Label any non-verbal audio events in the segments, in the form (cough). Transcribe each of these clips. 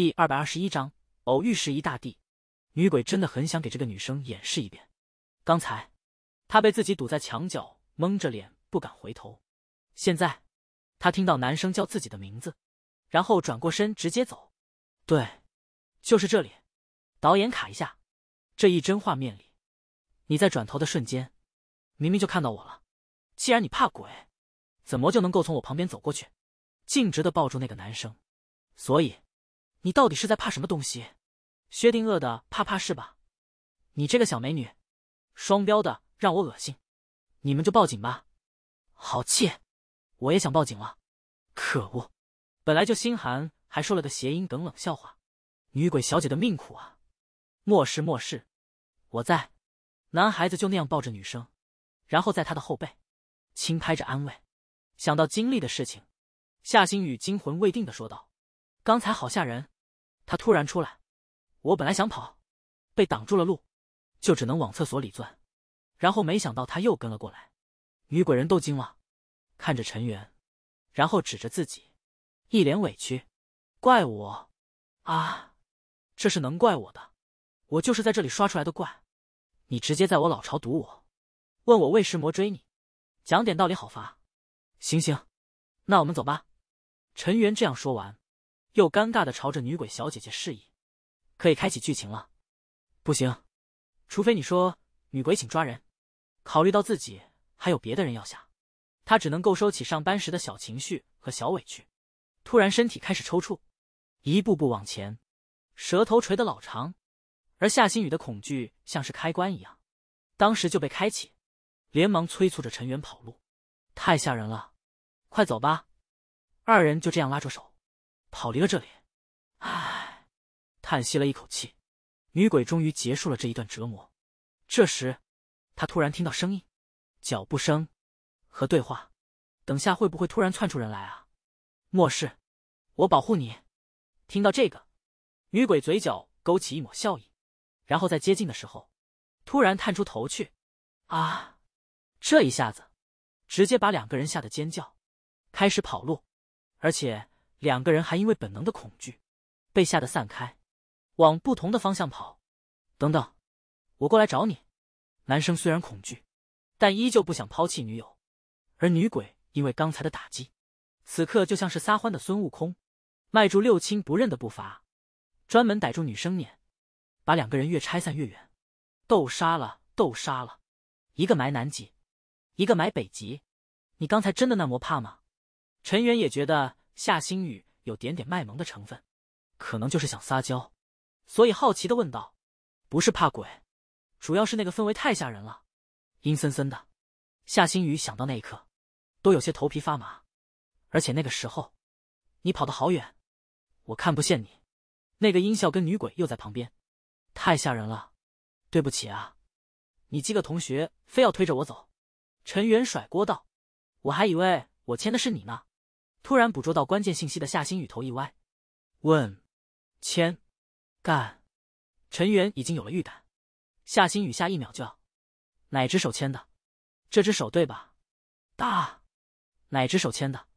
第二百二十一章，偶遇时一大帝，女鬼真的很想给这个女生演示一遍。刚才，她被自己堵在墙角，蒙着脸不敢回头。现在，她听到男生叫自己的名字，然后转过身直接走。对，就是这里。导演卡一下，这一帧画面里，你在转头的瞬间，明明就看到我了。既然你怕鬼，怎么就能够从我旁边走过去，径直的抱住那个男生？所以。你到底是在怕什么东西？薛定谔的怕怕是吧？你这个小美女，双标的让我恶心。你们就报警吧，好气！我也想报警了。可恶！本来就心寒，还说了个谐音梗冷笑话。女鬼小姐的命苦啊！莫事莫事，我在。男孩子就那样抱着女生，然后在他的后背轻拍着安慰。想到经历的事情，夏新宇惊魂未定的说道。刚才好吓人，他突然出来，我本来想跑，被挡住了路，就只能往厕所里钻，然后没想到他又跟了过来，女鬼人都惊了，看着陈元，然后指着自己，一脸委屈，怪我，啊，这是能怪我的，我就是在这里刷出来的怪，你直接在我老巢堵我，问我为什魔追你，讲点道理好伐，行行，那我们走吧，陈元这样说完。又尴尬的朝着女鬼小姐姐示意，可以开启剧情了。不行，除非你说女鬼请抓人。考虑到自己还有别的人要下，他只能够收起上班时的小情绪和小委屈。突然身体开始抽搐，一步步往前，舌头垂的老长。而夏新宇的恐惧像是开关一样，当时就被开启，连忙催促着陈元跑路。太吓人了，快走吧。二人就这样拉着手。跑离了这里，唉，叹息了一口气，女鬼终于结束了这一段折磨。这时，他突然听到声音、脚步声和对话，等下会不会突然窜出人来啊？末世，我保护你。听到这个，女鬼嘴角勾起一抹笑意，然后在接近的时候，突然探出头去，啊！这一下子，直接把两个人吓得尖叫，开始跑路，而且。两个人还因为本能的恐惧，被吓得散开，往不同的方向跑。等等，我过来找你。男生虽然恐惧，但依旧不想抛弃女友。而女鬼因为刚才的打击，此刻就像是撒欢的孙悟空，迈住六亲不认的步伐，专门逮住女生撵，把两个人越拆散越远。斗杀了，斗杀了，一个埋南极，一个埋北极。你刚才真的那么怕吗？陈远也觉得。夏新宇有点点卖萌的成分，可能就是想撒娇，所以好奇的问道：“不是怕鬼，主要是那个氛围太吓人了，阴森森的。”夏新宇想到那一刻，都有些头皮发麻。而且那个时候，你跑得好远，我看不见你。那个音效跟女鬼又在旁边，太吓人了。对不起啊，你几个同学非要推着我走。陈元甩锅道：“我还以为我牵的是你呢。”突然捕捉到关键信息的夏新宇头一歪，问：“牵，干？”陈元已经有了预感，夏新宇下一秒叫：“哪只手牵的？这只手对吧？”“大。”“哪只手牵的？”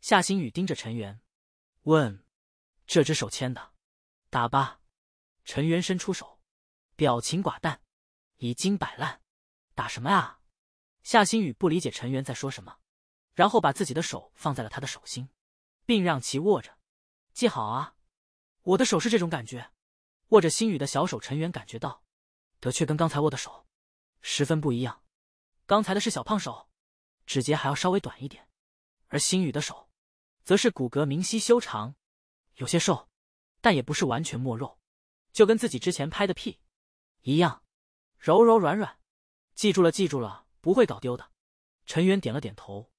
夏新宇盯着陈元，问：“这只手牵的？”“打吧。”陈元伸出手，表情寡淡，已经摆烂。“打什么呀？”夏新宇不理解陈元在说什么。然后把自己的手放在了他的手心，并让其握着，记好啊！我的手是这种感觉。握着心雨的小手，陈元感觉到的确跟刚才握的手十分不一样。刚才的是小胖手，指节还要稍微短一点，而心雨的手则是骨骼明晰修长，有些瘦，但也不是完全没肉，就跟自己之前拍的屁一样，柔柔软软。记住了，记住了，不会搞丢的。陈元点了点头。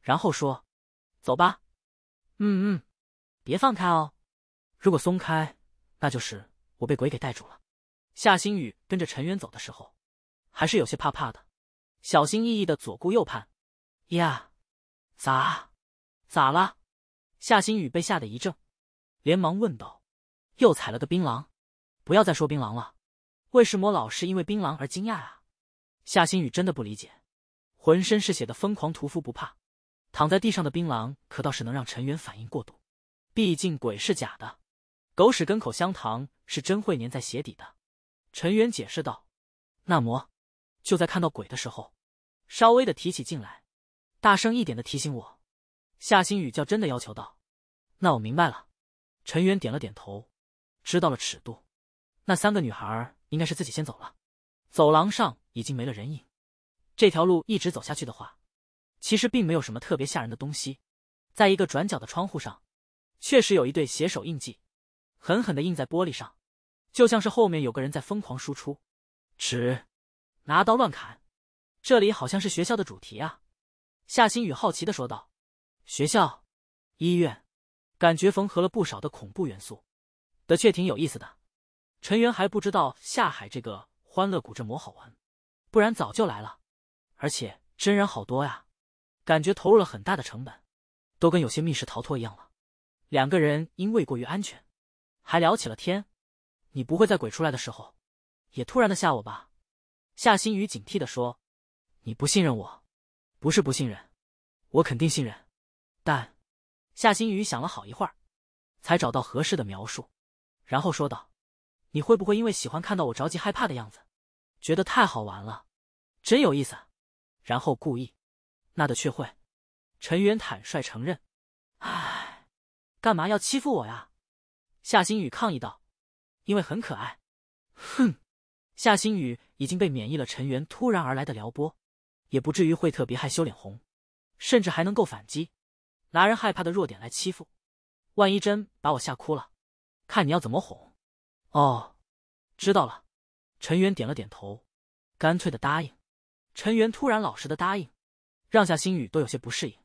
然后说：“走吧，嗯嗯，别放开哦。如果松开，那就是我被鬼给带住了。”夏新雨跟着陈渊走的时候，还是有些怕怕的，小心翼翼的左顾右盼。呀，咋咋了？夏新雨被吓得一怔，连忙问道：“又踩了个槟榔？不要再说槟榔了。”魏什么老是因为槟榔而惊讶啊。夏新雨真的不理解，浑身是血的疯狂屠夫不怕。躺在地上的槟榔可倒是能让陈元反应过度，毕竟鬼是假的，狗屎跟口香糖是真会粘在鞋底的。陈元解释道：“那么，就在看到鬼的时候，稍微的提起劲来，大声一点的提醒我。”夏新雨较真的要求道：“那我明白了。”陈元点了点头，知道了尺度。那三个女孩应该是自己先走了，走廊上已经没了人影。这条路一直走下去的话。其实并没有什么特别吓人的东西，在一个转角的窗户上，确实有一对血手印记，狠狠的印在玻璃上，就像是后面有个人在疯狂输出，指，拿刀乱砍。这里好像是学校的主题啊，夏新宇好奇的说道。学校，医院，感觉缝合了不少的恐怖元素，的确挺有意思的。陈元还不知道下海这个欢乐古镇魔好玩，不然早就来了。而且真人好多呀。感觉投入了很大的成本，都跟有些密室逃脱一样了。两个人因为过于安全，还聊起了天。你不会在鬼出来的时候，也突然的吓我吧？夏新宇警惕的说：“你不信任我，不是不信任，我肯定信任。”但夏新宇想了好一会儿，才找到合适的描述，然后说道：“你会不会因为喜欢看到我着急害怕的样子，觉得太好玩了？真有意思。”然后故意。那的确会，陈元坦率承认。唉，干嘛要欺负我呀？夏新宇抗议道：“因为很可爱。”哼，夏新宇已经被免疫了。陈元突然而来的撩拨，也不至于会特别害羞脸红，甚至还能够反击，拿人害怕的弱点来欺负。万一真把我吓哭了，看你要怎么哄。哦，知道了。陈元点了点头，干脆的答应。陈元突然老实的答应。让夏新宇都有些不适应，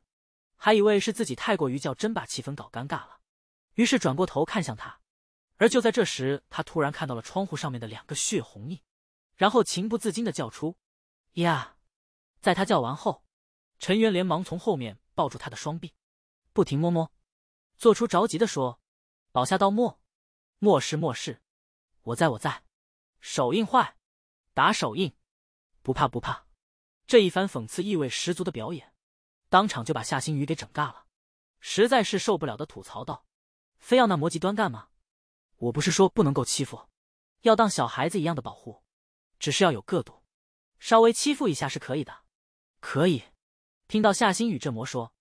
还以为是自己太过于较真把气氛搞尴尬了，于是转过头看向他，而就在这时，他突然看到了窗户上面的两个血红印，然后情不自禁的叫出：“呀！”在他叫完后，陈元连忙从后面抱住他的双臂，不停摸摸，做出着急的说：“保下道莫，莫事莫事，我在我在，手印坏，打手印，不怕不怕。”这一番讽刺意味十足的表演，当场就把夏新宇给整尬了，实在是受不了的吐槽道：“非要那魔极端干嘛？”“我不是说不能够欺负，要当小孩子一样的保护，只是要有个度，稍微欺负一下是可以的。”“可以。”听到夏新宇这魔说，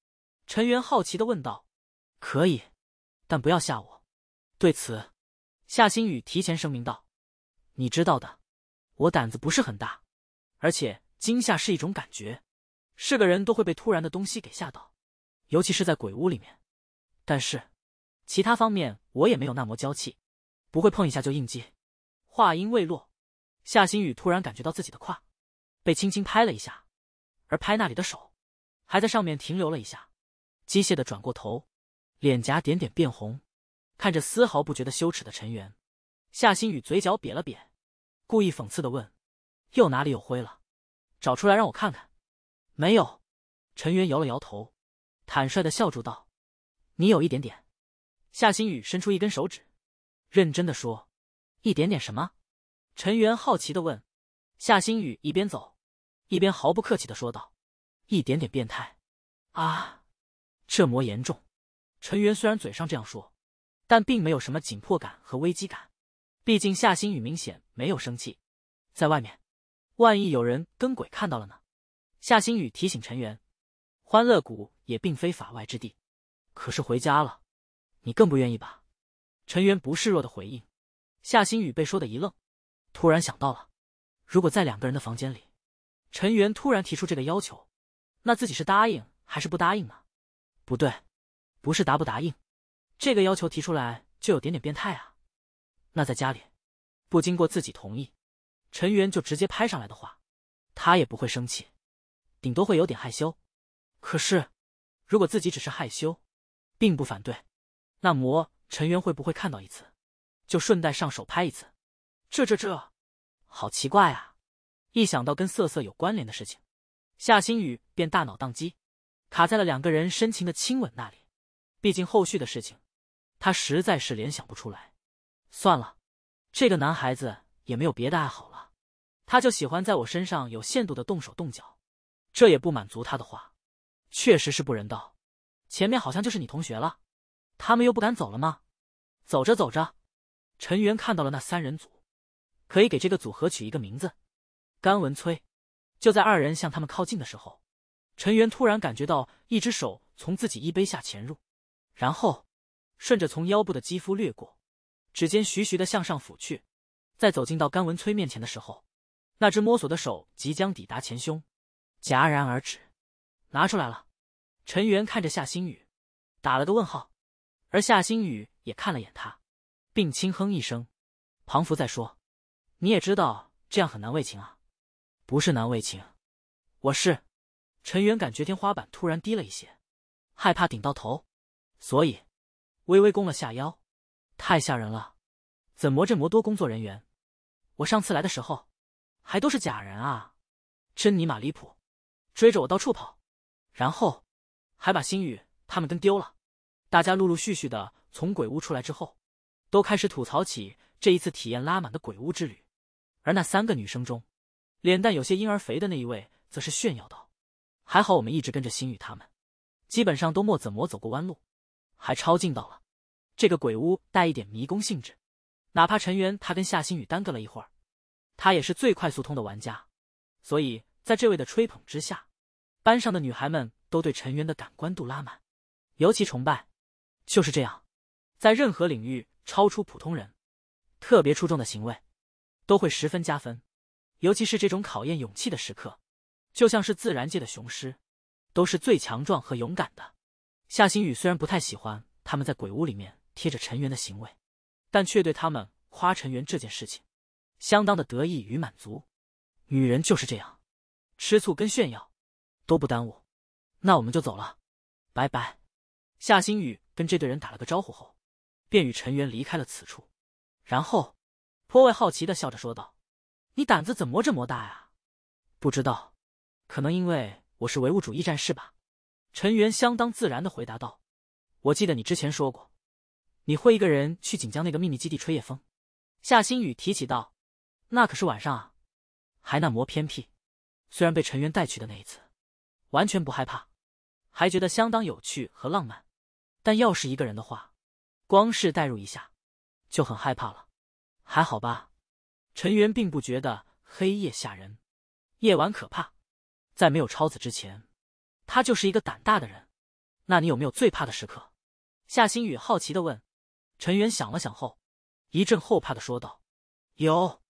陈元好奇的问道：“可以，但不要吓我。”对此，夏新宇提前声明道：“你知道的，我胆子不是很大，而且。”惊吓是一种感觉，是个人都会被突然的东西给吓到，尤其是在鬼屋里面。但是，其他方面我也没有那么娇气，不会碰一下就应激。话音未落，夏新雨突然感觉到自己的胯被轻轻拍了一下，而拍那里的手还在上面停留了一下。机械的转过头，脸颊点点变红，看着丝毫不觉得羞耻的陈元，夏新雨嘴角瘪了瘪，故意讽刺的问：“又哪里有灰了？”找出来让我看看，没有。陈元摇了摇头，坦率的笑住道：“你有一点点。”夏新宇伸出一根手指，认真的说：“一点点什么？”陈元好奇的问。夏新宇一边走，一边毫不客气的说道：“一点点变态啊，这魔严重。”陈元虽然嘴上这样说，但并没有什么紧迫感和危机感，毕竟夏新宇明显没有生气。在外面。万一有人跟鬼看到了呢？夏新宇提醒陈元，欢乐谷也并非法外之地。可是回家了，你更不愿意吧？陈元不示弱的回应。夏新宇被说的一愣，突然想到了，如果在两个人的房间里，陈元突然提出这个要求，那自己是答应还是不答应呢？不对，不是答不答应，这个要求提出来就有点点变态啊。那在家里，不经过自己同意？陈元就直接拍上来的话，他也不会生气，顶多会有点害羞。可是，如果自己只是害羞，并不反对，那么陈元会不会看到一次，就顺带上手拍一次？这、这、这，好奇怪啊！一想到跟瑟瑟有关联的事情，夏新宇便大脑宕机，卡在了两个人深情的亲吻那里。毕竟后续的事情，他实在是联想不出来。算了，这个男孩子也没有别的爱好了。他就喜欢在我身上有限度的动手动脚，这也不满足他的话，确实是不人道。前面好像就是你同学了，他们又不敢走了吗？走着走着，陈元看到了那三人组，可以给这个组合取一个名字——甘文催。就在二人向他们靠近的时候，陈元突然感觉到一只手从自己衣背下潜入，然后顺着从腰部的肌肤掠过，指尖徐徐的向上抚去，在走近到甘文催面前的时候。那只摸索的手即将抵达前胸，戛然而止。拿出来了。陈元看着夏新雨，打了个问号。而夏新雨也看了眼他，并轻哼一声。庞福在说：“你也知道这样很难为情啊。”不是难为情，我是。陈元感觉天花板突然低了一些，害怕顶到头，所以微微弓了下腰。太吓人了，怎么这么多工作人员？我上次来的时候。还都是假人啊，真尼玛离谱！追着我到处跑，然后还把星宇他们跟丢了。大家陆陆续续的从鬼屋出来之后，都开始吐槽起这一次体验拉满的鬼屋之旅。而那三个女生中，脸蛋有些婴儿肥的那一位，则是炫耀道：“还好我们一直跟着星宇他们，基本上都没怎么走过弯路，还超近到了。这个鬼屋带一点迷宫性质，哪怕陈元他跟夏星宇耽搁了一会儿。”他也是最快速通的玩家，所以在这位的吹捧之下，班上的女孩们都对陈媛的感官度拉满，尤其崇拜。就是这样，在任何领域超出普通人、特别出众的行为，都会十分加分。尤其是这种考验勇气的时刻，就像是自然界的雄狮，都是最强壮和勇敢的。夏星宇虽然不太喜欢他们在鬼屋里面贴着陈元的行为，但却对他们夸陈元这件事情。相当的得意与满足，女人就是这样，吃醋跟炫耀都不耽误。那我们就走了，拜拜。夏新宇跟这队人打了个招呼后，便与陈元离开了此处，然后颇为好奇的笑着说道：“你胆子怎么这么大呀？”“不知道，可能因为我是唯物主义战士吧。”陈元相当自然的回答道。“我记得你之前说过，你会一个人去锦江那个秘密基地吹夜风。”夏新宇提起道。那可是晚上啊，还那么偏僻。虽然被陈元带去的那一次，完全不害怕，还觉得相当有趣和浪漫。但要是一个人的话，光是带入一下，就很害怕了。还好吧？陈元并不觉得黑夜吓人，夜晚可怕。在没有超子之前，他就是一个胆大的人。那你有没有最怕的时刻？夏新宇好奇的问。陈元想了想后，一阵后怕的说道：“有。”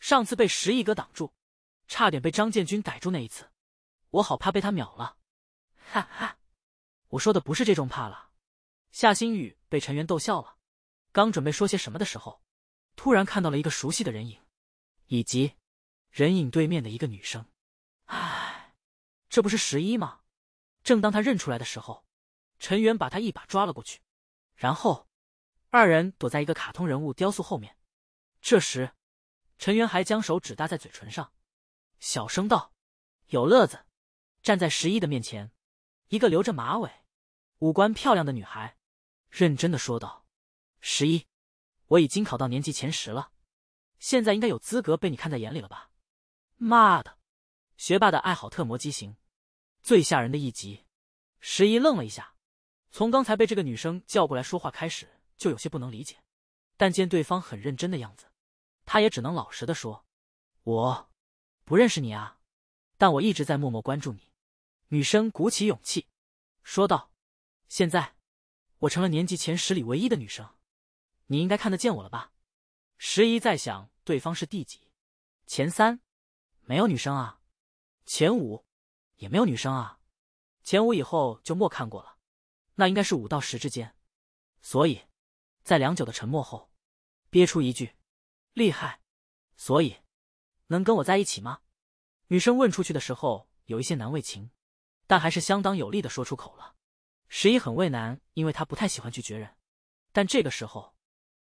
上次被十一哥挡住，差点被张建军逮住那一次，我好怕被他秒了。哈哈，我说的不是这种怕了。夏新雨被陈元逗笑了，刚准备说些什么的时候，突然看到了一个熟悉的人影，以及人影对面的一个女生。唉，这不是十一吗？正当他认出来的时候，陈元把他一把抓了过去，然后二人躲在一个卡通人物雕塑后面。这时。陈元还将手指搭在嘴唇上，小声道：“有乐子。”站在十一的面前，一个留着马尾、五官漂亮的女孩，认真的说道：“十一，我已经考到年级前十了，现在应该有资格被你看在眼里了吧？”妈的，学霸的爱好特模畸形，最吓人的一集。十一愣了一下，从刚才被这个女生叫过来说话开始，就有些不能理解，但见对方很认真的样子。他也只能老实的说：“我，不认识你啊，但我一直在默默关注你。”女生鼓起勇气，说道：“现在，我成了年级前十里唯一的女生，你应该看得见我了吧？”时宜在想，对方是第几？前三，没有女生啊；前五，也没有女生啊；前五以后就莫看过了，那应该是五到十之间。所以，在良久的沉默后，憋出一句。厉害，所以能跟我在一起吗？女生问出去的时候有一些难为情，但还是相当有力的说出口了。十一很为难，因为他不太喜欢拒绝人，但这个时候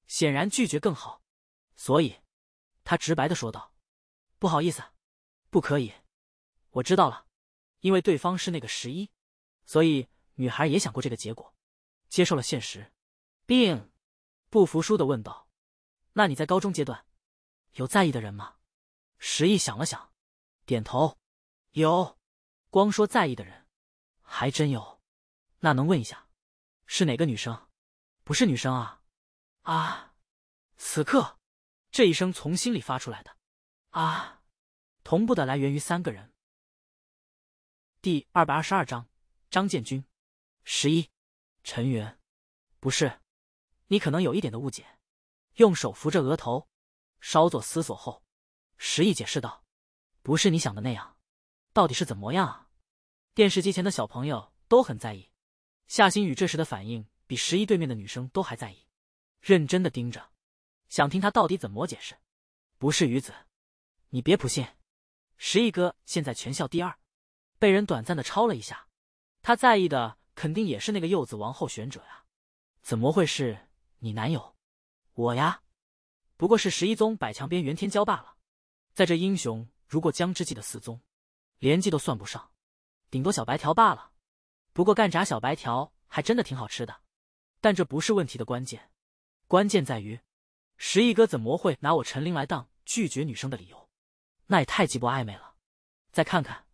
显然拒绝更好，所以他直白的说道：“不好意思，不可以。”我知道了，因为对方是那个十一，所以女孩也想过这个结果，接受了现实，并不服输的问道：“那你在高中阶段？”有在意的人吗？石毅想了想，点头，有。光说在意的人，还真有。那能问一下，是哪个女生？不是女生啊？啊！此刻，这一声从心里发出来的，啊！同步的来源于三个人。第二百二十二章，张建军，十一，陈媛，不是，你可能有一点的误解。用手扶着额头。稍作思索后，石毅解释道：“不是你想的那样，到底是怎么样啊？”电视机前的小朋友都很在意。夏新宇这时的反应比十一对面的女生都还在意，认真的盯着，想听他到底怎么解释。不是鱼子，你别不信，十一哥现在全校第二，被人短暂的抄了一下。他在意的肯定也是那个柚子王候选者呀，怎么会是你男友？我呀。不过是十一宗百强边缘天骄罢了，在这英雄如过江之际的四宗，连鸡都算不上，顶多小白条罢了。不过干炸小白条还真的挺好吃的，但这不是问题的关键，关键在于，十一哥怎么会拿我陈琳来当拒绝女生的理由？那也太鸡巴暧昧了。再看看，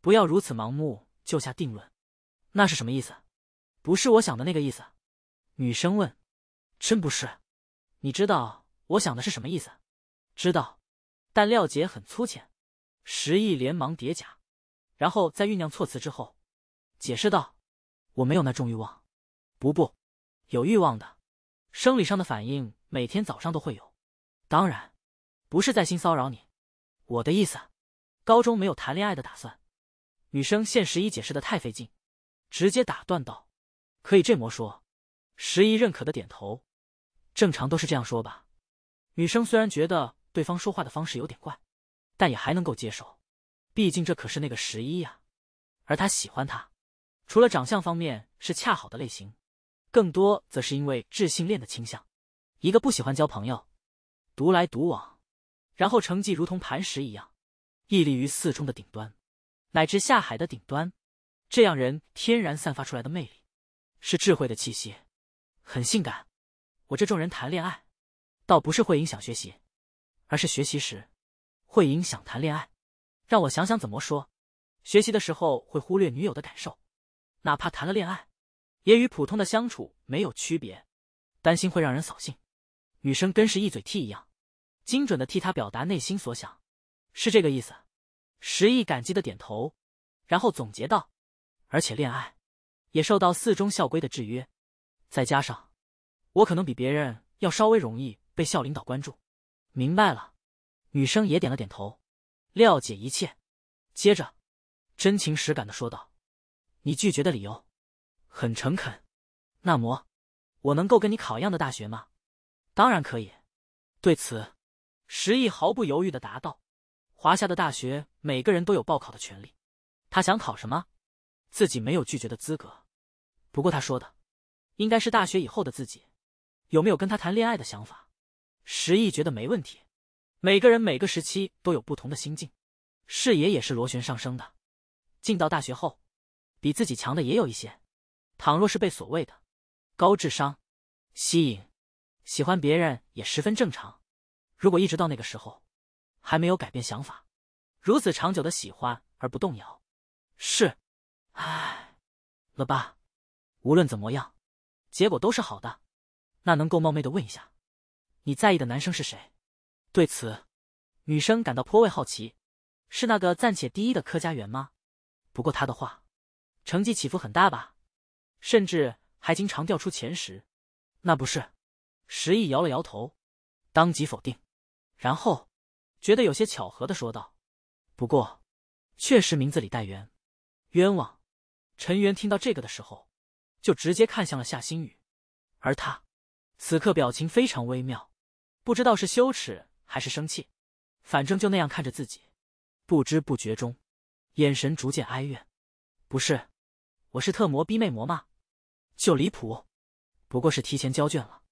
不要如此盲目就下定论，那是什么意思？不是我想的那个意思。女生问，真不是，你知道？我想的是什么意思？知道，但廖杰很粗浅。石毅连忙叠甲，然后在酝酿措辞之后，解释道：“我没有那种欲望。不不，有欲望的，生理上的反应每天早上都会有。当然，不是在心骚扰你。我的意思，高中没有谈恋爱的打算。”女生现时亿解释的太费劲，直接打断道：“可以这么说。”十亿认可的点头：“正常都是这样说吧。”女生虽然觉得对方说话的方式有点怪，但也还能够接受，毕竟这可是那个十一呀。而他喜欢他，除了长相方面是恰好的类型，更多则是因为智性恋的倾向。一个不喜欢交朋友，独来独往，然后成绩如同磐石一样，屹立于四中的顶端，乃至下海的顶端。这样人天然散发出来的魅力，是智慧的气息，很性感。我这种人谈恋爱。倒不是会影响学习，而是学习时会影响谈恋爱。让我想想怎么说。学习的时候会忽略女友的感受，哪怕谈了恋爱，也与普通的相处没有区别。担心会让人扫兴。女生跟是一嘴替一样，精准的替他表达内心所想，是这个意思。十亿感激的点头，然后总结道：“而且恋爱也受到四中校规的制约，再加上我可能比别人要稍微容易。”被校领导关注，明白了，女生也点了点头，了解一切。接着，真情实感的说道：“你拒绝的理由，很诚恳。那么，我能够跟你考一样的大学吗？当然可以。”对此，石毅毫不犹豫的答道：“华夏的大学，每个人都有报考的权利。他想考什么，自己没有拒绝的资格。不过他说的，应该是大学以后的自己，有没有跟他谈恋爱的想法？”十毅觉得没问题，每个人每个时期都有不同的心境，视野也是螺旋上升的。进到大学后，比自己强的也有一些。倘若是被所谓的高智商吸引，喜欢别人也十分正常。如果一直到那个时候还没有改变想法，如此长久的喜欢而不动摇，是，唉，了吧。无论怎么样，结果都是好的。那能够冒昧的问一下。你在意的男生是谁？对此，女生感到颇为好奇。是那个暂且第一的柯家园吗？不过他的话，成绩起伏很大吧？甚至还经常掉出前十。那不是。石毅摇了摇头，当即否定，然后觉得有些巧合的说道：“不过，确实名字里带‘缘，冤枉。”陈元听到这个的时候，就直接看向了夏新宇，而他此刻表情非常微妙。不知道是羞耻还是生气，反正就那样看着自己，不知不觉中，眼神逐渐哀怨。不是，我是特魔逼妹魔嘛，就离谱。不过是提前交卷了，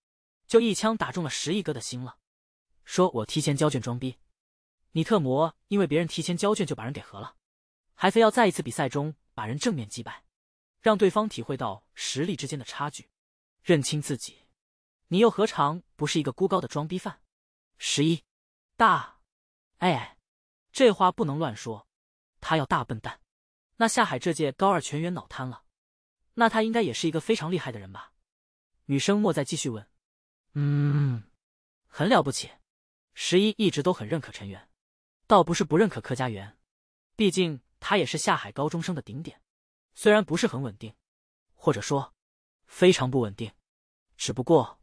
就一枪打中了十亿哥的心了。说我提前交卷装逼，你特魔因为别人提前交卷就把人给合了，还非要在一次比赛中把人正面击败，让对方体会到实力之间的差距，认清自己。你又何尝不是一个孤高的装逼犯？十一，大，哎，这话不能乱说。他要大笨蛋，那下海这届高二全员脑瘫了。那他应该也是一个非常厉害的人吧？女生莫再继续问。嗯，很了不起。十一一直都很认可陈媛，倒不是不认可柯家媛，毕竟他也是下海高中生的顶点，虽然不是很稳定，或者说非常不稳定，只不过。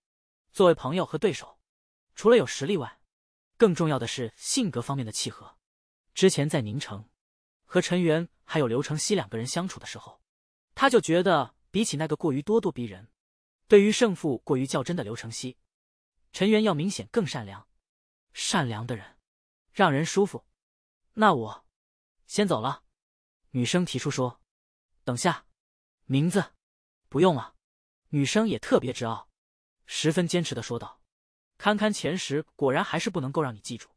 作为朋友和对手，除了有实力外，更重要的是性格方面的契合。之前在宁城和陈元还有刘成熙两个人相处的时候，他就觉得比起那个过于咄咄逼人、对于胜负过于较真的刘成熙，陈元要明显更善良。善良的人让人舒服。那我先走了。女生提出说：“等下，名字不用了。”女生也特别直傲。十分坚持的说道：“堪堪前十，果然还是不能够让你记住。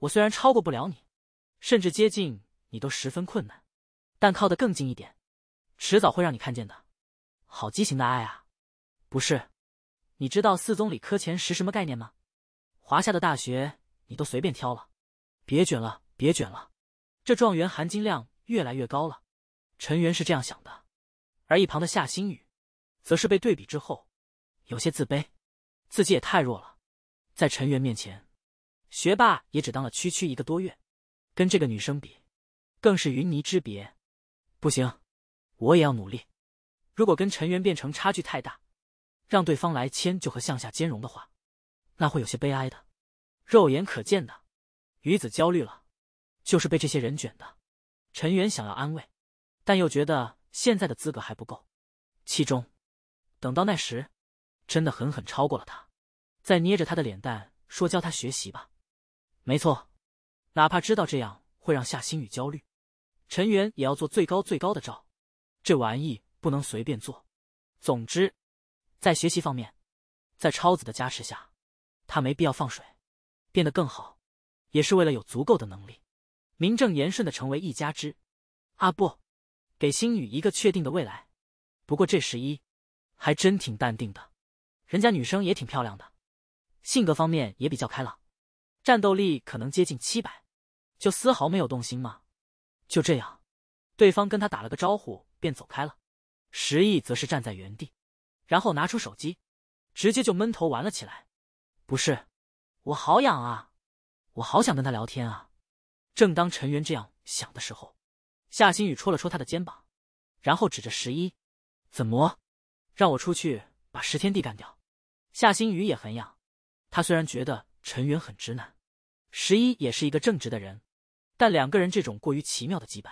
我虽然超过不了你，甚至接近你都十分困难，但靠得更近一点，迟早会让你看见的。好畸形的爱啊！不是，你知道四宗理科前十什么概念吗？华夏的大学你都随便挑了，别卷了，别卷了，这状元含金量越来越高了。”陈元是这样想的，而一旁的夏新宇，则是被对比之后。有些自卑，自己也太弱了，在陈元面前，学霸也只当了区区一个多月，跟这个女生比，更是云泥之别。不行，我也要努力。如果跟陈元变成差距太大，让对方来签就和向下兼容的话，那会有些悲哀的。肉眼可见的，于子焦虑了，就是被这些人卷的。陈元想要安慰，但又觉得现在的资格还不够。其中，等到那时。真的狠狠超过了他，再捏着他的脸蛋说教他学习吧，没错，哪怕知道这样会让夏新宇焦虑，陈元也要做最高最高的照，这玩意不能随便做。总之，在学习方面，在超子的加持下，他没必要放水，变得更好，也是为了有足够的能力，名正言顺的成为一家之，啊不，给新宇一个确定的未来。不过这十一还真挺淡定的。人家女生也挺漂亮的，性格方面也比较开朗，战斗力可能接近七百，就丝毫没有动心吗？就这样，对方跟他打了个招呼便走开了。石毅则是站在原地，然后拿出手机，直接就闷头玩了起来。不是，我好痒啊，我好想跟他聊天啊。正当陈元这样想的时候，夏新宇戳了戳他的肩膀，然后指着十一：“怎么，让我出去把石天帝干掉？”夏新宇也很痒，他虽然觉得陈远很直男，十一也是一个正直的人，但两个人这种过于奇妙的羁绊，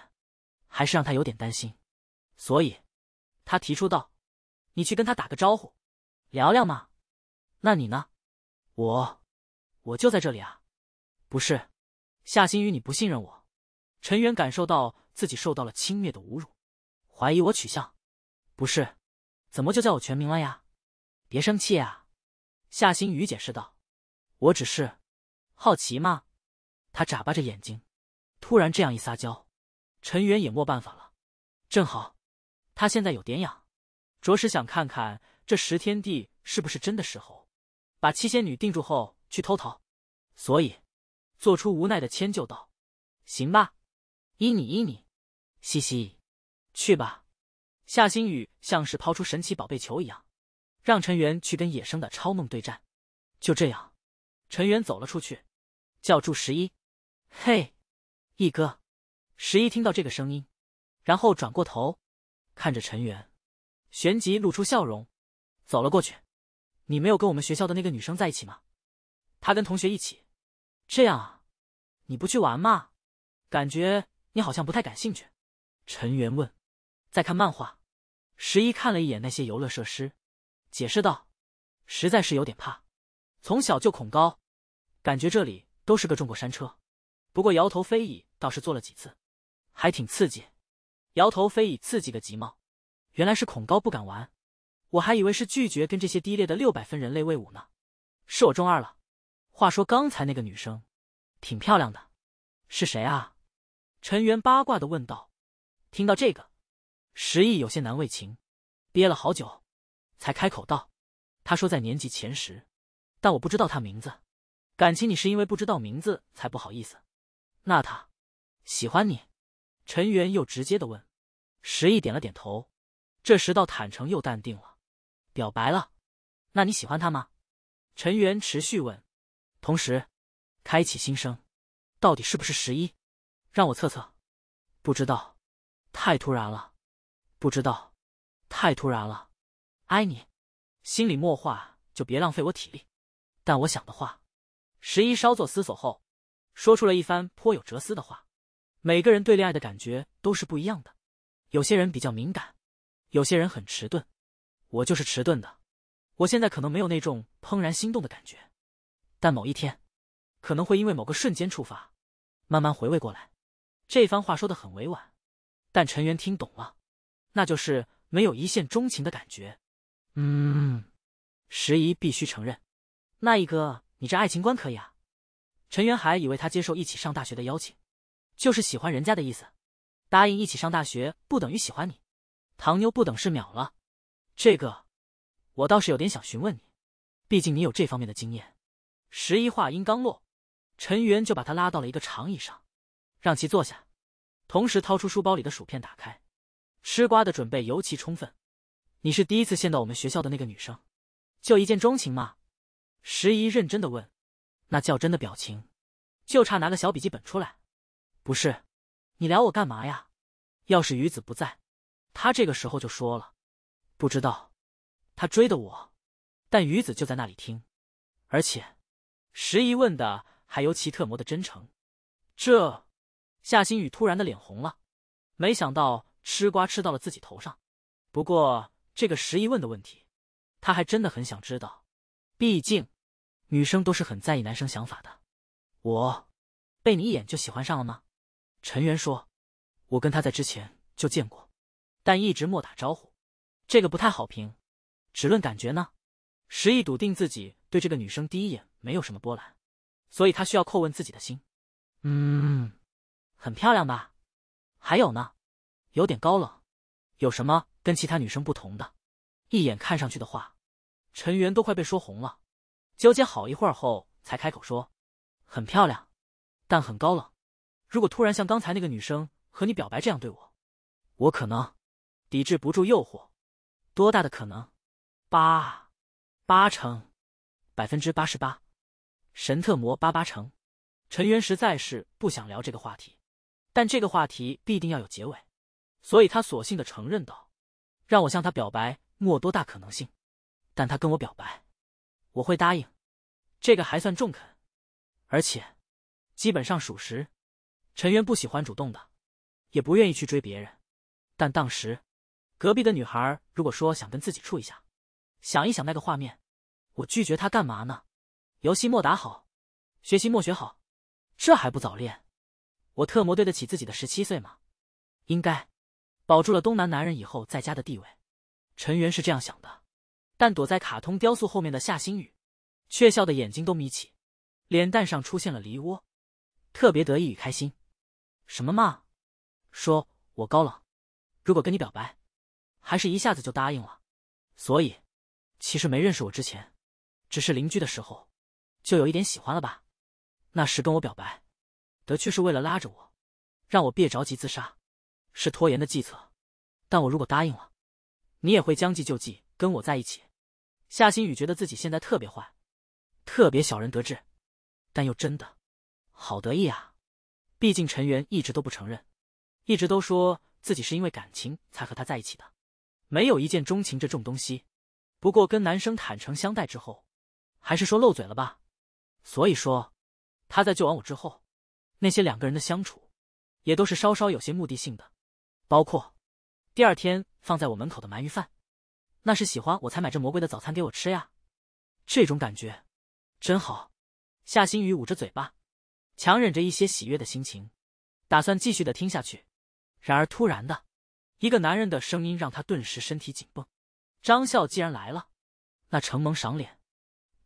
还是让他有点担心，所以，他提出道：“你去跟他打个招呼，聊聊嘛。”那你呢？我，我就在这里啊。不是，夏新宇，你不信任我？陈远感受到自己受到了轻蔑的侮辱，怀疑我取笑？不是，怎么就叫我全名了呀？别生气啊！夏新宇解释道：“我只是好奇嘛。”他眨巴着眼睛，突然这样一撒娇，陈元也没办法了。正好，他现在有点痒，着实想看看这十天地是不是真的时候，把七仙女定住后去偷桃。所以，做出无奈的迁就道：“行吧，依你依你。”嘻嘻，去吧。夏新宇像是抛出神奇宝贝球一样。让陈元去跟野生的超梦对战。就这样，陈元走了出去，叫住十一：“嘿，一哥。”十一听到这个声音，然后转过头，看着陈元，旋即露出笑容，走了过去。“你没有跟我们学校的那个女生在一起吗？”“她跟同学一起。”“这样啊，你不去玩吗？”“感觉你好像不太感兴趣。”陈元问。“在看漫画。”十一看了一眼那些游乐设施。解释道：“实在是有点怕，从小就恐高，感觉这里都是个中过山车。不过摇头飞椅倒是坐了几次，还挺刺激。摇头飞椅刺激个极吗？原来是恐高不敢玩，我还以为是拒绝跟这些低劣的六百分人类为伍呢。是我中二了。话说刚才那个女生，挺漂亮的，是谁啊？”陈元八卦的问道。听到这个，石毅有些难为情，憋了好久。才开口道：“他说在年级前十，但我不知道他名字。感情你是因为不知道名字才不好意思。那他喜欢你？”陈元又直接的问。石毅点了点头。这时，倒坦诚又淡定了。表白了？那你喜欢他吗？陈元持续问，同时开启心声：“到底是不是十一？让我测测。”不知道，太突然了。不知道，太突然了。爱你，心里默话就别浪费我体力。但我想的话，十一稍作思索后，说出了一番颇有哲思的话。每个人对恋爱的感觉都是不一样的，有些人比较敏感，有些人很迟钝，我就是迟钝的。我现在可能没有那种怦然心动的感觉，但某一天，可能会因为某个瞬间触发，慢慢回味过来。这番话说的很委婉，但陈元听懂了，那就是没有一见钟情的感觉。嗯，十一必须承认，那一哥，你这爱情观可以啊。陈元还以为他接受一起上大学的邀请，就是喜欢人家的意思。答应一起上大学不等于喜欢你，唐妞不等是秒了。这个我倒是有点想询问你，毕竟你有这方面的经验。十一话音刚落，陈元就把他拉到了一个长椅上，让其坐下，同时掏出书包里的薯片打开，吃瓜的准备尤其充分。你是第一次见到我们学校的那个女生，就一见钟情吗？石姨认真的问，那较真的表情，就差拿个小笔记本出来。不是，你聊我干嘛呀？要是于子不在，他这个时候就说了。不知道，他追的我，但于子就在那里听，而且石姨问的还尤其特么的真诚。这夏新雨突然的脸红了，没想到吃瓜吃到了自己头上。不过。这个石一问的问题，他还真的很想知道。毕竟，女生都是很在意男生想法的。我被你一眼就喜欢上了吗？陈元说：“我跟他在之前就见过，但一直莫打招呼。这个不太好评，只论感觉呢。”时一笃定自己对这个女生第一眼没有什么波澜，所以他需要叩问自己的心。嗯，很漂亮吧？还有呢？有点高冷？有什么？跟其他女生不同的，一眼看上去的话，陈元都快被说红了。纠结好一会儿后，才开口说：“很漂亮，但很高冷。如果突然像刚才那个女生和你表白这样对我，我可能抵制不住诱惑。多大的可能？八八成，百分之八十八。神特魔八八成。”陈元实在是不想聊这个话题，但这个话题必定要有结尾，所以他索性的承认道。让我向他表白，没多大可能性，但他跟我表白，我会答应，这个还算中肯，而且基本上属实。陈渊不喜欢主动的，也不愿意去追别人，但当时隔壁的女孩，如果说想跟自己处一下，想一想那个画面，我拒绝她干嘛呢？游戏莫打好，学习莫学好，这还不早恋？我特么对得起自己的十七岁吗？应该。保住了东南男人以后在家的地位，陈元是这样想的，但躲在卡通雕塑后面的夏新宇，却笑的眼睛都眯起，脸蛋上出现了梨涡，特别得意与开心。什么嘛，说我高冷，如果跟你表白，还是一下子就答应了。所以，其实没认识我之前，只是邻居的时候，就有一点喜欢了吧。那时跟我表白，得却是为了拉着我，让我别着急自杀。是拖延的计策，但我如果答应了，你也会将计就计跟我在一起。夏新宇觉得自己现在特别坏，特别小人得志，但又真的好得意啊！毕竟陈元一直都不承认，一直都说自己是因为感情才和他在一起的，没有一见钟情这种东西。不过跟男生坦诚相待之后，还是说漏嘴了吧。所以说，他在救完我之后，那些两个人的相处，也都是稍稍有些目的性的。包括，第二天放在我门口的鳗鱼饭，那是喜欢我才买这魔鬼的早餐给我吃呀，这种感觉，真好。夏新宇捂着嘴巴，强忍着一些喜悦的心情，打算继续的听下去。然而突然的，一个男人的声音让他顿时身体紧绷。张笑既然来了，那承蒙赏脸，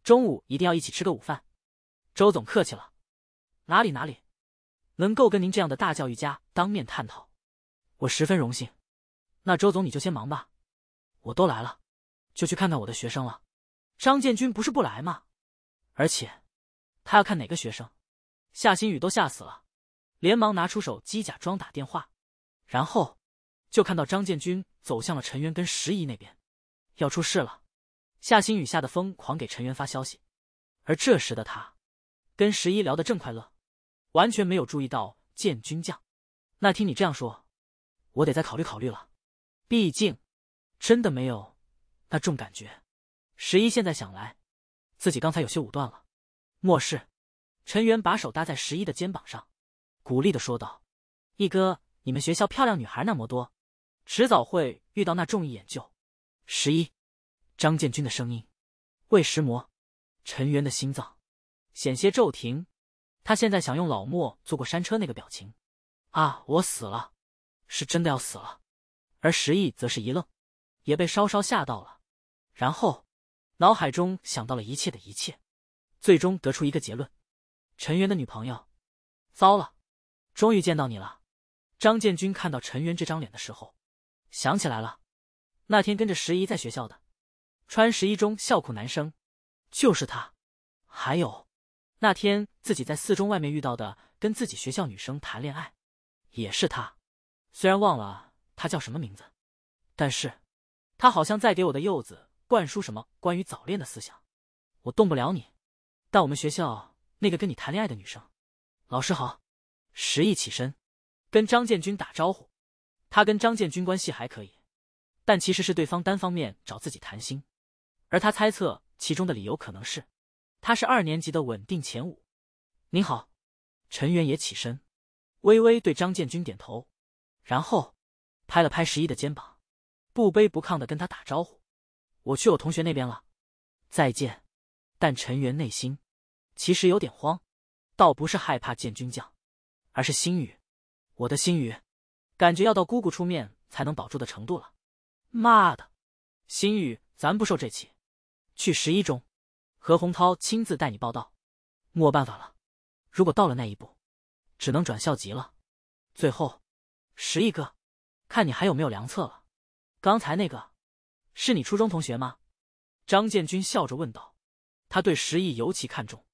中午一定要一起吃个午饭。周总客气了，哪里哪里，能够跟您这样的大教育家当面探讨。我十分荣幸，那周总你就先忙吧。我都来了，就去看看我的学生了。张建军不是不来吗？而且，他要看哪个学生？夏新宇都吓死了，连忙拿出手机假装打电话，然后就看到张建军走向了陈元跟石一那边，要出事了。夏新宇吓得疯狂给陈元发消息，而这时的他，跟石一聊得正快乐，完全没有注意到建军将。那听你这样说。我得再考虑考虑了，毕竟真的没有那重感觉。十一现在想来，自己刚才有些武断了。末世，陈元把手搭在十一的肩膀上，鼓励的说道：“一哥，你们学校漂亮女孩那么多，迟早会遇到那重一眼就。”十一张建军的声音，魏石魔陈元的心脏险些骤停。他现在想用老莫坐过山车那个表情啊，我死了。是真的要死了，而石毅则是一愣，也被稍稍吓到了，然后脑海中想到了一切的一切，最终得出一个结论：陈元的女朋友，糟了，终于见到你了！张建军看到陈元这张脸的时候，想起来了，那天跟着石毅在学校的穿十一中校裤男生，就是他；还有那天自己在四中外面遇到的，跟自己学校女生谈恋爱，也是他。虽然忘了他叫什么名字，但是，他好像在给我的柚子灌输什么关于早恋的思想。我动不了你，但我们学校那个跟你谈恋爱的女生，老师好。石毅起身，跟张建军打招呼。他跟张建军关系还可以，但其实是对方单方面找自己谈心，而他猜测其中的理由可能是，他是二年级的稳定前五。您好，陈元也起身，微微对张建军点头。然后，拍了拍十一的肩膀，不卑不亢的跟他打招呼：“我去我同学那边了，再见。”但陈元内心其实有点慌，倒不是害怕见军将，而是心雨，我的心雨，感觉要到姑姑出面才能保住的程度了。妈的，心雨，咱不受这气。去十一中，何洪涛亲自带你报道。莫办法了，如果到了那一步，只能转校级了。最后。十亿哥，看你还有没有良策了？刚才那个，是你初中同学吗？张建军笑着问道。他对十亿尤其看重，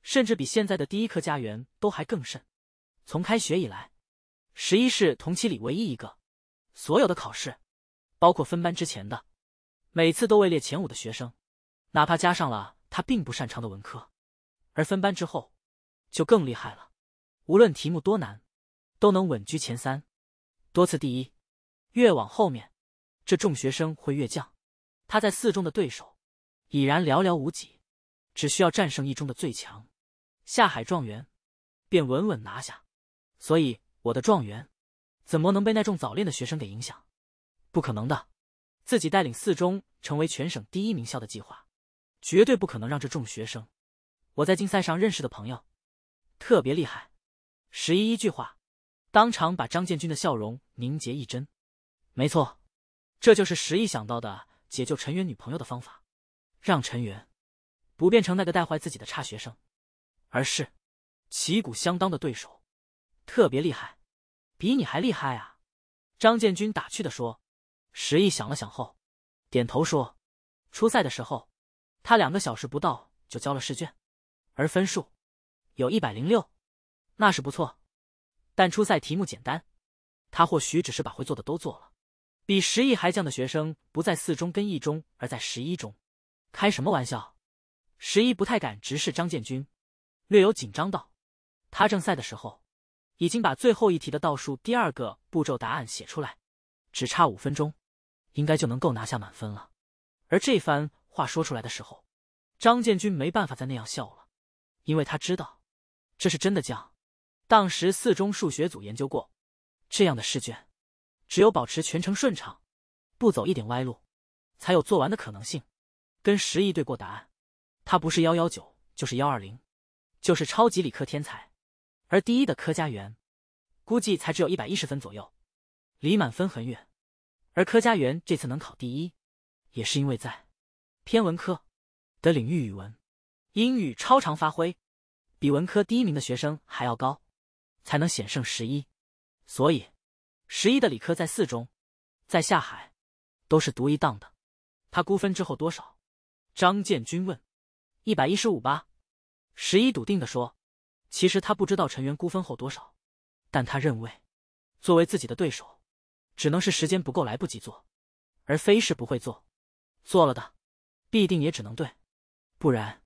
甚至比现在的第一颗家园都还更甚。从开学以来，十一是同期里唯一一个，所有的考试，包括分班之前的，每次都位列前五的学生。哪怕加上了他并不擅长的文科，而分班之后，就更厉害了。无论题目多难，都能稳居前三。多次第一，越往后面，这众学生会越降。他在四中的对手已然寥寥无几，只需要战胜一中的最强下海状元，便稳稳拿下。所以我的状元怎么能被那众早恋的学生给影响？不可能的！自己带领四中成为全省第一名校的计划，绝对不可能让这众学生。我在竞赛上认识的朋友特别厉害。十一一句话。当场把张建军的笑容凝结一针。没错，这就是石毅想到的解救陈元女朋友的方法，让陈元不变成那个带坏自己的差学生，而是旗鼓相当的对手，特别厉害，比你还厉害啊！张建军打趣的说。石毅想了想后，点头说：“初赛的时候，他两个小时不到就交了试卷，而分数有一百零六，那是不错。”但初赛题目简单，他或许只是把会做的都做了。比十一还犟的学生不在四中跟一中，而在十一中。开什么玩笑！十一不太敢直视张建军，略有紧张道：“他正赛的时候，已经把最后一题的倒数第二个步骤答案写出来，只差五分钟，应该就能够拿下满分了。”而这番话说出来的时候，张建军没办法再那样笑了，因为他知道这是真的犟。当时四中数学组研究过，这样的试卷，只有保持全程顺畅，不走一点歪路，才有做完的可能性。跟十一对过答案，他不是幺幺九，就是幺二零，就是超级理科天才。而第一的柯家元，估计才只有一百一十分左右，离满分很远。而柯家元这次能考第一，也是因为在偏文科的领域，语文、英语超常发挥，比文科第一名的学生还要高。才能险胜十一，所以，十一的理科在四中，在下海，都是独一档的。他估分之后多少？张建军问。一百一十五吧。十一笃定的说。其实他不知道陈元估分后多少，但他认为，作为自己的对手，只能是时间不够，来不及做，而非是不会做。做了的，必定也只能对，不然，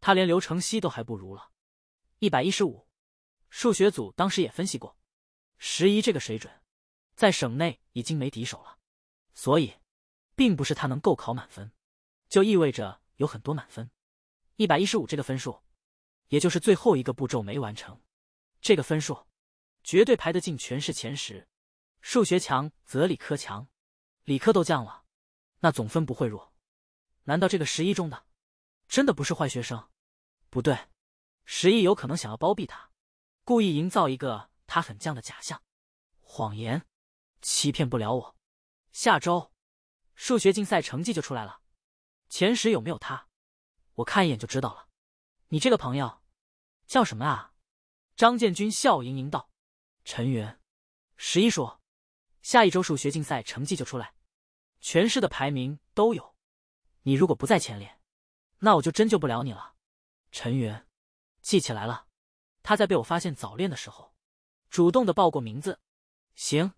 他连刘成熙都还不如了。一百一十五。数学组当时也分析过，十一这个水准，在省内已经没敌手了，所以，并不是他能够考满分，就意味着有很多满分。一百一十五这个分数，也就是最后一个步骤没完成，这个分数，绝对排得进全市前十。数学强则理科强，理科都降了，那总分不会弱。难道这个十一中的，真的不是坏学生？不对，十一有可能想要包庇他。故意营造一个他很犟的假象，谎言欺骗不了我。下周数学竞赛成绩就出来了，前十有没有他？我看一眼就知道了。你这个朋友叫什么啊？张建军笑盈盈道：“陈云，十一说：“下一周数学竞赛成绩就出来，全市的排名都有。你如果不在前列，那我就真救不了你了。”陈云，记起来了。他在被我发现早恋的时候，主动的报过名字。行，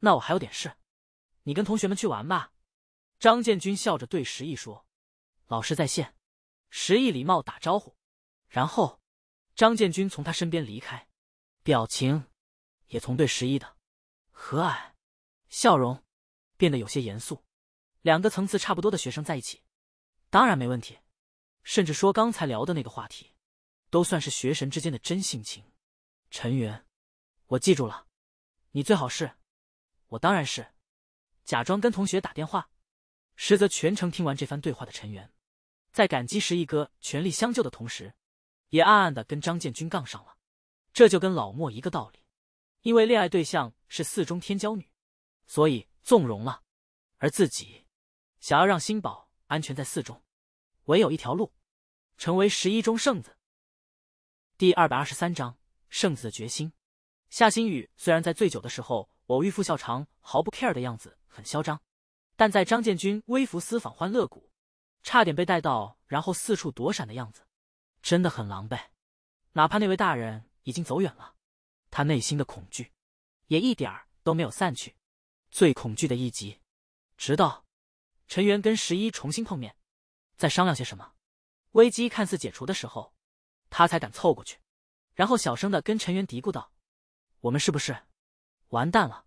那我还有点事，你跟同学们去玩吧。张建军笑着对石毅说：“老师在线。”石毅礼貌打招呼，然后张建军从他身边离开，表情也从对石毅的和蔼笑容变得有些严肃。两个层次差不多的学生在一起，当然没问题，甚至说刚才聊的那个话题。都算是学神之间的真性情。陈元，我记住了，你最好是，我当然是，假装跟同学打电话，实则全程听完这番对话的陈元，在感激石一哥全力相救的同时，也暗暗的跟张建军杠上了。这就跟老莫一个道理，因为恋爱对象是四中天骄女，所以纵容了，而自己想要让新宝安全在四中，唯有一条路，成为十一中圣子。第二百二十三章圣子的决心。夏新宇虽然在醉酒的时候偶遇副校长，毫不 care 的样子很嚣张，但在张建军微服私访欢乐谷，差点被带到，然后四处躲闪的样子，真的很狼狈。哪怕那位大人已经走远了，他内心的恐惧也一点儿都没有散去。最恐惧的一集，直到陈元跟十一重新碰面，在商量些什么，危机看似解除的时候。他才敢凑过去，然后小声的跟陈元嘀咕道：“我们是不是完蛋了？”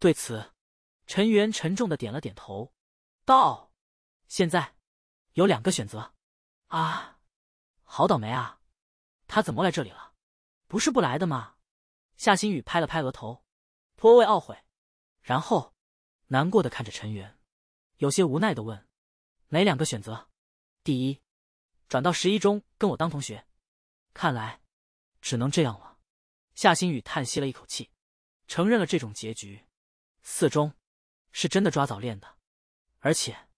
对此，陈元沉重的点了点头，道：“现在有两个选择。”啊，好倒霉啊！他怎么来这里了？不是不来的吗？夏新宇拍了拍额头，颇为懊悔，然后难过的看着陈元，有些无奈的问：“哪两个选择？”第一，转到十一中跟我当同学。看来只能这样了，夏新宇叹息了一口气，承认了这种结局。四中是真的抓早恋的，而且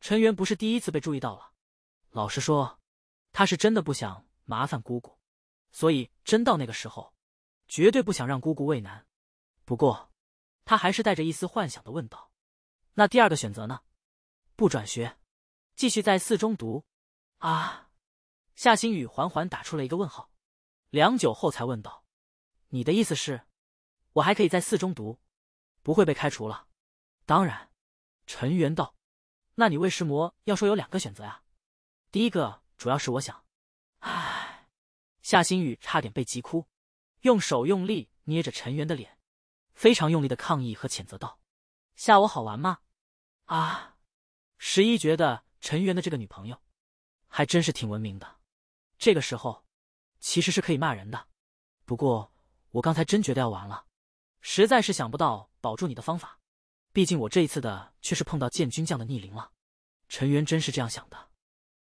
陈元不是第一次被注意到了。老实说，他是真的不想麻烦姑姑，所以真到那个时候，绝对不想让姑姑为难。不过，他还是带着一丝幻想的问道：“那第二个选择呢？不转学，继续在四中读？”啊。夏新宇缓缓打出了一个问号，良久后才问道：“你的意思是，我还可以在四中读，不会被开除了？”“当然。”陈元道。“那你为什魔要说有两个选择呀？”“第一个主要是我想……唉！”夏新宇差点被急哭，用手用力捏着陈元的脸，非常用力的抗议和谴责道：“吓我好玩吗？”啊！十一觉得陈元的这个女朋友还真是挺文明的。这个时候，其实是可以骂人的。不过我刚才真觉得要完了，实在是想不到保住你的方法。毕竟我这一次的却是碰到建军将的逆鳞了。陈元真是这样想的，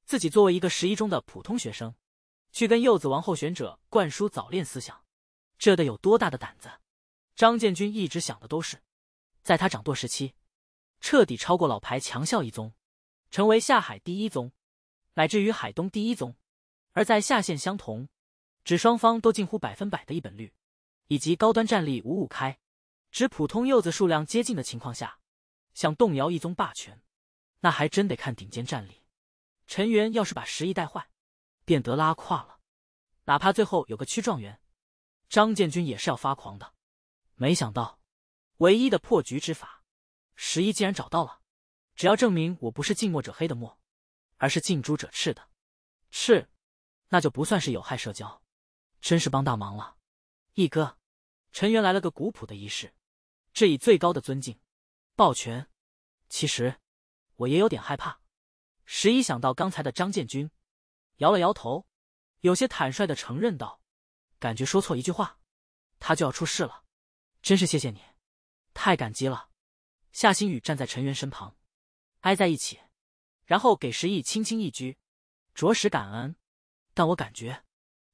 自己作为一个十一中的普通学生，去跟柚子王候选者灌输早恋思想，这得有多大的胆子？张建军一直想的都是，在他掌舵时期，彻底超过老牌强校一宗，成为下海第一宗，乃至于海东第一宗。而在下限相同，指双方都近乎百分百的一本率，以及高端战力五五开，指普通柚子数量接近的情况下，想动摇一宗霸权，那还真得看顶尖战力。陈元要是把十亿带坏，便得拉胯了，哪怕最后有个区状元，张建军也是要发狂的。没想到，唯一的破局之法，十一竟然找到了。只要证明我不是近墨者黑的墨，而是近朱者赤的赤。那就不算是有害社交，真是帮大忙了，毅哥。陈媛来了个古朴的仪式，致以最高的尊敬，抱拳。其实我也有点害怕。十一想到刚才的张建军，摇了摇头，有些坦率的承认道：“感觉说错一句话，他就要出事了。”真是谢谢你，太感激了。夏新宇站在陈媛身旁，挨在一起，然后给十一轻轻一鞠，着实感恩。但我感觉，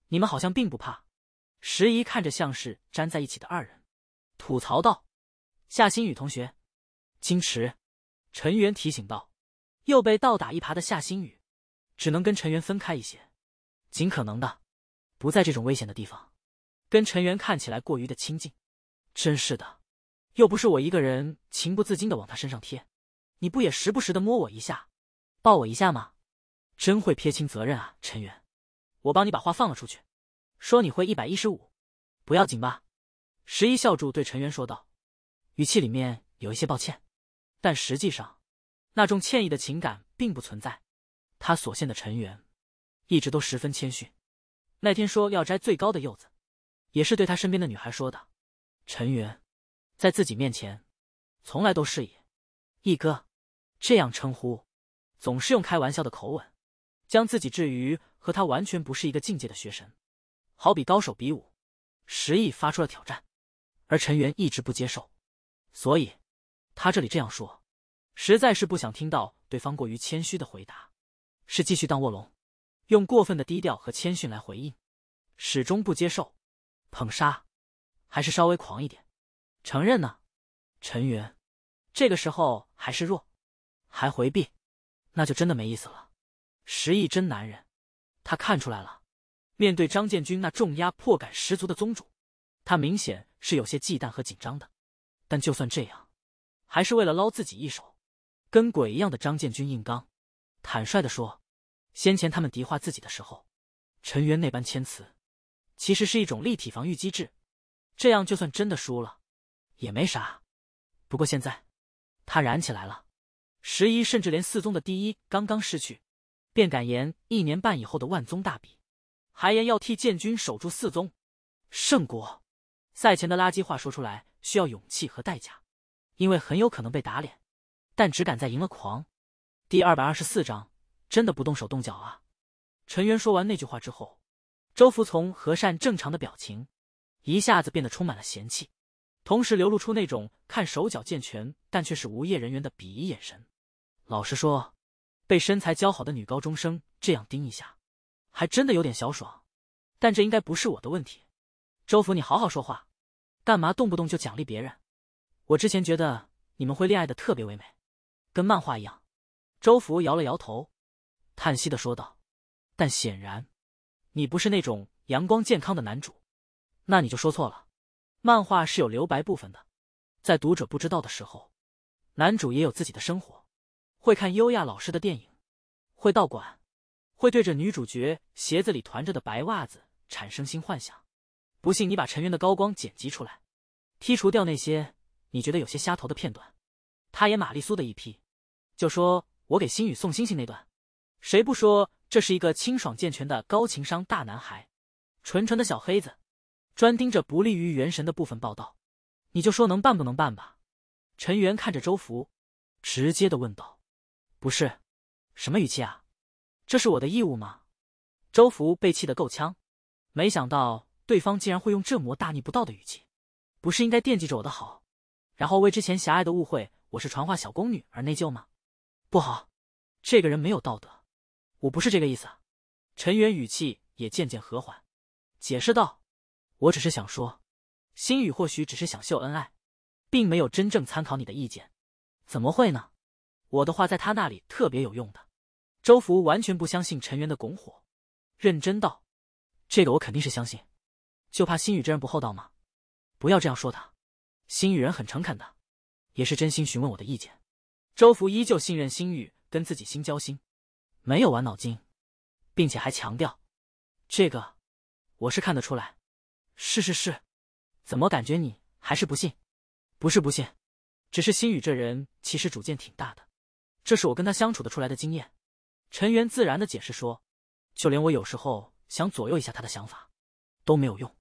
你们好像并不怕。石姨看着像是粘在一起的二人，吐槽道：“夏新宇同学，矜持。”陈元提醒道。又被倒打一耙的夏新宇，只能跟陈元分开一些，尽可能的不在这种危险的地方，跟陈元看起来过于的亲近。真是的，又不是我一个人，情不自禁的往他身上贴，你不也时不时的摸我一下，抱我一下吗？真会撇清责任啊，陈元。我帮你把话放了出去，说你会一百一十五，不要紧吧？十一笑住对陈元说道，语气里面有一些抱歉，但实际上，那种歉意的情感并不存在。他所见的陈元，一直都十分谦逊。那天说要摘最高的柚子，也是对他身边的女孩说的。陈元，在自己面前，从来都是以“一哥，这样称呼，总是用开玩笑的口吻，将自己置于。和他完全不是一个境界的学神，好比高手比武，石毅发出了挑战，而陈元一直不接受，所以他这里这样说，实在是不想听到对方过于谦虚的回答，是继续当卧龙，用过分的低调和谦逊来回应，始终不接受，捧杀，还是稍微狂一点，承认呢？陈元这个时候还是弱，还回避，那就真的没意思了。石毅真男人。他看出来了，面对张建军那重压迫感十足的宗主，他明显是有些忌惮和紧张的。但就算这样，还是为了捞自己一手，跟鬼一样的张建军硬刚。坦率的说，先前他们敌化自己的时候，陈渊那般谦辞，其实是一种立体防御机制。这样就算真的输了，也没啥。不过现在，他燃起来了。十一，甚至连四宗的第一刚刚失去。便敢言一年半以后的万宗大比，还言要替建军守住四宗。圣国赛前的垃圾话说出来需要勇气和代价，因为很有可能被打脸。但只敢在赢了狂。第二百二十四章真的不动手动脚啊？陈元说完那句话之后，周福从和善正常的表情一下子变得充满了嫌弃，同时流露出那种看手脚健全但却是无业人员的鄙夷眼神。老实说。被身材姣好的女高中生这样盯一下，还真的有点小爽。但这应该不是我的问题。周福，你好好说话，干嘛动不动就奖励别人？我之前觉得你们会恋爱的特别唯美，跟漫画一样。周福摇了摇头，叹息的说道：“但显然，你不是那种阳光健康的男主。那你就说错了。漫画是有留白部分的，在读者不知道的时候，男主也有自己的生活。”会看优雅老师的电影，会道馆，会对着女主角鞋子里团着的白袜子产生新幻想。不信你把陈媛的高光剪辑出来，剔除掉那些你觉得有些瞎头的片段。他也玛丽苏的一批，就说我给星宇送星星那段，谁不说这是一个清爽健全的高情商大男孩，纯纯的小黑子，专盯着不利于元神的部分报道。你就说能办不能办吧？陈元看着周福，直接的问道。不是，什么语气啊？这是我的义务吗？周福被气得够呛，没想到对方竟然会用这么大逆不道的语气。不是应该惦记着我的好，然后为之前狭隘的误会我是传话小宫女而内疚吗？不好，这个人没有道德。我不是这个意思。陈元语气也渐渐和缓，解释道：“我只是想说，心宇或许只是想秀恩爱，并没有真正参考你的意见。怎么会呢？”我的话在他那里特别有用的，周福完全不相信陈元的拱火，认真道：“这个我肯定是相信，就怕新宇这人不厚道吗？不要这样说他，新宇人很诚恳的，也是真心询问我的意见。”周福依旧信任新宇，跟自己心交心，没有玩脑筋，并且还强调：“这个我是看得出来，是是是，怎么感觉你还是不信？不是不信，只是新宇这人其实主见挺大的。”这是我跟他相处得出来的经验，陈元自然的解释说：“就连我有时候想左右一下他的想法，都没有用，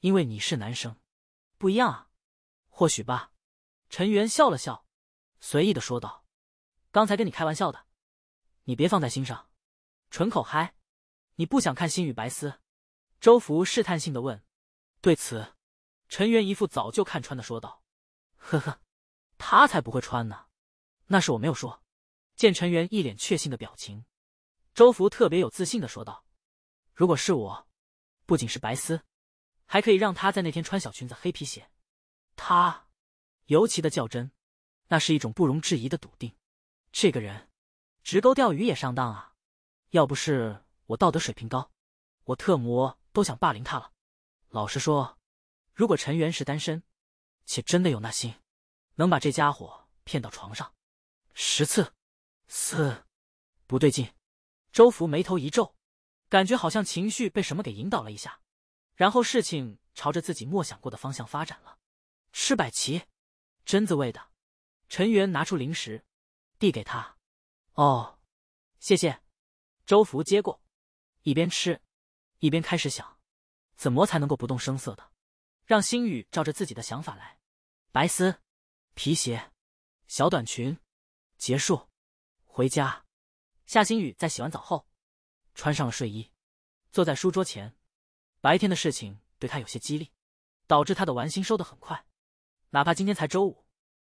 因为你是男生，不一样啊。”或许吧，陈元笑了笑，随意的说道：“刚才跟你开玩笑的，你别放在心上。”纯口嗨，你不想看《心雨白丝》？周福试探性的问。对此，陈元一副早就看穿的说道：“呵呵，他才不会穿呢，那是我没有说。”见陈元一脸确信的表情，周福特别有自信的说道：“如果是我，不仅是白丝，还可以让他在那天穿小裙子、黑皮鞋。他尤其的较真，那是一种不容置疑的笃定。这个人，直钩钓鱼也上当啊！要不是我道德水平高，我特么都想霸凌他了。老实说，如果陈元是单身，且真的有那心，能把这家伙骗到床上十次。”嘶，不对劲，周福眉头一皱，感觉好像情绪被什么给引导了一下，然后事情朝着自己没想过的方向发展了。吃百奇，榛子味的。陈元拿出零食，递给他。哦，谢谢。周福接过，一边吃，一边开始想，怎么才能够不动声色的，让心雨照着自己的想法来。白丝，皮鞋，小短裙，结束。回家，夏新宇在洗完澡后，穿上了睡衣，坐在书桌前。白天的事情对他有些激励，导致他的玩心收得很快。哪怕今天才周五，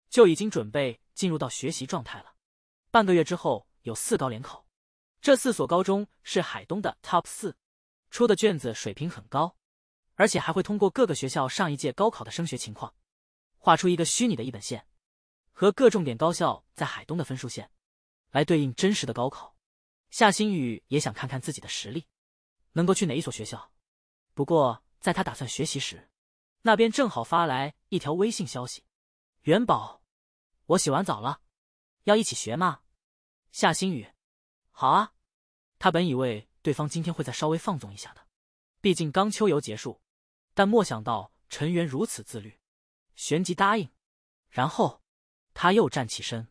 就已经准备进入到学习状态了。半个月之后有四高联考，这四所高中是海东的 top 四，出的卷子水平很高，而且还会通过各个学校上一届高考的升学情况，画出一个虚拟的一本线和各重点高校在海东的分数线。来对应真实的高考，夏新宇也想看看自己的实力，能够去哪一所学校。不过在他打算学习时，那边正好发来一条微信消息：“元宝，我洗完澡了，要一起学吗？”夏新宇，好啊。他本以为对方今天会再稍微放纵一下的，毕竟刚秋游结束。但莫想到陈元如此自律，旋即答应。然后他又站起身，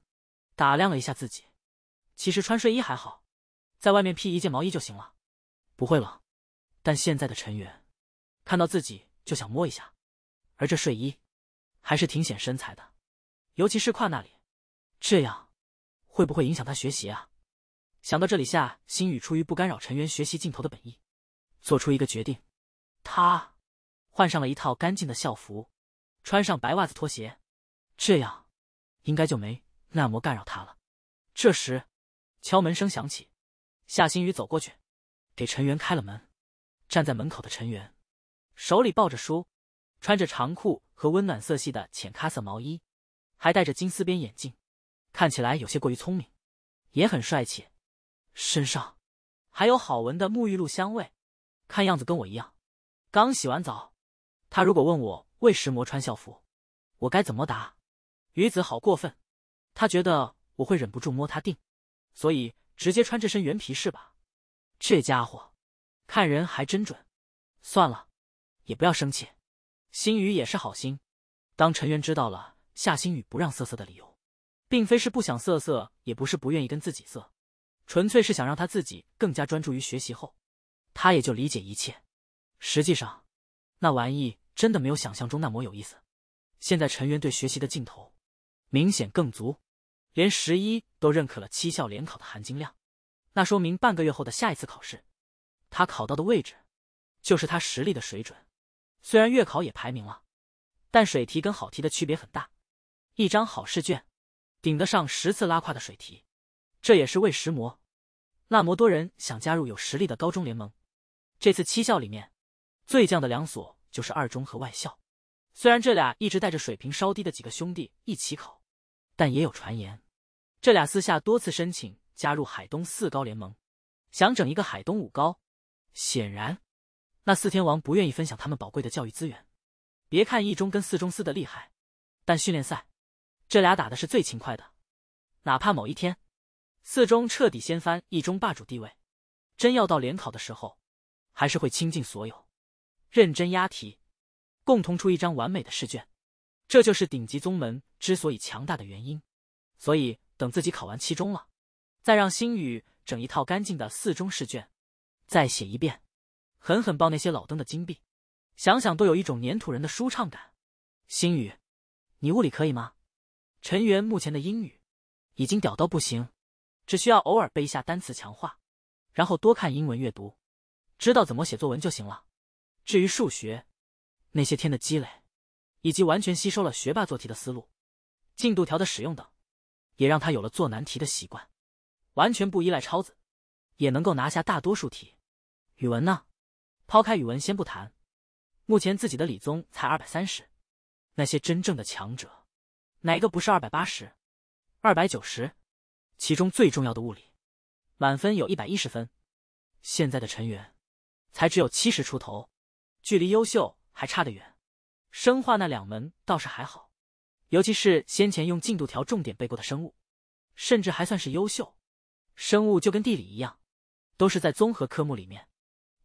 打量了一下自己。其实穿睡衣还好，在外面披一件毛衣就行了，不会冷。但现在的陈元，看到自己就想摸一下，而这睡衣，还是挺显身材的，尤其是胯那里。这样，会不会影响他学习啊？想到这里，夏新宇出于不干扰陈元学习镜头的本意，做出一个决定：他换上了一套干净的校服，穿上白袜子拖鞋，这样，应该就没那么干扰他了。这时。敲门声响起，夏新宇走过去，给陈元开了门。站在门口的陈元，手里抱着书，穿着长裤和温暖色系的浅咖色毛衣，还戴着金丝边眼镜，看起来有些过于聪明，也很帅气。身上还有好闻的沐浴露香味，看样子跟我一样刚洗完澡。他如果问我为石魔穿校服，我该怎么答？于子好过分，他觉得我会忍不住摸他腚。所以直接穿这身原皮是吧？这家伙，看人还真准。算了，也不要生气。心雨也是好心。当陈元知道了夏心雨不让瑟瑟的理由，并非是不想瑟瑟，也不是不愿意跟自己色，纯粹是想让他自己更加专注于学习后，他也就理解一切。实际上，那玩意真的没有想象中那么有意思。现在陈元对学习的劲头明显更足。连十一都认可了七校联考的含金量，那说明半个月后的下一次考试，他考到的位置，就是他实力的水准。虽然月考也排名了，但水题跟好题的区别很大，一张好试卷，顶得上十次拉胯的水题。这也是为实魔、那么多人想加入有实力的高中联盟。这次七校里面，最犟的两所就是二中和外校。虽然这俩一直带着水平稍低的几个兄弟一起考，但也有传言。这俩私下多次申请加入海东四高联盟，想整一个海东五高。显然，那四天王不愿意分享他们宝贵的教育资源。别看一中跟四中撕的厉害，但训练赛，这俩打的是最勤快的。哪怕某一天，四中彻底掀翻一中霸主地位，真要到联考的时候，还是会倾尽所有，认真押题，共同出一张完美的试卷。这就是顶级宗门之所以强大的原因。所以。等自己考完期中了，再让星宇整一套干净的四中试卷，再写一遍，狠狠爆那些老登的金币，想想都有一种粘土人的舒畅感。星宇，你物理可以吗？陈元目前的英语已经屌到不行，只需要偶尔背一下单词强化，然后多看英文阅读，知道怎么写作文就行了。至于数学，那些天的积累，以及完全吸收了学霸做题的思路，进度条的使用等。也让他有了做难题的习惯，完全不依赖抄子，也能够拿下大多数题。语文呢？抛开语文先不谈，目前自己的理综才二百三十，那些真正的强者，哪个不是二百八十、二百九十？其中最重要的物理，满分有一百一十分，现在的陈元才只有七十出头，距离优秀还差得远。生化那两门倒是还好。尤其是先前用进度条重点背过的生物，甚至还算是优秀。生物就跟地理一样，都是在综合科目里面，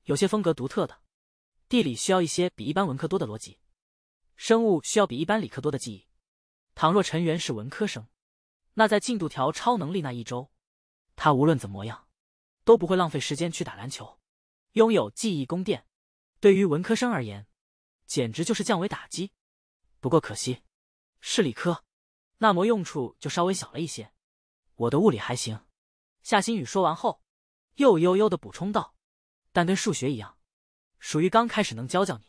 有些风格独特的。地理需要一些比一般文科多的逻辑，生物需要比一般理科多的记忆。倘若陈元是文科生，那在进度条超能力那一周，他无论怎么样，都不会浪费时间去打篮球。拥有记忆宫殿，对于文科生而言，简直就是降维打击。不过可惜。是理科，那么用处就稍微小了一些。我的物理还行，夏新宇说完后，又悠悠的补充道：“但跟数学一样，属于刚开始能教教你，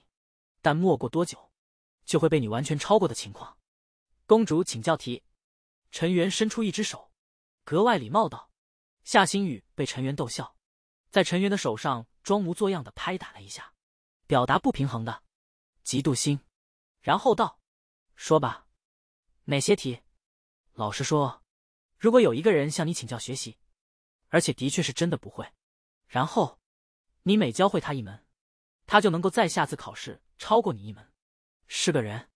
但没过多久，就会被你完全超过的情况。”公主请教题，陈元伸出一只手，格外礼貌道。夏新宇被陈元逗笑，在陈元的手上装模作样的拍打了一下，表达不平衡的嫉妒心，然后道：“说吧。”哪些题？老实说，如果有一个人向你请教学习，而且的确是真的不会，然后你每教会他一门，他就能够在下次考试超过你一门。是个人，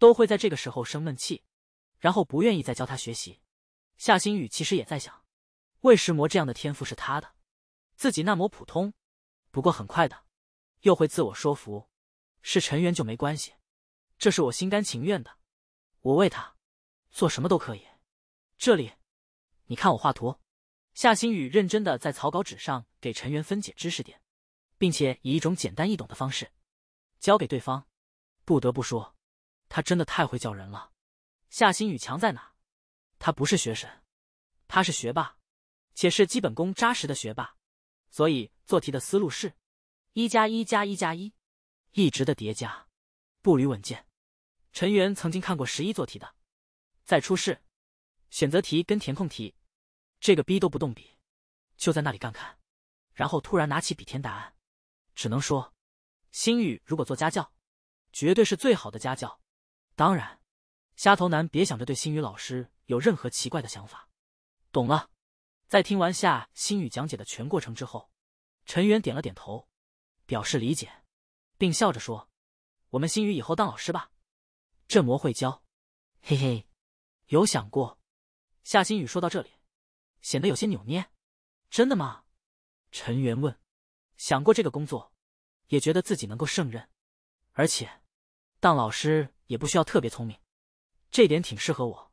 都会在这个时候生闷气，然后不愿意再教他学习。夏新宇其实也在想，魏石魔这样的天赋是他的，自己那么普通，不过很快的，又会自我说服，是陈元就没关系，这是我心甘情愿的，我为他。做什么都可以。这里，你看我画图。夏新宇认真的在草稿纸上给陈元分解知识点，并且以一种简单易懂的方式教给对方。不得不说，他真的太会叫人了。夏新宇强在哪？他不是学神，他是学霸，且是基本功扎实的学霸。所以做题的思路是：一加一加一加一，一直的叠加，步履稳健。陈元曾经看过十一做题的。再出事，选择题跟填空题，这个逼都不动笔，就在那里干看，然后突然拿起笔填答案，只能说，心宇如果做家教，绝对是最好的家教。当然，虾头男别想着对心宇老师有任何奇怪的想法。懂了，在听完夏心宇讲解的全过程之后，陈元点了点头，表示理解，并笑着说：“我们心宇以后当老师吧，这魔会教，嘿嘿。”有想过，夏新宇说到这里，显得有些扭捏。真的吗？陈元问。想过这个工作，也觉得自己能够胜任，而且当老师也不需要特别聪明，这点挺适合我。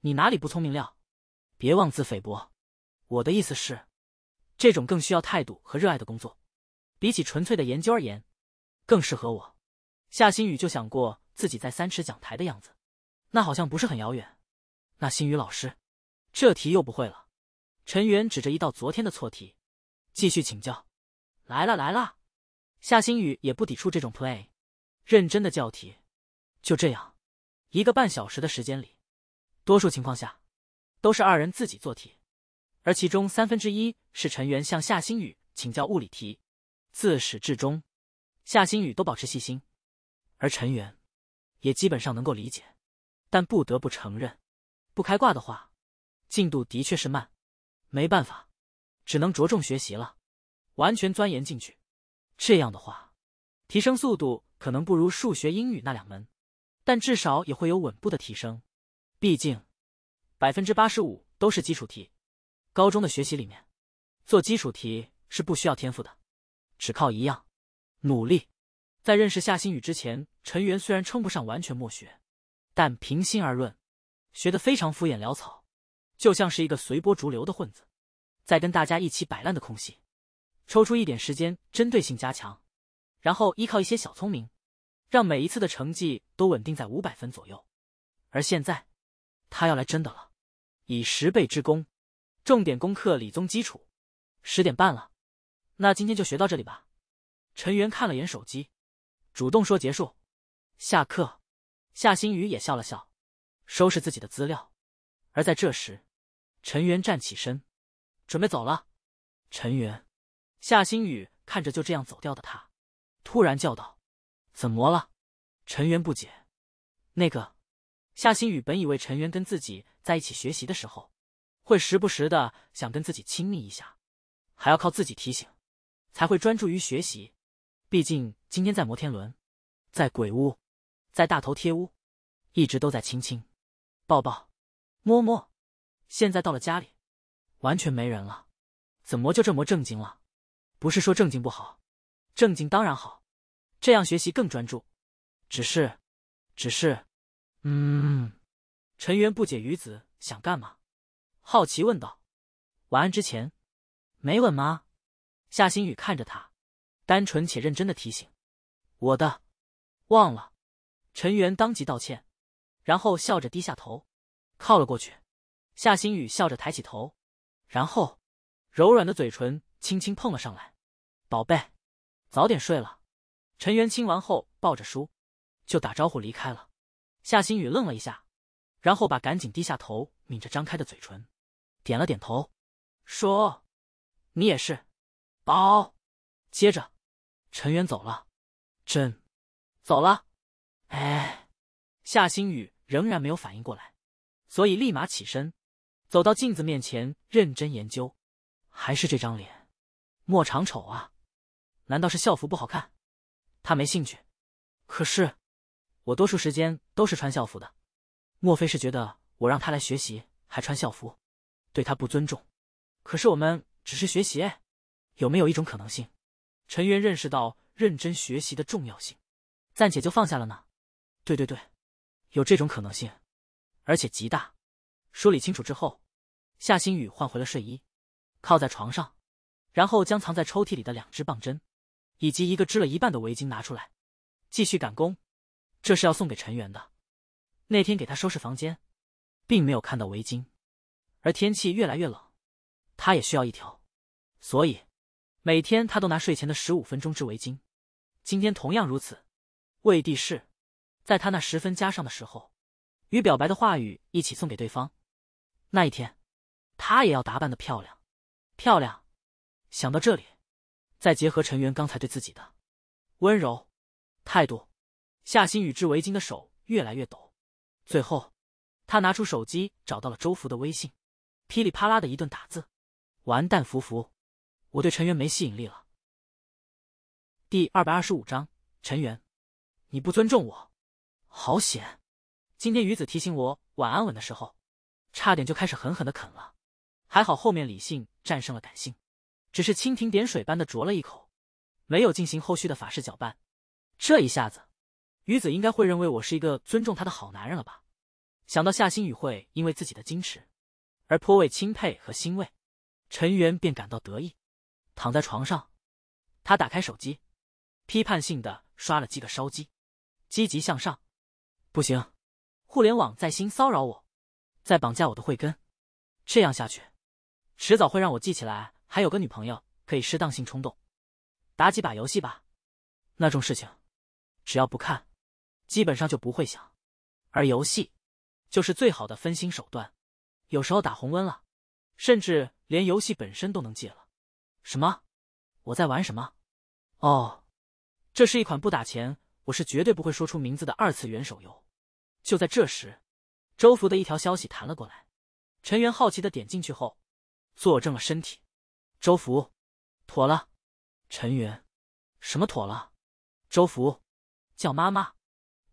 你哪里不聪明料？别妄自菲薄。我的意思是，这种更需要态度和热爱的工作，比起纯粹的研究而言，更适合我。夏新宇就想过自己在三尺讲台的样子，那好像不是很遥远。那新宇老师，这题又不会了。陈元指着一道昨天的错题，继续请教。来了来了，夏新宇也不抵触这种 play，认真的教题。就这样，一个半小时的时间里，多数情况下都是二人自己做题，而其中三分之一是陈元向夏新宇请教物理题。自始至终，夏新宇都保持细心，而陈元也基本上能够理解，但不得不承认。不开挂的话，进度的确是慢，没办法，只能着重学习了，完全钻研进去。这样的话，提升速度可能不如数学、英语那两门，但至少也会有稳步的提升。毕竟，百分之八十五都是基础题。高中的学习里面，做基础题是不需要天赋的，只靠一样，努力。在认识夏新宇之前，陈元虽然称不上完全默学，但平心而论。学的非常敷衍潦草，就像是一个随波逐流的混子，在跟大家一起摆烂的空隙，抽出一点时间针对性加强，然后依靠一些小聪明，让每一次的成绩都稳定在五百分左右。而现在，他要来真的了，以十倍之功，重点攻克理综基础。十点半了，那今天就学到这里吧。陈元看了眼手机，主动说结束。下课。夏新宇也笑了笑。收拾自己的资料，而在这时，陈元站起身，准备走了。陈元，夏新宇看着就这样走掉的他，突然叫道：“怎么了？”陈元不解。那个，夏新宇本以为陈元跟自己在一起学习的时候，会时不时的想跟自己亲密一下，还要靠自己提醒，才会专注于学习。毕竟今天在摩天轮，在鬼屋，在大头贴屋，一直都在亲亲。抱抱，摸摸，现在到了家里，完全没人了，怎么就这么正经了？不是说正经不好，正经当然好，这样学习更专注。只是，只是，嗯，陈元不解于子想干嘛，好奇问道。晚安之前，没吻吗？夏新宇看着他，单纯且认真的提醒。我的，忘了。陈元当即道歉。然后笑着低下头，靠了过去。夏新雨笑着抬起头，然后柔软的嘴唇轻轻碰了上来。“宝贝，早点睡了。”陈元亲完后抱着书，就打招呼离开了。夏新雨愣了一下，然后把赶紧低下头，抿着张开的嘴唇，点了点头，说：“你也是，宝。”接着，陈元走了。真走了。哎，夏新雨。仍然没有反应过来，所以立马起身，走到镜子面前认真研究。还是这张脸，莫长丑啊？难道是校服不好看？他没兴趣。可是，我多数时间都是穿校服的。莫非是觉得我让他来学习还穿校服，对他不尊重？可是我们只是学习，有没有一种可能性？陈渊认识到认真学习的重要性，暂且就放下了呢。对对对。有这种可能性，而且极大。梳理清楚之后，夏新雨换回了睡衣，靠在床上，然后将藏在抽屉里的两支棒针，以及一个织了一半的围巾拿出来，继续赶工。这是要送给陈元的。那天给他收拾房间，并没有看到围巾，而天气越来越冷，他也需要一条，所以每天他都拿睡前的十五分钟织围巾。今天同样如此，魏帝是。在他那十分加上的时候，与表白的话语一起送给对方。那一天，他也要打扮的漂亮，漂亮。想到这里，再结合陈元刚才对自己的温柔态度，夏新宇织围巾的手越来越抖。最后，他拿出手机找到了周福的微信，噼里啪啦的一顿打字。完蛋，福福，我对陈元没吸引力了。第二百二十五章：陈元，你不尊重我。好险！今天鱼子提醒我晚安吻的时候，差点就开始狠狠的啃了。还好后面理性战胜了感性，只是蜻蜓点水般的啄了一口，没有进行后续的法式搅拌。这一下子，鱼子应该会认为我是一个尊重他的好男人了吧？想到夏新宇会因为自己的矜持而颇为钦佩和欣慰，陈元便感到得意。躺在床上，他打开手机，批判性的刷了几个烧鸡，积极向上。不行，互联网在心骚扰我，在绑架我的慧根。这样下去，迟早会让我记起来还有个女朋友，可以适当性冲动。打几把游戏吧，那种事情，只要不看，基本上就不会想。而游戏，就是最好的分心手段。有时候打红温了，甚至连游戏本身都能戒了。什么？我在玩什么？哦，这是一款不打钱。我是绝对不会说出名字的二次元手游。就在这时，周福的一条消息弹了过来。陈元好奇的点进去后，坐正了身体。周福，妥了。陈元，什么妥了？周福，叫妈妈。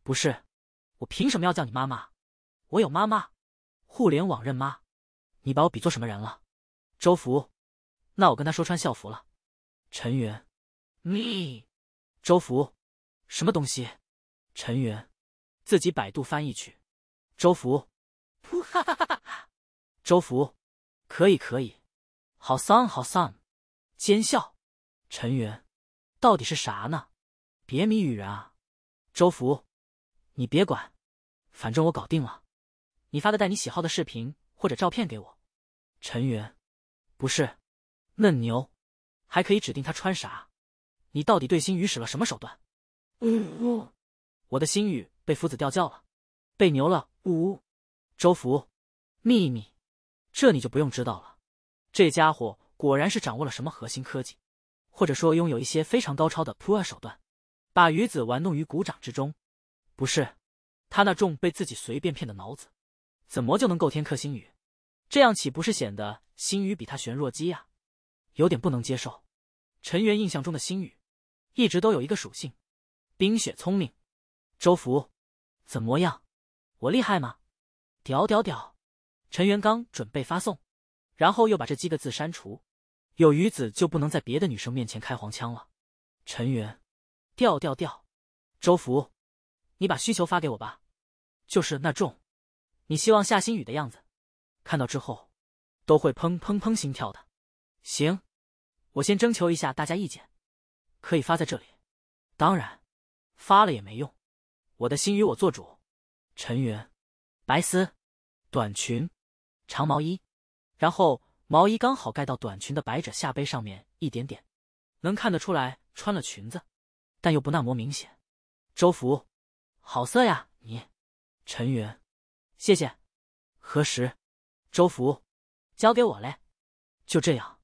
不是，我凭什么要叫你妈妈？我有妈妈，互联网认妈。你把我比作什么人了？周福，那我跟他说穿校服了。陈元，me。周福。什么东西，陈云，自己百度翻译去。周福，哈哈哈哈哈哈，周福，可以可以，好丧好丧，奸笑。陈云，到底是啥呢？别迷语人啊，周福，你别管，反正我搞定了。你发个带你喜好的视频或者照片给我。陈云，不是，嫩牛，还可以指定他穿啥。你到底对星宇使了什么手段？呜呜，我的心语被夫子调教了，被牛了。呜，周福，秘密，这你就不用知道了。这家伙果然是掌握了什么核心科技，或者说拥有一些非常高超的普尔手段，把鱼子玩弄于股掌之中。不是，他那重被自己随便骗的脑子，怎么就能够天克星宇？这样岂不是显得星宇比他悬弱鸡呀？有点不能接受。陈元印象中的星宇，一直都有一个属性。冰雪聪明，周福，怎么样？我厉害吗？屌屌屌！陈元刚准备发送，然后又把这几个字删除。有鱼子就不能在别的女生面前开黄腔了。陈元，屌屌屌！周福，你把需求发给我吧，就是那重，你希望夏新宇的样子，看到之后都会砰砰砰心跳的。行，我先征求一下大家意见，可以发在这里，当然。发了也没用，我的心与我做主。陈云，白丝，短裙，长毛衣，然后毛衣刚好盖到短裙的百褶下背上面一点点，能看得出来穿了裙子，但又不那么明显。周福，好色呀你。陈云，谢谢。何时？周福，交给我嘞。就这样，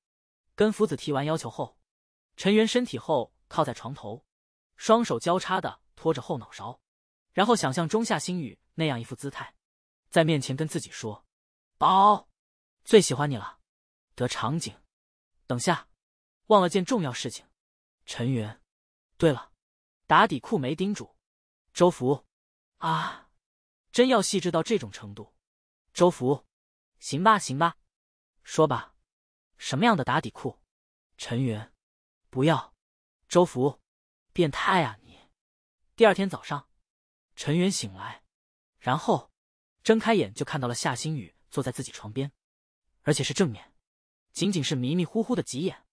跟福子提完要求后，陈元身体后靠在床头。双手交叉的托着后脑勺，然后想象中夏新宇那样一副姿态，在面前跟自己说：“宝，最喜欢你了。”的场景。等下，忘了件重要事情。陈云，对了，打底裤没叮嘱。周福，啊，真要细致到这种程度。周福，行吧行吧，说吧，什么样的打底裤？陈云，不要。周福。变态啊你！第二天早上，陈元醒来，然后睁开眼就看到了夏新宇坐在自己床边，而且是正面。仅仅是迷迷糊糊的几眼，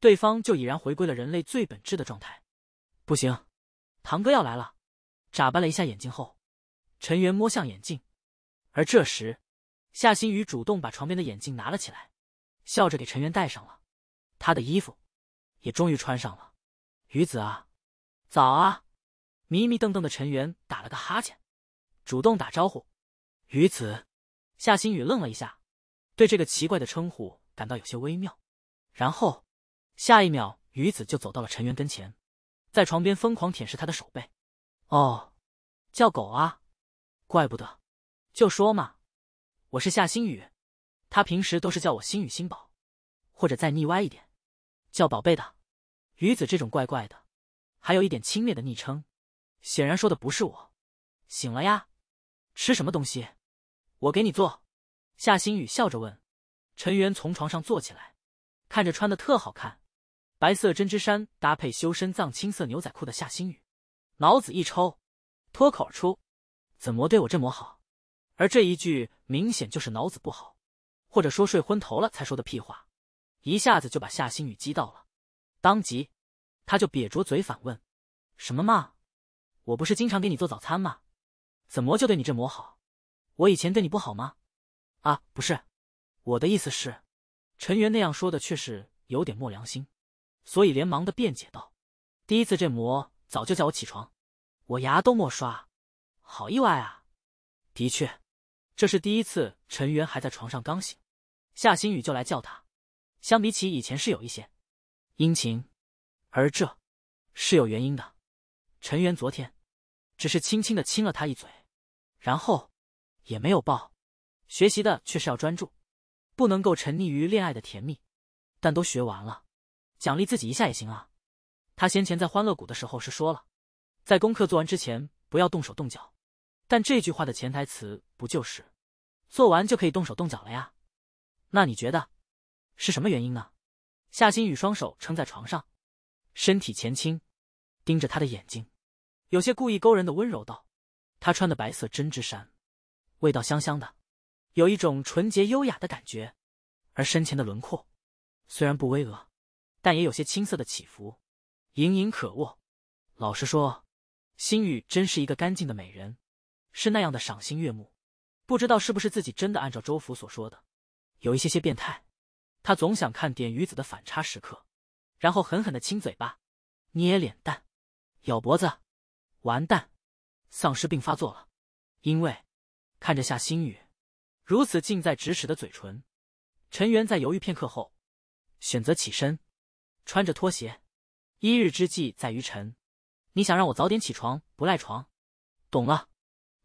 对方就已然回归了人类最本质的状态。不行，堂哥要来了。眨巴了一下眼睛后，陈元摸向眼镜，而这时夏新宇主动把床边的眼镜拿了起来，笑着给陈元戴上了。他的衣服也终于穿上了。于子啊。早啊！迷迷瞪瞪的陈元打了个哈欠，主动打招呼。于子，夏新宇愣了一下，对这个奇怪的称呼感到有些微妙。然后，下一秒，于子就走到了陈元跟前，在床边疯狂舔舐他的手背。哦，叫狗啊！怪不得，就说嘛，我是夏新宇，他平时都是叫我新宇新宝，或者再腻歪一点，叫宝贝的。于子这种怪怪的。还有一点轻蔑的昵称，显然说的不是我。醒了呀，吃什么东西？我给你做。夏新宇笑着问。陈元从床上坐起来，看着穿的特好看，白色针织衫搭配修身藏青色牛仔裤的夏新宇，脑子一抽，脱口而出：“怎么对我这么好？”而这一句明显就是脑子不好，或者说睡昏头了才说的屁话，一下子就把夏新宇激到了，当即。他就瘪着嘴反问：“什么嘛？我不是经常给你做早餐吗？怎么就对你这么好？我以前对你不好吗？”啊，不是，我的意思是，陈元那样说的却是有点没良心，所以连忙的辩解道：“第一次这魔早就叫我起床，我牙都没刷，好意外啊！”的确，这是第一次陈元还在床上刚醒，夏新雨就来叫他。相比起以前，是有一些殷勤。而这是有原因的，陈元昨天只是轻轻的亲了他一嘴，然后也没有抱。学习的却是要专注，不能够沉溺于恋爱的甜蜜。但都学完了，奖励自己一下也行啊。他先前在欢乐谷的时候是说了，在功课做完之前不要动手动脚，但这句话的潜台词不就是做完就可以动手动脚了呀？那你觉得是什么原因呢？夏新宇双手撑在床上。身体前倾，盯着他的眼睛，有些故意勾人的温柔道：“他穿的白色针织衫，味道香香的，有一种纯洁优雅的感觉。而身前的轮廓，虽然不巍峨，但也有些青涩的起伏，隐隐可握。老实说，心雨真是一个干净的美人，是那样的赏心悦目。不知道是不是自己真的按照周福所说的，有一些些变态。他总想看点鱼子的反差时刻。”然后狠狠的亲嘴巴，捏脸蛋，咬脖子，完蛋，丧尸病发作了。因为看着夏新宇如此近在咫尺的嘴唇，陈元在犹豫片刻后，选择起身，穿着拖鞋。一日之计在于晨，你想让我早点起床不赖床？懂了，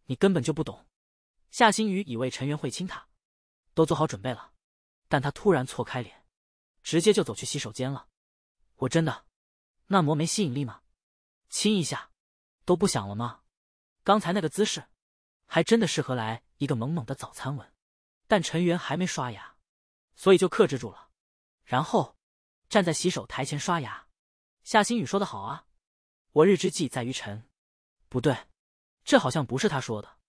你根本就不懂。夏新宇以为陈元会亲他，都做好准备了，但他突然错开脸，直接就走去洗手间了。我真的，那么没吸引力吗？亲一下，都不想了吗？刚才那个姿势，还真的适合来一个猛猛的早餐吻。但陈元还没刷牙，所以就克制住了。然后，站在洗手台前刷牙。夏新宇说的好啊，我日之计在于晨。不对，这好像不是他说的。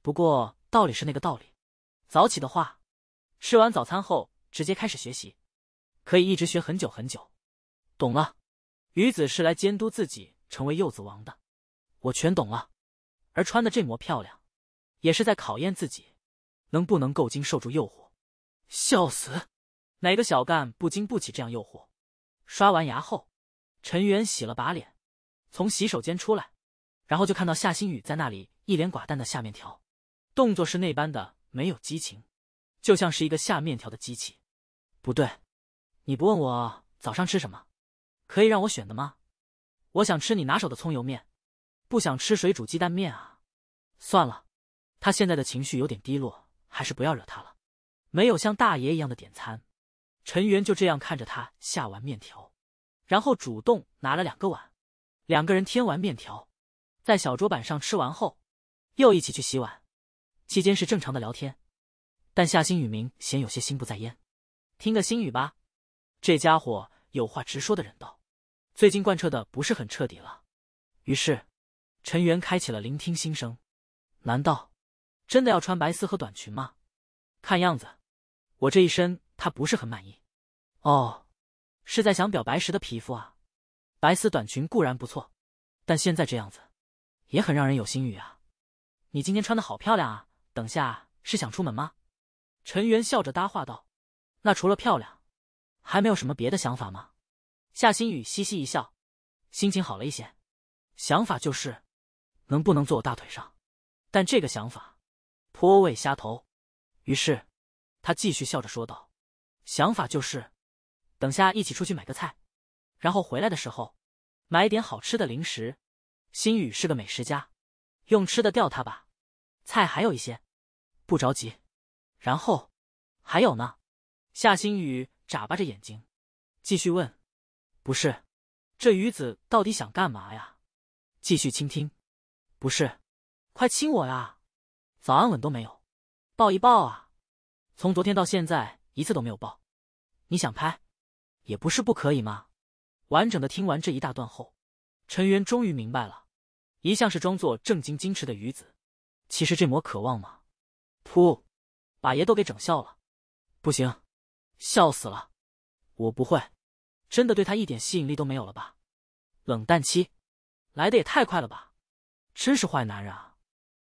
不过道理是那个道理。早起的话，吃完早餐后直接开始学习，可以一直学很久很久。懂了，于子是来监督自己成为柚子王的，我全懂了。而穿的这模漂亮，也是在考验自己，能不能够经受住诱惑。笑死，哪个小干不经不起这样诱惑？刷完牙后，陈元洗了把脸，从洗手间出来，然后就看到夏新宇在那里一脸寡淡的下面条，动作是那般的没有激情，就像是一个下面条的机器。不对，你不问我早上吃什么？可以让我选的吗？我想吃你拿手的葱油面，不想吃水煮鸡蛋面啊。算了，他现在的情绪有点低落，还是不要惹他了。没有像大爷一样的点餐，陈元就这样看着他下完面条，然后主动拿了两个碗，两个人添完面条，在小桌板上吃完后，又一起去洗碗。期间是正常的聊天，但夏新宇明显有些心不在焉。听个心语吧，这家伙有话直说的人道。最近贯彻的不是很彻底了，于是，陈元开启了聆听心声。难道真的要穿白丝和短裙吗？看样子，我这一身他不是很满意。哦，是在想表白时的皮肤啊。白丝短裙固然不错，但现在这样子，也很让人有心语啊。你今天穿的好漂亮啊，等下是想出门吗？陈元笑着搭话道。那除了漂亮，还没有什么别的想法吗？夏新宇嘻嘻一笑，心情好了一些。想法就是，能不能坐我大腿上？但这个想法颇为瞎头。于是，他继续笑着说道：“想法就是，等下一起出去买个菜，然后回来的时候买点好吃的零食。新宇是个美食家，用吃的钓他吧。菜还有一些，不着急。然后还有呢？”夏新宇眨巴着眼睛，继续问。不是，这鱼子到底想干嘛呀？继续倾听。不是，快亲我呀！早安吻都没有，抱一抱啊！从昨天到现在一次都没有抱。你想拍，也不是不可以嘛。完整的听完这一大段后，陈元终于明白了，一向是装作正经矜持的鱼子，其实这抹渴望吗？噗，把爷都给整笑了。不行，笑死了，我不会。真的对他一点吸引力都没有了吧？冷淡期来的也太快了吧！真是坏男人啊！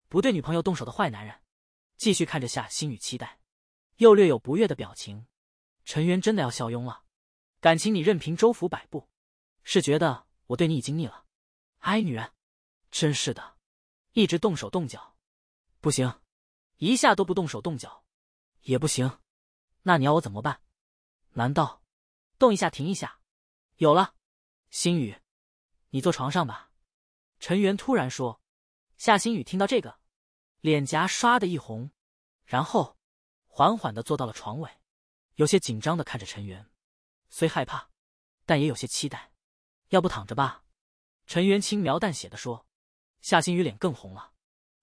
不对女朋友动手的坏男人，继续看着夏新宇期待，又略有不悦的表情。陈渊真的要笑拥了，感情你任凭周府摆布，是觉得我对你已经腻了？哎，女人，真是的，一直动手动脚，不行，一下都不动手动脚也不行，那你要我怎么办？难道？动一下，停一下。有了，心雨，你坐床上吧。陈元突然说。夏星雨听到这个，脸颊唰的一红，然后缓缓的坐到了床尾，有些紧张的看着陈元，虽害怕，但也有些期待。要不躺着吧。陈元轻描淡写的说。夏新宇脸更红了，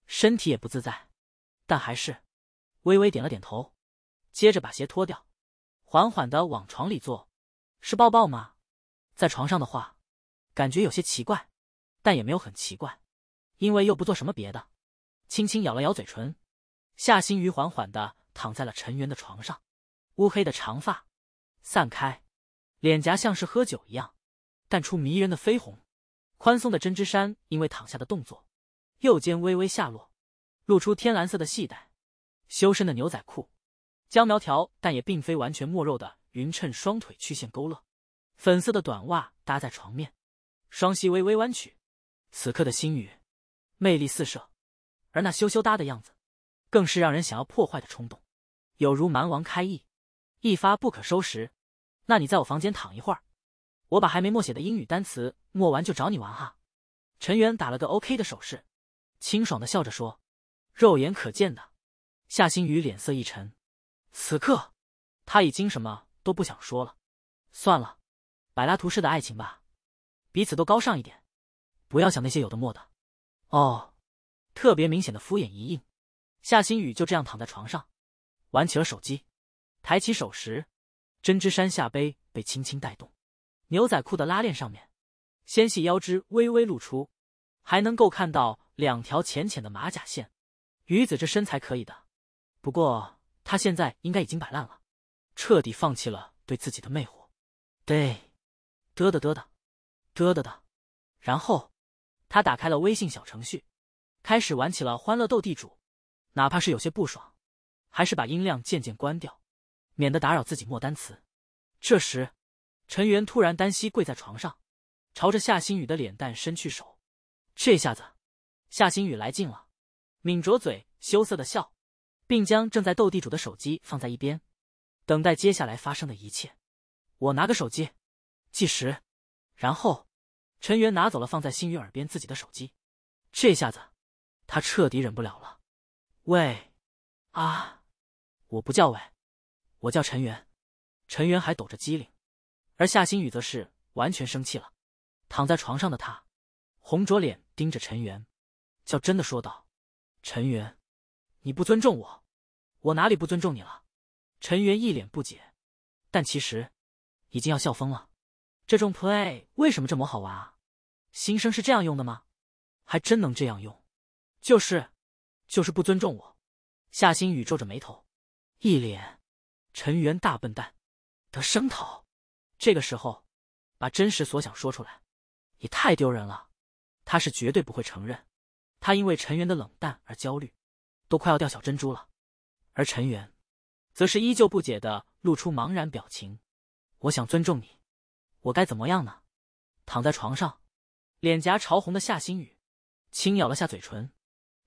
身体也不自在，但还是微微点了点头，接着把鞋脱掉，缓缓的往床里坐。是抱抱吗？在床上的话，感觉有些奇怪，但也没有很奇怪，因为又不做什么别的。轻轻咬了咬嘴唇，夏新雨缓缓的躺在了陈元的床上。乌黑的长发散开，脸颊像是喝酒一样，淡出迷人的绯红。宽松的针织衫因为躺下的动作，右肩微微下落，露出天蓝色的细带。修身的牛仔裤，将苗条但也并非完全没肉的。匀称双腿曲线勾勒，粉色的短袜搭在床面，双膝微微弯曲。此刻的星宇，魅力四射，而那羞羞答的样子，更是让人想要破坏的冲动，有如蛮王开意，一发不可收拾。那你在我房间躺一会儿，我把还没默写的英语单词默完就找你玩哈。陈元打了个 OK 的手势，清爽的笑着说：“肉眼可见的。”夏新宇脸色一沉，此刻他已经什么。都不想说了，算了，柏拉图式的爱情吧，彼此都高尚一点，不要想那些有的没的。哦，特别明显的敷衍一应。夏新宇就这样躺在床上，玩起了手机。抬起手时，针织衫下杯被轻轻带动，牛仔裤的拉链上面，纤细腰肢微微露出，还能够看到两条浅浅的马甲线。鱼子这身材可以的，不过他现在应该已经摆烂了。彻底放弃了对自己的魅惑，嘚，嘚嘚嘚嘚嘚的的，然后，他打开了微信小程序，开始玩起了欢乐斗地主，哪怕是有些不爽，还是把音量渐渐关掉，免得打扰自己默单词。这时，陈元突然单膝跪在床上，朝着夏新宇的脸蛋伸去手，这下子，夏新宇来劲了，抿着嘴羞涩的笑，并将正在斗地主的手机放在一边。等待接下来发生的一切，我拿个手机，计时，然后，陈元拿走了放在心雨耳边自己的手机，这下子，他彻底忍不了了。喂，啊，我不叫喂，我叫陈元。陈元还抖着机灵，而夏新宇则是完全生气了。躺在床上的他，红着脸盯着陈元，较真的说道：“陈元，你不尊重我，我哪里不尊重你了？”陈元一脸不解，但其实已经要笑疯了。这种 play 为什么这么好玩啊？新生是这样用的吗？还真能这样用，就是，就是不尊重我。夏新宇皱着眉头，一脸陈元大笨蛋得声讨。这个时候把真实所想说出来，也太丢人了。他是绝对不会承认，他因为陈元的冷淡而焦虑，都快要掉小珍珠了。而陈元。则是依旧不解的露出茫然表情。我想尊重你，我该怎么样呢？躺在床上，脸颊潮红的夏新雨轻咬了下嘴唇，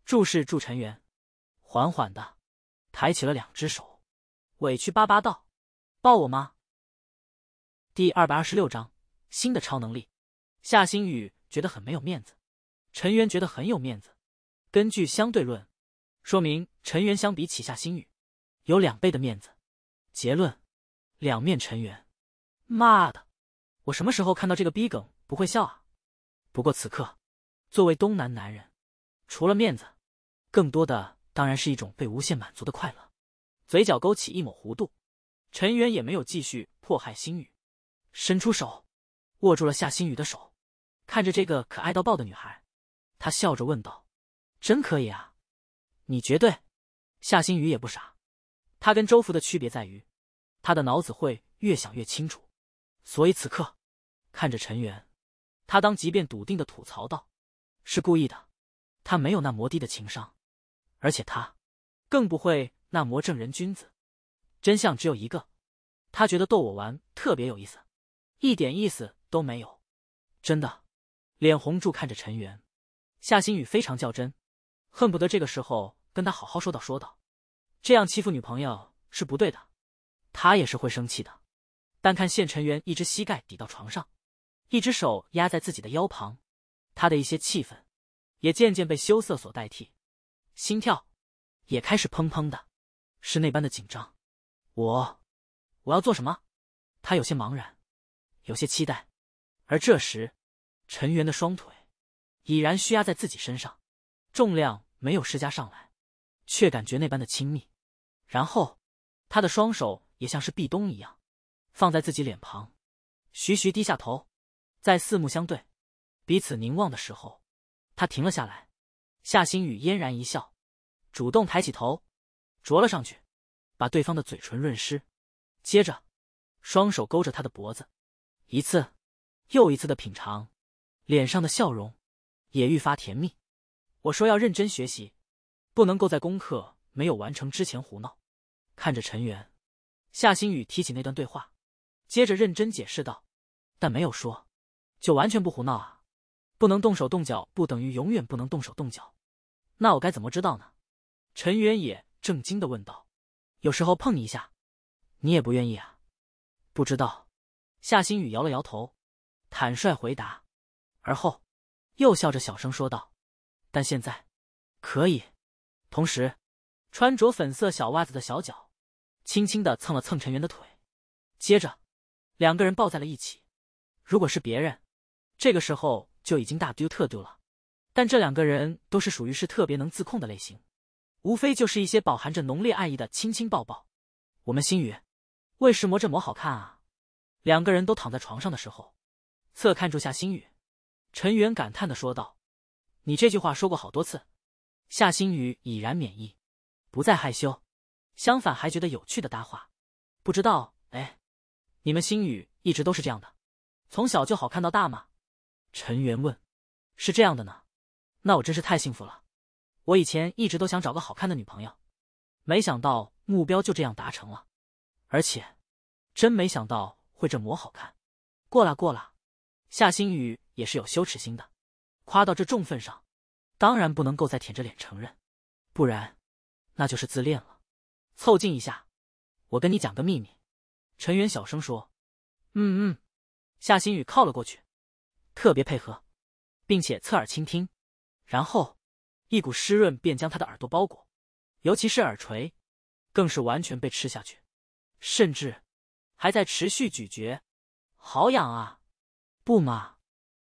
注视祝陈元，缓缓的抬起了两只手，委屈巴巴道：“抱我吗？”第二百二十六章新的超能力。夏新雨觉得很没有面子，陈元觉得很有面子。根据相对论，说明陈元相比起夏新雨。有两倍的面子，结论，两面尘缘。妈的，我什么时候看到这个逼梗不会笑啊？不过此刻，作为东南男人，除了面子，更多的当然是一种被无限满足的快乐。嘴角勾起一抹弧度，陈元也没有继续迫害星宇，伸出手，握住了夏星宇的手，看着这个可爱到爆的女孩，他笑着问道：“真可以啊？你绝对。”夏星宇也不傻。他跟周福的区别在于，他的脑子会越想越清楚，所以此刻看着陈元，他当即便笃定的吐槽道：“是故意的，他没有那魔帝的情商，而且他更不会那魔正人君子。真相只有一个，他觉得逗我玩特别有意思，一点意思都没有，真的。”脸红住看着陈元，夏新雨非常较真，恨不得这个时候跟他好好说道说道。这样欺负女朋友是不对的，她也是会生气的。但看现陈元一只膝盖抵到床上，一只手压在自己的腰旁，他的一些气愤也渐渐被羞涩所代替，心跳也开始砰砰的，是那般的紧张。我，我要做什么？他有些茫然，有些期待。而这时，陈元的双腿已然虚压在自己身上，重量没有施加上来，却感觉那般的亲密。然后，他的双手也像是壁咚一样，放在自己脸旁，徐徐低下头，在四目相对、彼此凝望的时候，他停了下来。夏新宇嫣然一笑，主动抬起头，啄了上去，把对方的嘴唇润湿。接着，双手勾着他的脖子，一次又一次的品尝，脸上的笑容也愈发甜蜜。我说要认真学习，不能够在功课没有完成之前胡闹。看着陈元，夏新宇提起那段对话，接着认真解释道：“但没有说，就完全不胡闹啊！不能动手动脚，不等于永远不能动手动脚。那我该怎么知道呢？”陈元也震惊的问道：“有时候碰你一下，你也不愿意啊？”“不知道。”夏新宇摇了摇头，坦率回答，而后又笑着小声说道：“但现在，可以。同时，穿着粉色小袜子的小脚。”轻轻的蹭了蹭陈元的腿，接着，两个人抱在了一起。如果是别人，这个时候就已经大丢特丢了，但这两个人都是属于是特别能自控的类型，无非就是一些饱含着浓烈爱意的亲亲抱抱。我们心宇，为什么这么好看啊？两个人都躺在床上的时候，侧看住夏心宇，陈元感叹的说道：“你这句话说过好多次。”夏心宇已然免疫，不再害羞。相反，还觉得有趣的搭话，不知道哎，你们星宇一直都是这样的，从小就好看到大吗？陈元问。是这样的呢，那我真是太幸福了。我以前一直都想找个好看的女朋友，没想到目标就这样达成了，而且，真没想到会这么好看。过了过了，夏新宇也是有羞耻心的，夸到这重份上，当然不能够再舔着脸承认，不然，那就是自恋了。凑近一下，我跟你讲个秘密。”陈远小声说。“嗯嗯。”夏新雨靠了过去，特别配合，并且侧耳倾听。然后，一股湿润便将他的耳朵包裹，尤其是耳垂，更是完全被吃下去，甚至还在持续咀嚼。好痒啊！不嘛，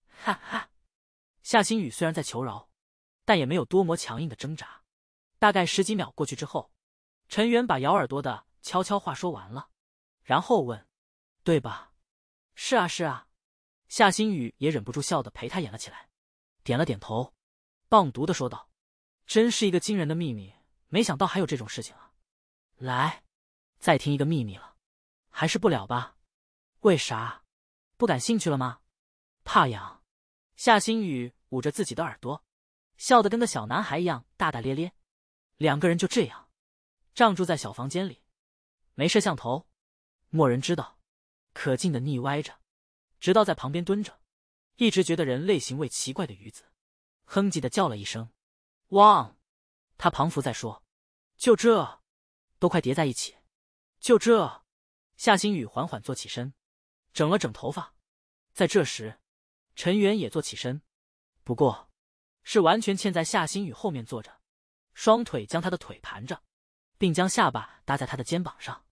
哈哈。夏新雨虽然在求饶，但也没有多么强硬的挣扎。大概十几秒过去之后。陈元把咬耳朵的悄悄话说完了，然后问：“对吧？”“是啊，是啊。”夏新宇也忍不住笑的陪他演了起来，点了点头，棒读的说道：“真是一个惊人的秘密，没想到还有这种事情啊！”“来，再听一个秘密了，还是不了吧？”“为啥？不感兴趣了吗？”“怕痒。”夏新宇捂着自己的耳朵，笑得跟个小男孩一样大大咧咧。两个人就这样。帐住在小房间里，没摄像头，没人知道，可劲的腻歪着，直到在旁边蹲着，一直觉得人类行为奇怪的鱼子，哼唧的叫了一声，哇！他庞佛在说，就这，都快叠在一起，就这。夏新宇缓缓坐起身，整了整头发，在这时，陈元也坐起身，不过，是完全嵌在夏新宇后面坐着，双腿将他的腿盘着。并将下巴搭在他的肩膀上，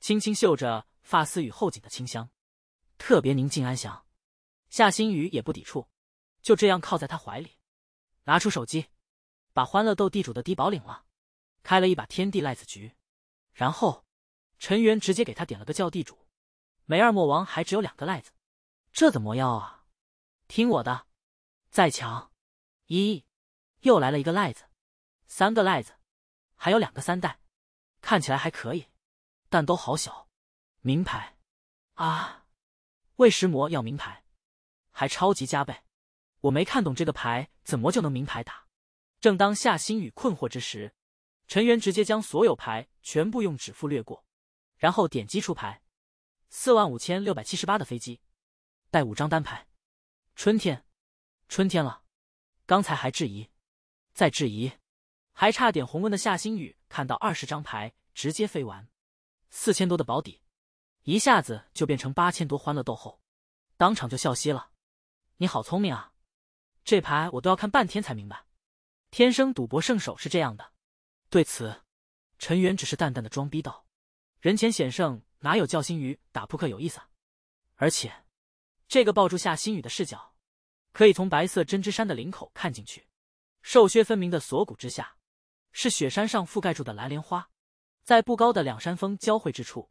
轻轻嗅着发丝与后颈的清香，特别宁静安详。夏新宇也不抵触，就这样靠在他怀里，拿出手机，把欢乐斗地主的低保领了，开了一把天地赖子局。然后，陈元直接给他点了个叫地主，没二莫王还只有两个赖子，这怎么要啊？听我的，再抢！一，又来了一个赖子，三个赖子，还有两个三代。看起来还可以，但都好小。明牌啊，为食魔要明牌，还超级加倍。我没看懂这个牌怎么就能明牌打。正当夏新宇困惑之时，陈元直接将所有牌全部用指腹掠过，然后点击出牌。四万五千六百七十八的飞机，带五张单牌。春天，春天了。刚才还质疑，再质疑，还差点红温的夏新宇。看到二十张牌直接飞完，四千多的保底，一下子就变成八千多欢乐豆后，当场就笑嘻了。你好聪明啊，这牌我都要看半天才明白。天生赌博圣手是这样的。对此，陈元只是淡淡的装逼道：“人前险胜，哪有叫心雨打扑克有意思？”啊？而且，这个抱住夏新宇的视角，可以从白色针织衫的领口看进去，瘦削分明的锁骨之下。是雪山上覆盖住的蓝莲花，在不高的两山峰交汇之处，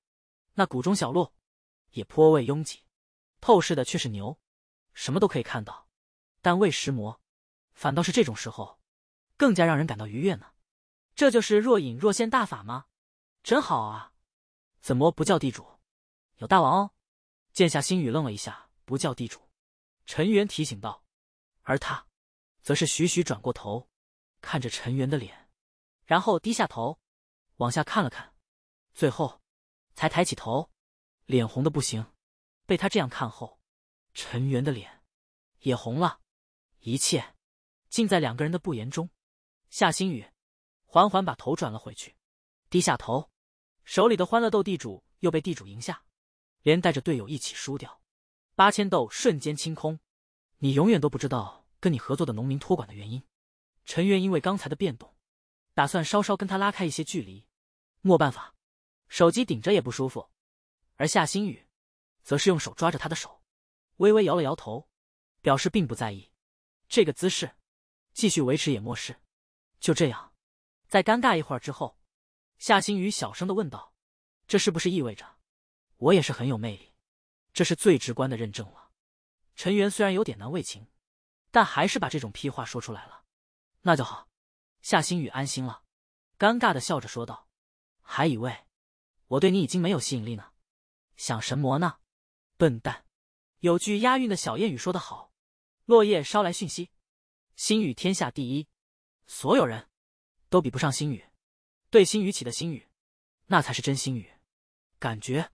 那谷中小路，也颇为拥挤。透视的却是牛，什么都可以看到，但未食魔，反倒是这种时候，更加让人感到愉悦呢。这就是若隐若现大法吗？真好啊！怎么不叫地主？有大王哦！剑下心雨愣了一下，不叫地主，陈元提醒道，而他，则是徐徐转过头，看着陈元的脸。然后低下头，往下看了看，最后，才抬起头，脸红的不行。被他这样看后，陈元的脸也红了。一切，尽在两个人的不言中。夏新宇，缓缓把头转了回去，低下头，手里的欢乐斗地主又被地主赢下，连带着队友一起输掉，八千豆瞬间清空。你永远都不知道跟你合作的农民托管的原因。陈元因为刚才的变动。打算稍稍跟他拉开一些距离，没办法，手机顶着也不舒服。而夏新宇则是用手抓着他的手，微微摇了摇头，表示并不在意。这个姿势继续维持也没事。就这样，在尴尬一会儿之后，夏新宇小声的问道：“这是不是意味着我也是很有魅力？这是最直观的认证了。”陈元虽然有点难为情，但还是把这种屁话说出来了。那就好。夏新宇安心了，尴尬的笑着说道：“还以为我对你已经没有吸引力呢，想神魔呢，笨蛋！有句押韵的小谚语说得好：落叶捎来讯息，新宇天下第一，所有人都比不上新宇。对新宇起的新宇，那才是真心宇。感觉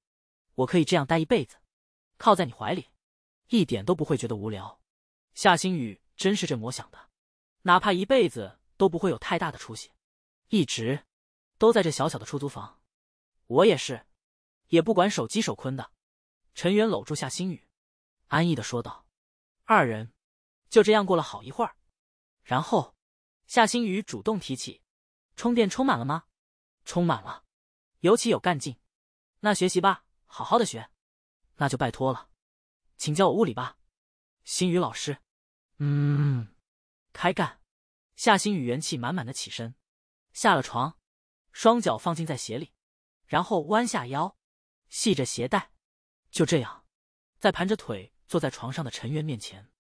我可以这样待一辈子，靠在你怀里，一点都不会觉得无聊。夏新宇真是这么想的，哪怕一辈子。”都不会有太大的出息，一直都在这小小的出租房。我也是，也不管手机手坤的。陈元搂住夏新宇，安逸的说道。二人就这样过了好一会儿，然后夏新宇主动提起：“充电充满了吗？”“充满了。”“尤其有干劲。”“那学习吧，好好的学。”“那就拜托了，请教我物理吧，新宇老师。”“嗯，开干。”夏新宇元气满满的起身，下了床，双脚放进在鞋里，然后弯下腰，系着鞋带。就这样，在盘着腿坐在床上的陈元面前，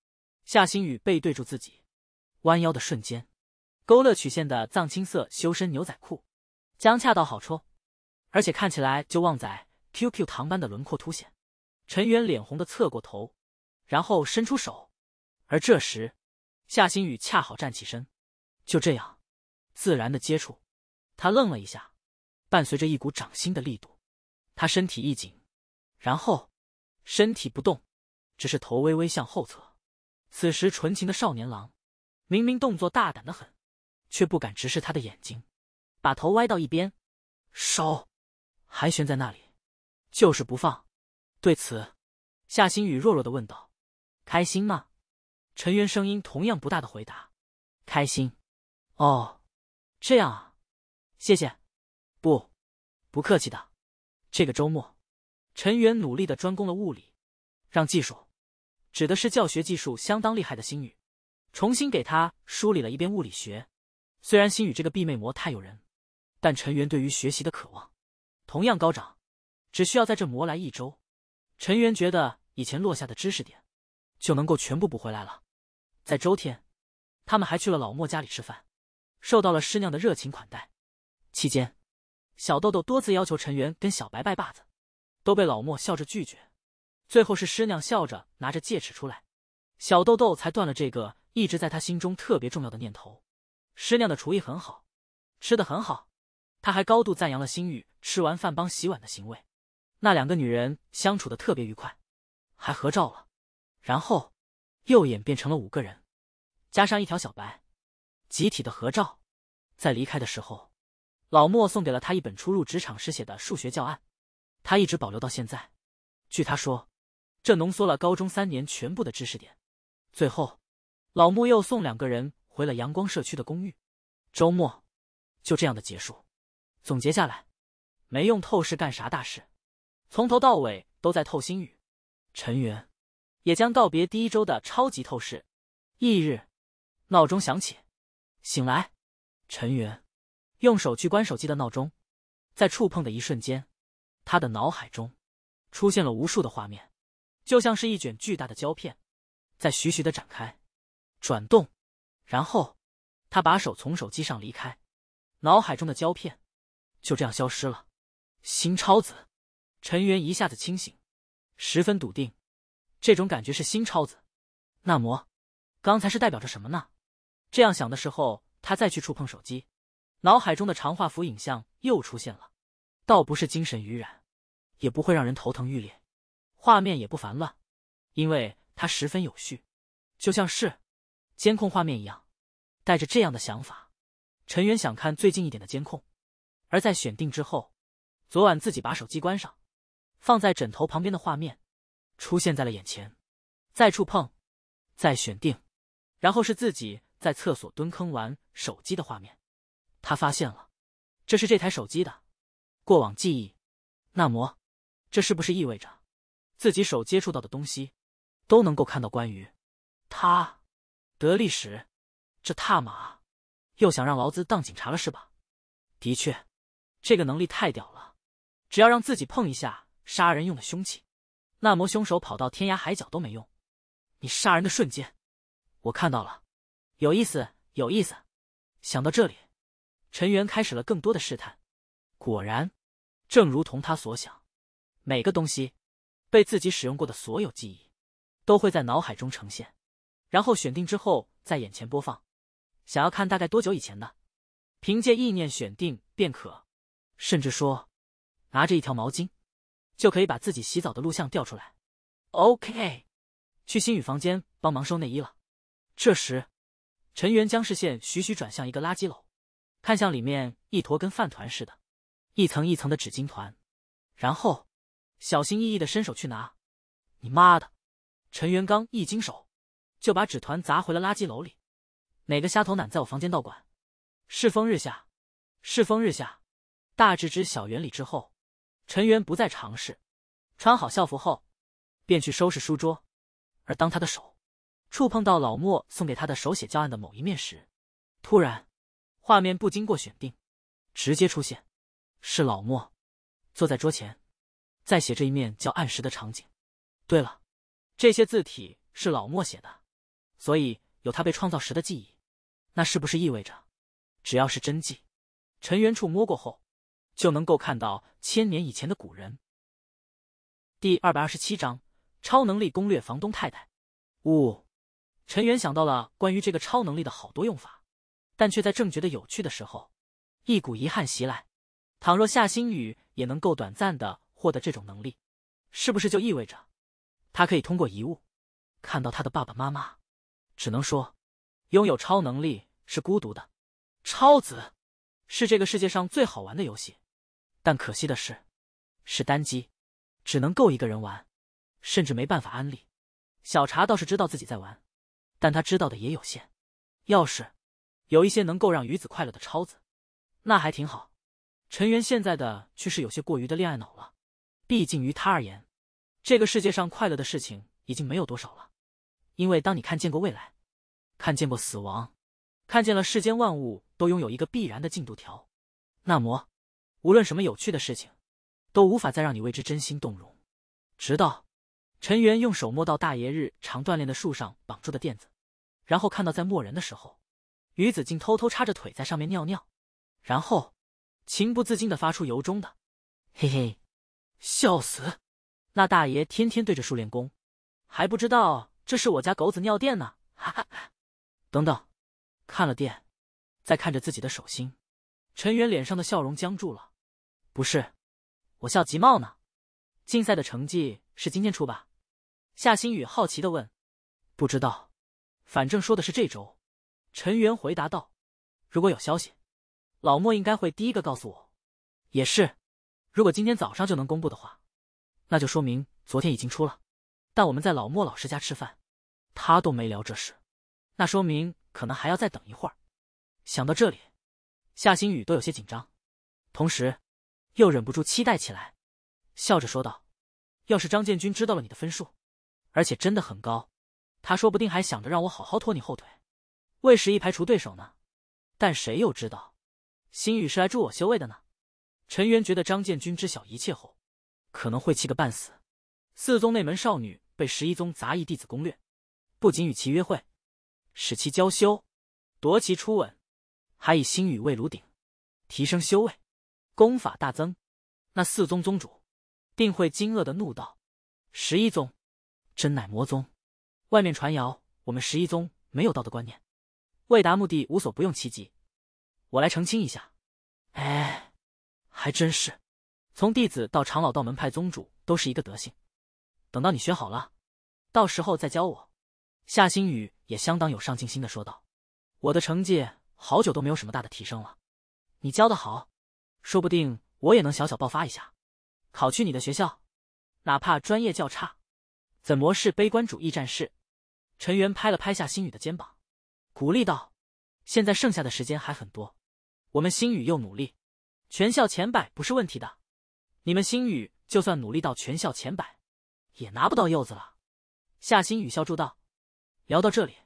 夏新宇背对住自己，弯腰的瞬间，勾勒曲线的藏青色修身牛仔裤，将恰到好处，而且看起来就旺仔 QQ 糖般的轮廓凸显。陈元脸红的侧过头，然后伸出手，而这时，夏新宇恰好站起身。就这样，自然的接触，他愣了一下，伴随着一股掌心的力度，他身体一紧，然后，身体不动，只是头微微向后侧。此时纯情的少年郎，明明动作大胆的很，却不敢直视他的眼睛，把头歪到一边，手，还悬在那里，就是不放。对此，夏新宇弱弱的问道：“开心吗？”陈渊声音同样不大的回答：“开心。”哦，这样啊，谢谢，不，不客气的。这个周末，陈元努力的专攻了物理，让技术指的是教学技术相当厉害的星宇，重新给他梳理了一遍物理学。虽然星宇这个闭妹魔太诱人，但陈元对于学习的渴望同样高涨。只需要在这磨来一周，陈元觉得以前落下的知识点就能够全部补回来了。在周天，他们还去了老莫家里吃饭。受到了师娘的热情款待，期间，小豆豆多次要求陈元跟小白拜把子，都被老莫笑着拒绝。最后是师娘笑着拿着戒尺出来，小豆豆才断了这个一直在他心中特别重要的念头。师娘的厨艺很好，吃的很好，他还高度赞扬了心雨吃完饭帮洗碗的行为。那两个女人相处的特别愉快，还合照了。然后，右眼变成了五个人，加上一条小白。集体的合照，在离开的时候，老莫送给了他一本初入职场时写的数学教案，他一直保留到现在。据他说，这浓缩了高中三年全部的知识点。最后，老莫又送两个人回了阳光社区的公寓。周末，就这样的结束。总结下来，没用透视干啥大事，从头到尾都在透心语。陈媛也将告别第一周的超级透视。翌日，闹钟响起。醒来，陈媛用手去关手机的闹钟，在触碰的一瞬间，他的脑海中出现了无数的画面，就像是一卷巨大的胶片，在徐徐的展开、转动，然后他把手从手机上离开，脑海中的胶片就这样消失了。新超子，陈媛一下子清醒，十分笃定，这种感觉是新超子，那么刚才是代表着什么呢？这样想的时候，他再去触碰手机，脑海中的长画幅影像又出现了。倒不是精神余染，也不会让人头疼欲裂，画面也不繁乱，因为它十分有序，就像是监控画面一样。带着这样的想法，陈元想看最近一点的监控。而在选定之后，昨晚自己把手机关上，放在枕头旁边的画面出现在了眼前。再触碰，再选定，然后是自己。在厕所蹲坑玩手机的画面，他发现了，这是这台手机的过往记忆。那么，这是不是意味着自己手接触到的东西都能够看到？关于他得利时，这踏马又想让劳资当警察了是吧？的确，这个能力太屌了。只要让自己碰一下杀人用的凶器，那么凶手跑到天涯海角都没用。你杀人的瞬间，我看到了。有意思，有意思。想到这里，陈元开始了更多的试探。果然，正如同他所想，每个东西被自己使用过的所有记忆，都会在脑海中呈现，然后选定之后在眼前播放。想要看大概多久以前的，凭借意念选定便可。甚至说，拿着一条毛巾，就可以把自己洗澡的录像调出来。OK，去星宇房间帮忙收内衣了。这时。陈元将视线徐徐转向一个垃圾篓，看向里面一坨跟饭团似的，一层一层的纸巾团，然后小心翼翼的伸手去拿。你妈的！陈元刚一经手，就把纸团砸回了垃圾篓里。哪个虾头男在我房间道馆？世风日下，世风日下。大致知小原理之后，陈元不再尝试。穿好校服后，便去收拾书桌，而当他的手。触碰到老莫送给他的手写教案的某一面时，突然，画面不经过选定，直接出现，是老莫坐在桌前在写这一面教案时的场景。对了，这些字体是老莫写的，所以有他被创造时的记忆。那是不是意味着，只要是真迹，陈元触摸过后，就能够看到千年以前的古人？第二百二十七章：超能力攻略房东太太。呜。陈元想到了关于这个超能力的好多用法，但却在正觉得有趣的时候，一股遗憾袭来。倘若夏新宇也能够短暂的获得这种能力，是不是就意味着，他可以通过遗物，看到他的爸爸妈妈？只能说，拥有超能力是孤独的。超子，是这个世界上最好玩的游戏，但可惜的是，是单机，只能够一个人玩，甚至没办法安利。小茶倒是知道自己在玩。但他知道的也有限，要是有一些能够让鱼子快乐的超子，那还挺好。陈元现在的却是有些过于的恋爱脑了，毕竟于他而言，这个世界上快乐的事情已经没有多少了。因为当你看见过未来，看见过死亡，看见了世间万物都拥有一个必然的进度条，那么无论什么有趣的事情，都无法再让你为之真心动容，直到。陈元用手摸到大爷日常锻炼的树上绑住的垫子，然后看到在默人的时候，于子竟偷偷插着腿在上面尿尿，然后情不自禁的发出由衷的“嘿嘿”，笑死！那大爷天天对着树练功，还不知道这是我家狗子尿垫呢，哈哈等等，看了垫，再看着自己的手心，陈元脸上的笑容僵住了。不是，我笑极冒呢。竞赛的成绩是今天出吧？夏新宇好奇的问：“不知道，反正说的是这周。”陈元回答道：“如果有消息，老莫应该会第一个告诉我。也是，如果今天早上就能公布的话，那就说明昨天已经出了。但我们在老莫老师家吃饭，他都没聊这事，那说明可能还要再等一会儿。”想到这里，夏新宇都有些紧张，同时又忍不住期待起来，笑着说道：“要是张建军知道了你的分数。”而且真的很高，他说不定还想着让我好好拖你后腿，为十一排除对手呢。但谁又知道，心宇是来助我修为的呢？陈元觉得张建军知晓一切后，可能会气个半死。四宗内门少女被十一宗杂役弟子攻略，不仅与其约会，使其娇羞，夺其初吻，还以心宇为炉鼎，提升修为，功法大增。那四宗宗主定会惊愕的怒道：“十一宗。”真乃魔宗！外面传谣，我们十一宗没有道德观念，为达目的无所不用其极。我来澄清一下。哎，还真是，从弟子到长老到门派宗主，都是一个德性。等到你学好了，到时候再教我。夏新宇也相当有上进心的说道：“我的成绩好久都没有什么大的提升了，你教的好，说不定我也能小小爆发一下，考去你的学校，哪怕专业较差。”怎么是悲观主义战士？陈元拍了拍夏星宇的肩膀，鼓励道：“现在剩下的时间还很多，我们星宇又努力，全校前百不是问题的。你们星宇就算努力到全校前百，也拿不到柚子了。”夏新宇笑住道：“聊到这里，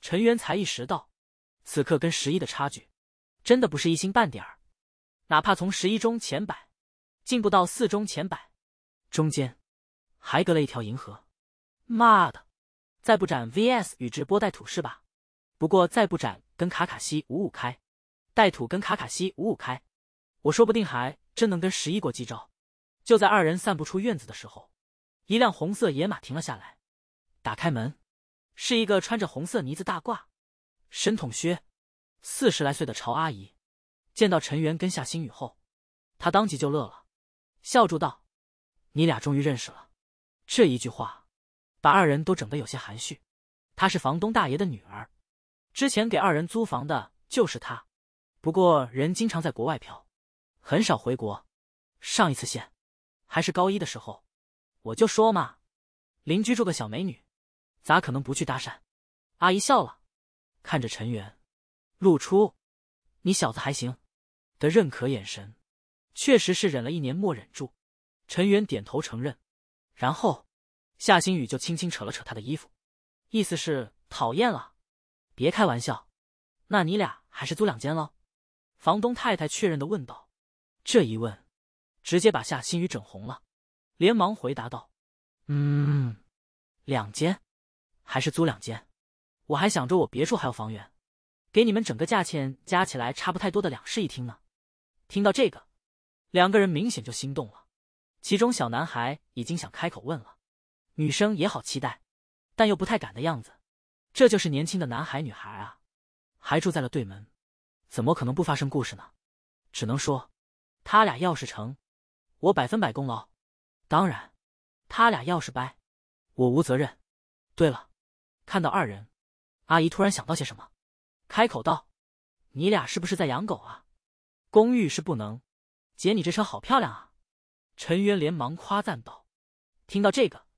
陈元才意识到，此刻跟十一的差距，真的不是一星半点儿。哪怕从十一中前百，进步到四中前百，中间还隔了一条银河。”妈的，再不斩 V S 宇智波带土是吧？不过再不斩跟卡卡西五五开，带土跟卡卡西五五开，我说不定还真能跟十一过几招。就在二人散不出院子的时候，一辆红色野马停了下来，打开门，是一个穿着红色呢子大褂、深筒靴、四十来岁的朝阿姨。见到陈元跟夏星雨后，她当即就乐了，笑住道：“你俩终于认识了。”这一句话。把二人都整得有些含蓄，她是房东大爷的女儿，之前给二人租房的就是她，不过人经常在国外漂，很少回国。上一次线还是高一的时候。我就说嘛，邻居住个小美女，咋可能不去搭讪？阿姨笑了，看着陈元，露出“你小子还行”的认可眼神，确实是忍了一年没忍住。陈元点头承认，然后。夏新宇就轻轻扯了扯他的衣服，意思是讨厌了，别开玩笑。那你俩还是租两间喽？房东太太确认的问道。这一问，直接把夏新宇整红了，连忙回答道：“嗯，两间，还是租两间。我还想着我别墅还有房源，给你们整个价钱加起来差不太多的两室一厅呢。”听到这个，两个人明显就心动了，其中小男孩已经想开口问了。女生也好期待，但又不太敢的样子。这就是年轻的男孩女孩啊，还住在了对门，怎么可能不发生故事呢？只能说，他俩要是成，我百分百功劳；当然，他俩要是掰，我无责任。对了，看到二人，阿姨突然想到些什么，开口道：“你俩是不是在养狗啊？”公寓是不能。姐，你这车好漂亮啊！陈渊连忙夸赞道。听到这个。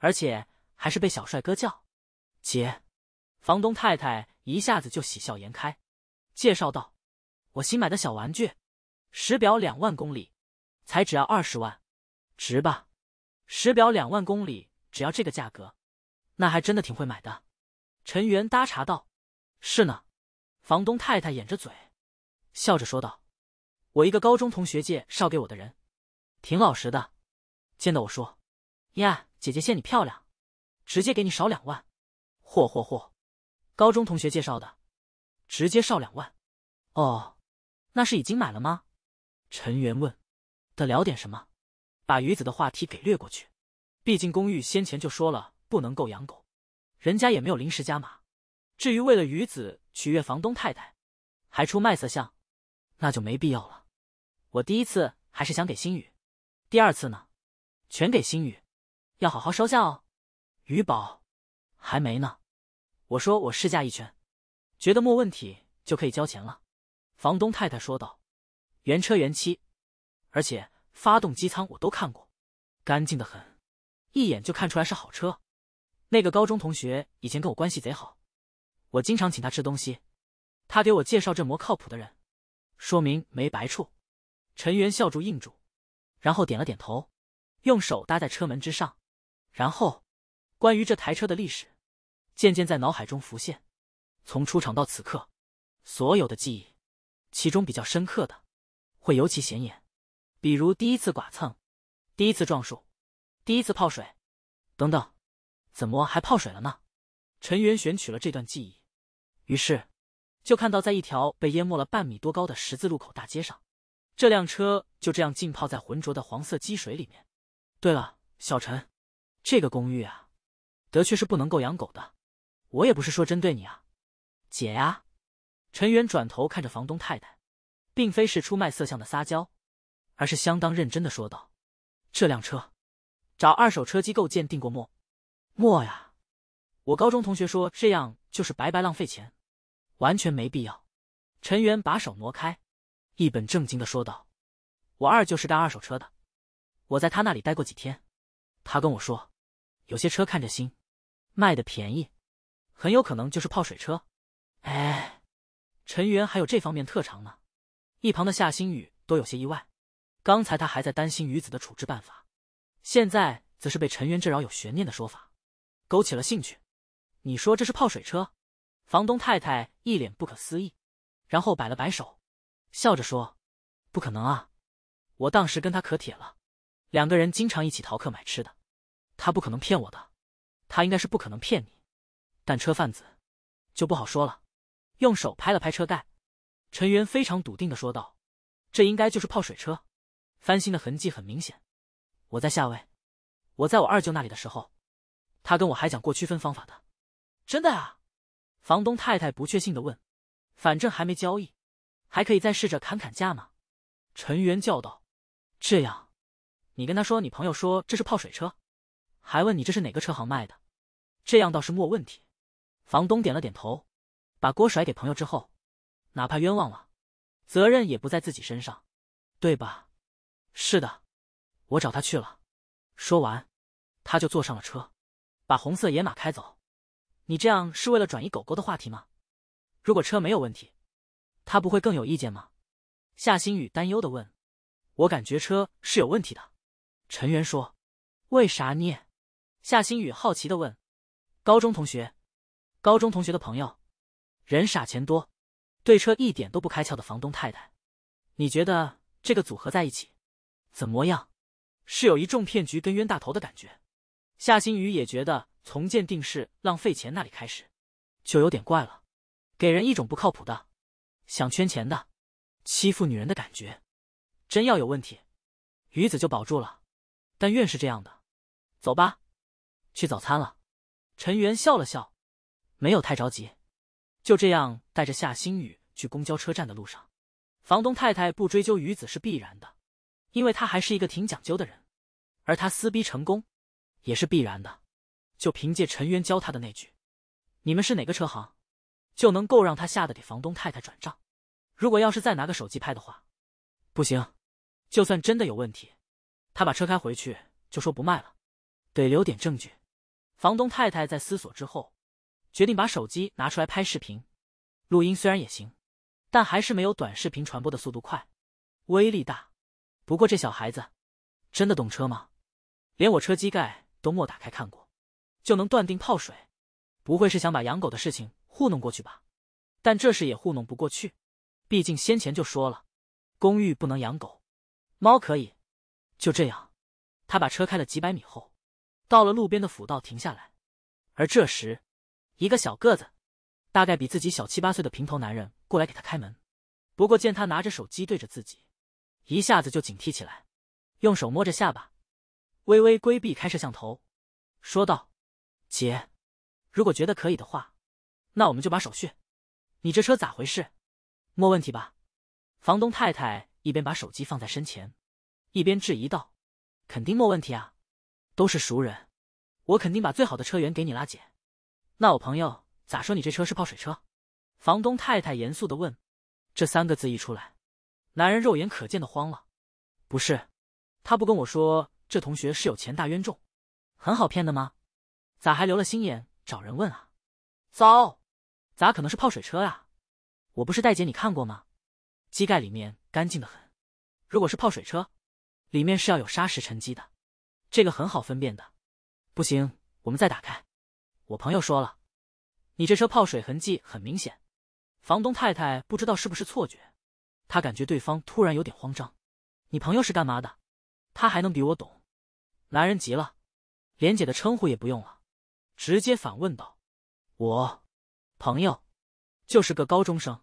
而且还是被小帅哥叫，姐，房东太太一下子就喜笑颜开，介绍道：“我新买的小玩具，时表两万公里，才只要二十万，值吧？时表两万公里只要这个价格，那还真的挺会买的。”陈元搭茬道：“是呢。”房东太太掩着嘴，笑着说道：“我一个高中同学介绍给我的人，挺老实的。见到我说呀。”姐姐嫌你漂亮，直接给你少两万。嚯嚯嚯，高中同学介绍的，直接少两万。哦，那是已经买了吗？陈元问。得聊点什么，把于子的话题给略过去。毕竟公寓先前就说了不能够养狗，人家也没有临时加码。至于为了于子取悦房东太太，还出卖色相，那就没必要了。我第一次还是想给星宇，第二次呢，全给星宇。要好好收下哦，余宝，还没呢。我说我试驾一圈，觉得没问题就可以交钱了。房东太太说道：“原车原漆，而且发动机舱我都看过，干净的很，一眼就看出来是好车。那个高中同学以前跟我关系贼好，我经常请他吃东西，他给我介绍这模靠谱的人，说明没白处。”陈元笑住硬住，然后点了点头，用手搭在车门之上。然后，关于这台车的历史，渐渐在脑海中浮现。从出场到此刻，所有的记忆，其中比较深刻的，会尤其显眼。比如第一次剐蹭，第一次撞树，第一次泡水，等等。怎么还泡水了呢？陈元选取了这段记忆，于是就看到，在一条被淹没了半米多高的十字路口大街上，这辆车就这样浸泡在浑浊的黄色积水里面。对了，小陈。这个公寓啊，德确是不能够养狗的。我也不是说针对你啊，姐呀。陈元转头看着房东太太，并非是出卖色相的撒娇，而是相当认真的说道：“这辆车，找二手车机构鉴定过莫莫呀。我高中同学说这样就是白白浪费钱，完全没必要。”陈元把手挪开，一本正经的说道：“我二舅是干二手车的，我在他那里待过几天。”他跟我说，有些车看着新，卖的便宜，很有可能就是泡水车。哎，陈元还有这方面特长呢。一旁的夏新宇都有些意外，刚才他还在担心于子的处置办法，现在则是被陈元这饶有悬念的说法勾起了兴趣。你说这是泡水车？房东太太一脸不可思议，然后摆了摆手，笑着说：“不可能啊，我当时跟他可铁了，两个人经常一起逃课买吃的。”他不可能骗我的，他应该是不可能骗你，但车贩子就不好说了。用手拍了拍车盖，陈元非常笃定的说道：“这应该就是泡水车，翻新的痕迹很明显。”我在下位，我在我二舅那里的时候，他跟我还讲过区分方法的。真的啊？房东太太不确信的问：“反正还没交易，还可以再试着砍砍价吗？”陈元叫道：“这样，你跟他说，你朋友说这是泡水车。”还问你这是哪个车行卖的，这样倒是没问题。房东点了点头，把锅甩给朋友之后，哪怕冤枉了，责任也不在自己身上，对吧？是的，我找他去了。说完，他就坐上了车，把红色野马开走。你这样是为了转移狗狗的话题吗？如果车没有问题，他不会更有意见吗？夏新宇担忧的问。我感觉车是有问题的，陈元说。为啥呢？夏新宇好奇的问：“高中同学，高中同学的朋友，人傻钱多，对车一点都不开窍的房东太太，你觉得这个组合在一起怎么样？是有一众骗局跟冤大头的感觉。”夏新宇也觉得从鉴定是浪费钱那里开始，就有点怪了，给人一种不靠谱的、想圈钱的、欺负女人的感觉。真要有问题，鱼子就保住了。但愿是这样的。走吧。去早餐了，陈元笑了笑，没有太着急，就这样带着夏新宇去公交车站的路上。房东太太不追究于子是必然的，因为他还是一个挺讲究的人，而他撕逼成功，也是必然的。就凭借陈元教他的那句“你们是哪个车行”，就能够让他吓得给房东太太转账。如果要是再拿个手机拍的话，不行。就算真的有问题，他把车开回去就说不卖了，得留点证据。房东太太在思索之后，决定把手机拿出来拍视频，录音虽然也行，但还是没有短视频传播的速度快，威力大。不过这小孩子，真的懂车吗？连我车机盖都没打开看过，就能断定泡水，不会是想把养狗的事情糊弄过去吧？但这事也糊弄不过去，毕竟先前就说了，公寓不能养狗，猫可以。就这样，他把车开了几百米后。到了路边的辅道停下来，而这时，一个小个子，大概比自己小七八岁的平头男人过来给他开门，不过见他拿着手机对着自己，一下子就警惕起来，用手摸着下巴，微微规避开摄像头，说道：“姐，如果觉得可以的话，那我们就把手续。你这车咋回事？没问题吧？”房东太太一边把手机放在身前，一边质疑道：“肯定没问题啊。”都是熟人，我肯定把最好的车源给你啦，姐。那我朋友咋说？你这车是泡水车？房东太太严肃的问。这三个字一出来，男人肉眼可见的慌了。不是，他不跟我说这同学是有钱大冤种，很好骗的吗？咋还留了心眼找人问啊？糟，咋可能是泡水车啊？我不是戴姐，你看过吗？机盖里面干净的很，如果是泡水车，里面是要有沙石沉积的。这个很好分辨的，不行，我们再打开。我朋友说了，你这车泡水痕迹很明显。房东太太不知道是不是错觉，她感觉对方突然有点慌张。你朋友是干嘛的？他还能比我懂？男人急了，莲姐的称呼也不用了，直接反问道：“我朋友就是个高中生，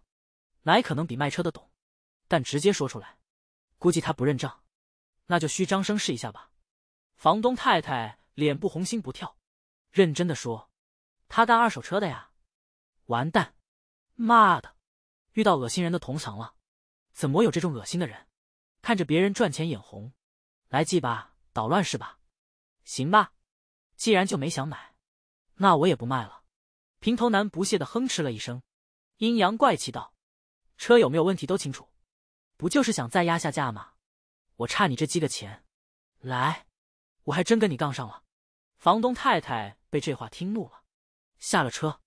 哪可能比卖车的懂？但直接说出来，估计他不认账。那就虚张声势一下吧。”房东太太脸不红心不跳，认真的说：“他干二手车的呀。”完蛋，妈的，遇到恶心人的同行了。怎么有这种恶心的人？看着别人赚钱眼红，来记吧，捣乱是吧？行吧，既然就没想买，那我也不卖了。平头男不屑的哼哧了一声，阴阳怪气道：“车有没有问题都清楚，不就是想再压下价吗？我差你这几个钱，来。”我还真跟你杠上了！房东太太被这话听怒了，下了车，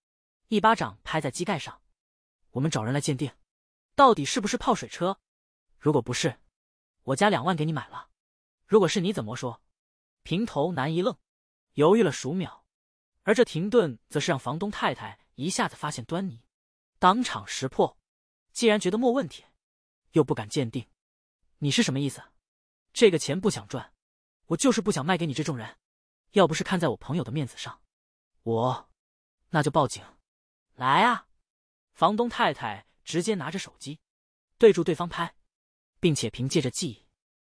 一巴掌拍在机盖上。我们找人来鉴定，到底是不是泡水车？如果不是，我加两万给你买了。如果是，你怎么说？平头男一愣，犹豫了数秒，而这停顿，则是让房东太太一下子发现端倪，当场识破。既然觉得没问题，又不敢鉴定，你是什么意思？这个钱不想赚。我就是不想卖给你这种人，要不是看在我朋友的面子上，我那就报警。来啊！房东太太直接拿着手机对住对方拍，并且凭借着记忆，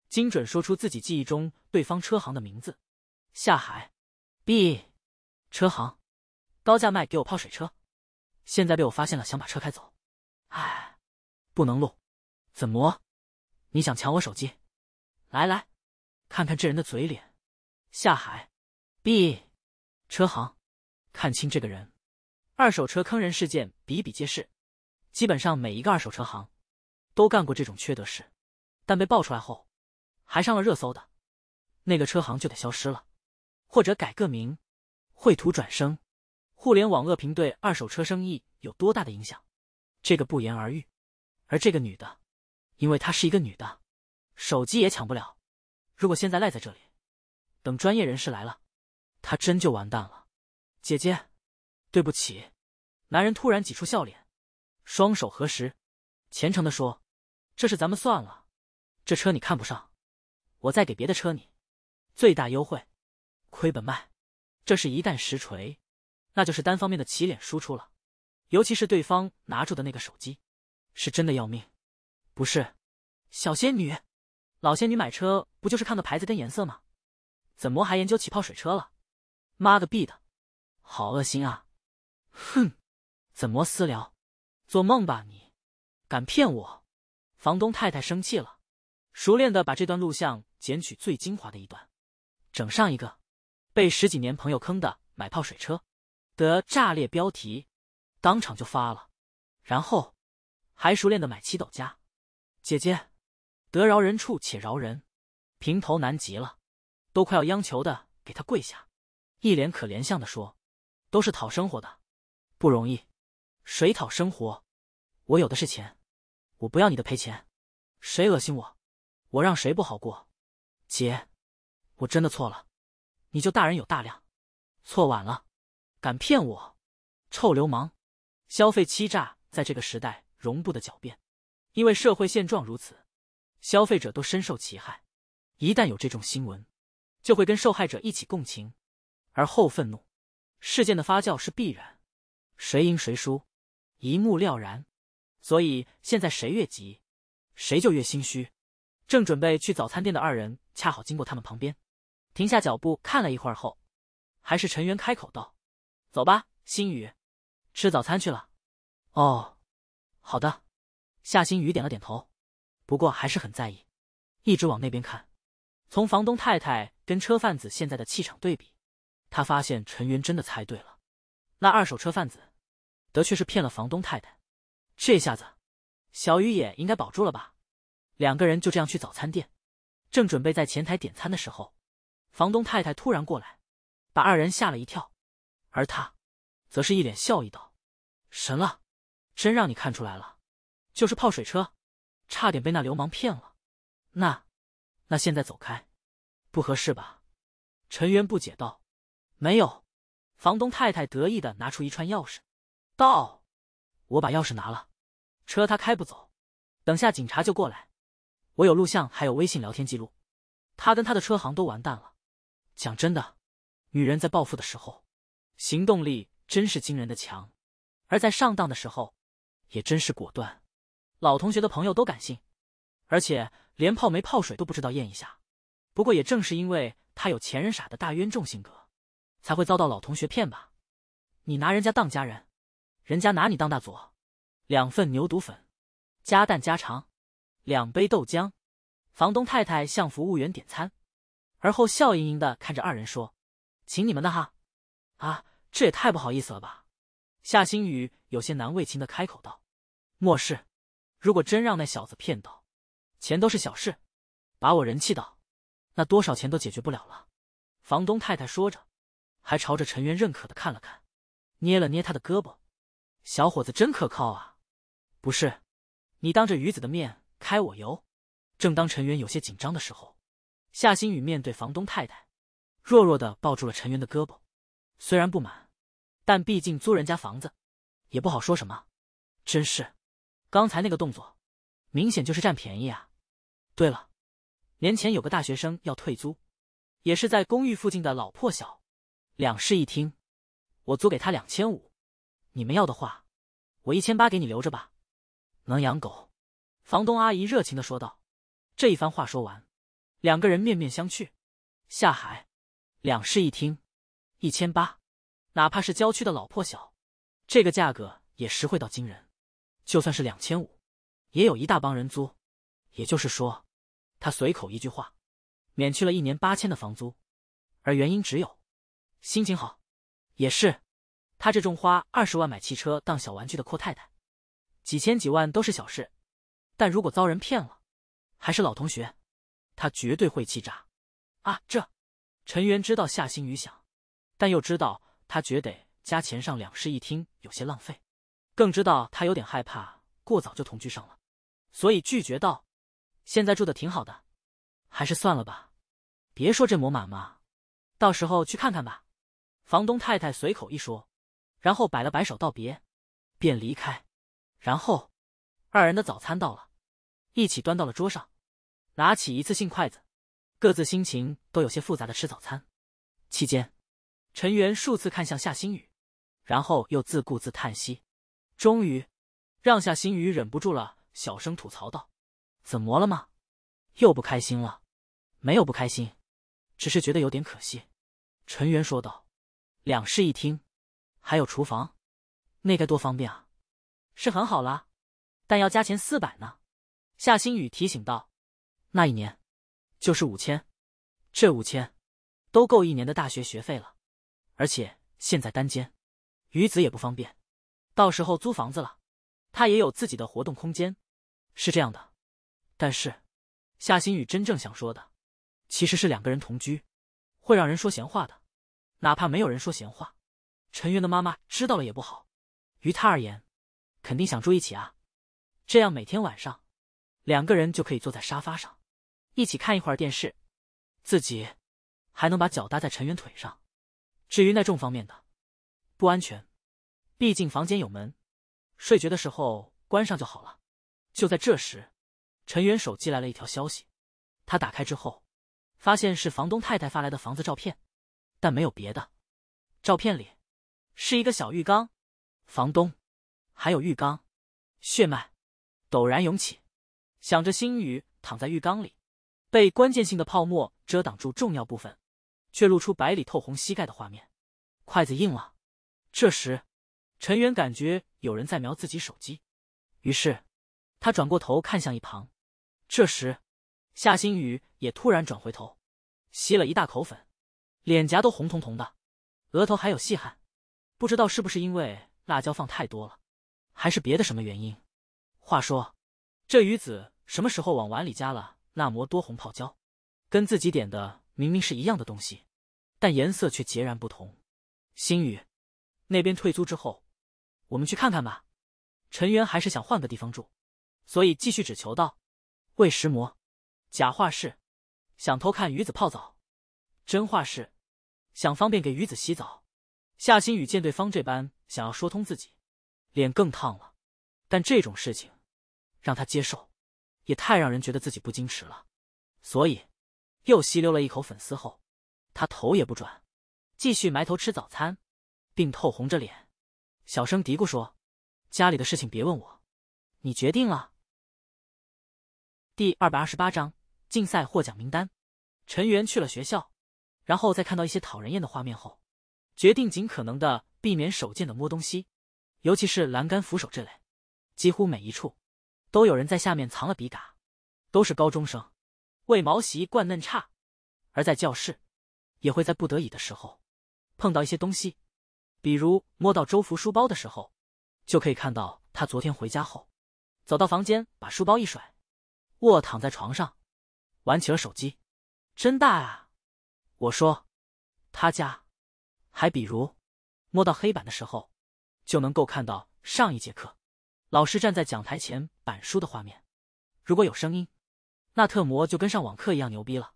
精准说出自己记忆中对方车行的名字。下海 B 车行高价卖给我泡水车，现在被我发现了，想把车开走。哎，不能录。怎么？你想抢我手机？来来。看看这人的嘴脸，下海，B，车行，看清这个人，二手车坑人事件比比皆是，基本上每一个二手车行，都干过这种缺德事，但被爆出来后，还上了热搜的，那个车行就得消失了，或者改个名。绘图转生，互联网恶评对二手车生意有多大的影响？这个不言而喻。而这个女的，因为她是一个女的，手机也抢不了。如果现在赖在这里，等专业人士来了，他真就完蛋了。姐姐，对不起。男人突然挤出笑脸，双手合十，虔诚的说：“这事咱们算了。这车你看不上，我再给别的车你，最大优惠，亏本卖。这是一旦实锤，那就是单方面的起脸输出了。尤其是对方拿住的那个手机，是真的要命。不是，小仙女。”老仙女买车不就是看个牌子跟颜色吗？怎么还研究起泡水车了？妈个逼的，好恶心啊！哼，怎么私聊？做梦吧你！敢骗我？房东太太生气了，熟练的把这段录像剪取最精华的一段，整上一个被十几年朋友坑的买泡水车的炸裂标题，当场就发了，然后还熟练的买七斗家姐姐。得饶人处且饶人，平头难极了，都快要央求的给他跪下，一脸可怜相的说：“都是讨生活的，不容易。谁讨生活？我有的是钱，我不要你的赔钱。谁恶心我，我让谁不好过。姐，我真的错了，你就大人有大量，错晚了。敢骗我，臭流氓！消费欺诈在这个时代容不得狡辩，因为社会现状如此。”消费者都深受其害，一旦有这种新闻，就会跟受害者一起共情，而后愤怒。事件的发酵是必然，谁赢谁输一目了然。所以现在谁越急，谁就越心虚。正准备去早餐店的二人恰好经过他们旁边，停下脚步看了一会儿后，还是陈元开口道：“走吧，心雨，吃早餐去了。”“哦，好的。”夏新雨点了点头。不过还是很在意，一直往那边看。从房东太太跟车贩子现在的气场对比，他发现陈云真的猜对了。那二手车贩子，的确是骗了房东太太。这下子，小雨也应该保住了吧？两个人就这样去早餐店，正准备在前台点餐的时候，房东太太突然过来，把二人吓了一跳。而他，则是一脸笑意道：“神了，真让你看出来了，就是泡水车。”差点被那流氓骗了，那，那现在走开，不合适吧？陈元不解道。没有，房东太太得意的拿出一串钥匙，道：“我把钥匙拿了，车他开不走，等下警察就过来。我有录像，还有微信聊天记录，他跟他的车行都完蛋了。讲真的，女人在暴富的时候，行动力真是惊人的强，而在上当的时候，也真是果断。”老同学的朋友都敢信，而且连泡没泡水都不知道验一下。不过也正是因为他有钱人傻的大冤种性格，才会遭到老同学骗吧？你拿人家当家人，人家拿你当大佐。两份牛肚粉，加蛋加肠，两杯豆浆。房东太太向服务员点餐，而后笑盈盈的看着二人说：“请你们的哈。”啊，这也太不好意思了吧？夏新宇有些难为情的开口道：“莫事。”如果真让那小子骗到，钱都是小事，把我人气到，那多少钱都解决不了了。房东太太说着，还朝着陈元认可的看了看，捏了捏他的胳膊。小伙子真可靠啊！不是，你当着鱼子的面开我油。正当陈元有些紧张的时候，夏新宇面对房东太太，弱弱的抱住了陈元的胳膊。虽然不满，但毕竟租人家房子，也不好说什么。真是。刚才那个动作，明显就是占便宜啊！对了，年前有个大学生要退租，也是在公寓附近的老破小，两室一厅，我租给他两千五，你们要的话，我一千八给你留着吧，能养狗。房东阿姨热情的说道。这一番话说完，两个人面面相觑。下海，两室一厅，一千八，哪怕是郊区的老破小，这个价格也实惠到惊人。就算是两千五，也有一大帮人租。也就是说，他随口一句话，免去了一年八千的房租，而原因只有心情好。也是，他这种花二十万买汽车当小玩具的阔太太，几千几万都是小事。但如果遭人骗了，还是老同学，他绝对会气炸啊！这，陈元知道夏星雨想，但又知道他觉得加钱上两室一厅有些浪费。更知道他有点害怕，过早就同居上了，所以拒绝道：“现在住的挺好的，还是算了吧。”别说这魔马嘛，到时候去看看吧。房东太太随口一说，然后摆了摆手道别，便离开。然后，二人的早餐到了，一起端到了桌上，拿起一次性筷子，各自心情都有些复杂的吃早餐。期间，陈元数次看向夏新宇，然后又自顾自叹息。终于，让夏新宇忍不住了，小声吐槽道：“怎么了吗？又不开心了？没有不开心，只是觉得有点可惜。”陈元说道：“两室一厅，还有厨房，那该多方便啊！是很好啦，但要加钱四百呢。”夏新宇提醒道：“那一年，就是五千，这五千，都够一年的大学学费了，而且现在单间，于子也不方便。”到时候租房子了，他也有自己的活动空间，是这样的。但是，夏新宇真正想说的，其实是两个人同居，会让人说闲话的。哪怕没有人说闲话，陈云的妈妈知道了也不好。于他而言，肯定想住一起啊。这样每天晚上，两个人就可以坐在沙发上，一起看一会儿电视，自己还能把脚搭在陈云腿上。至于那种方面的，不安全。毕竟房间有门，睡觉的时候关上就好了。就在这时，陈元手机来了一条消息，他打开之后，发现是房东太太发来的房子照片，但没有别的。照片里是一个小浴缸，房东，还有浴缸。血脉陡然涌起，想着心雨躺在浴缸里，被关键性的泡沫遮挡住重要部分，却露出白里透红膝盖的画面。筷子硬了。这时。陈远感觉有人在瞄自己手机，于是他转过头看向一旁。这时，夏新宇也突然转回头，吸了一大口粉，脸颊都红彤彤的，额头还有细汗，不知道是不是因为辣椒放太多了，还是别的什么原因。话说，这鱼子什么时候往碗里加了那么多红泡椒？跟自己点的明明是一样的东西，但颜色却截然不同。新宇，那边退租之后。我们去看看吧，陈元还是想换个地方住，所以继续只求道，为石魔，假话是想偷看鱼子泡澡，真话是想方便给鱼子洗澡。夏新宇见对方这般想要说通自己，脸更烫了，但这种事情让他接受，也太让人觉得自己不矜持了，所以又吸溜了一口粉丝后，他头也不转，继续埋头吃早餐，并透红着脸。小声嘀咕说：“家里的事情别问我，你决定了。”第二百二十八章竞赛获奖名单。陈元去了学校，然后在看到一些讨人厌的画面后，决定尽可能的避免手贱的摸东西，尤其是栏杆、扶手这类，几乎每一处都有人在下面藏了笔杆。都是高中生，为毛习惯嫩差。而在教室，也会在不得已的时候碰到一些东西。比如摸到周福书包的时候，就可以看到他昨天回家后，走到房间把书包一甩，卧躺在床上，玩起了手机，真大啊！我说，他家。还比如摸到黑板的时候，就能够看到上一节课，老师站在讲台前板书的画面。如果有声音，那特模就跟上网课一样牛逼了。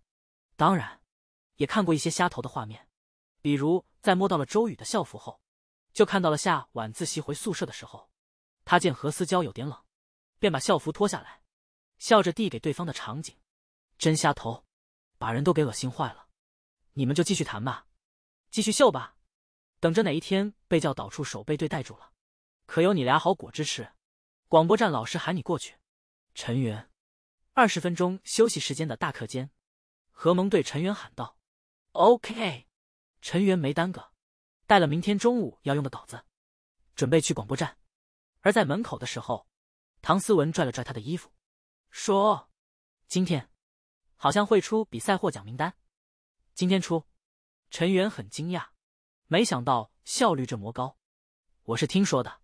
当然，也看过一些虾头的画面。比如在摸到了周宇的校服后，就看到了下晚自习回宿舍的时候，他见何思娇有点冷，便把校服脱下来，笑着递给对方的场景，真瞎头，把人都给恶心坏了。你们就继续谈吧，继续秀吧，等着哪一天被教导处守备队逮住了，可有你俩好果汁吃。广播站老师喊你过去。陈媛二十分钟休息时间的大课间，何蒙对陈媛喊道：“OK。”陈元没耽搁，带了明天中午要用的稿子，准备去广播站。而在门口的时候，唐思文拽了拽他的衣服，说：“今天好像会出比赛获奖名单。今天出。”陈元很惊讶，没想到效率这么高。我是听说的，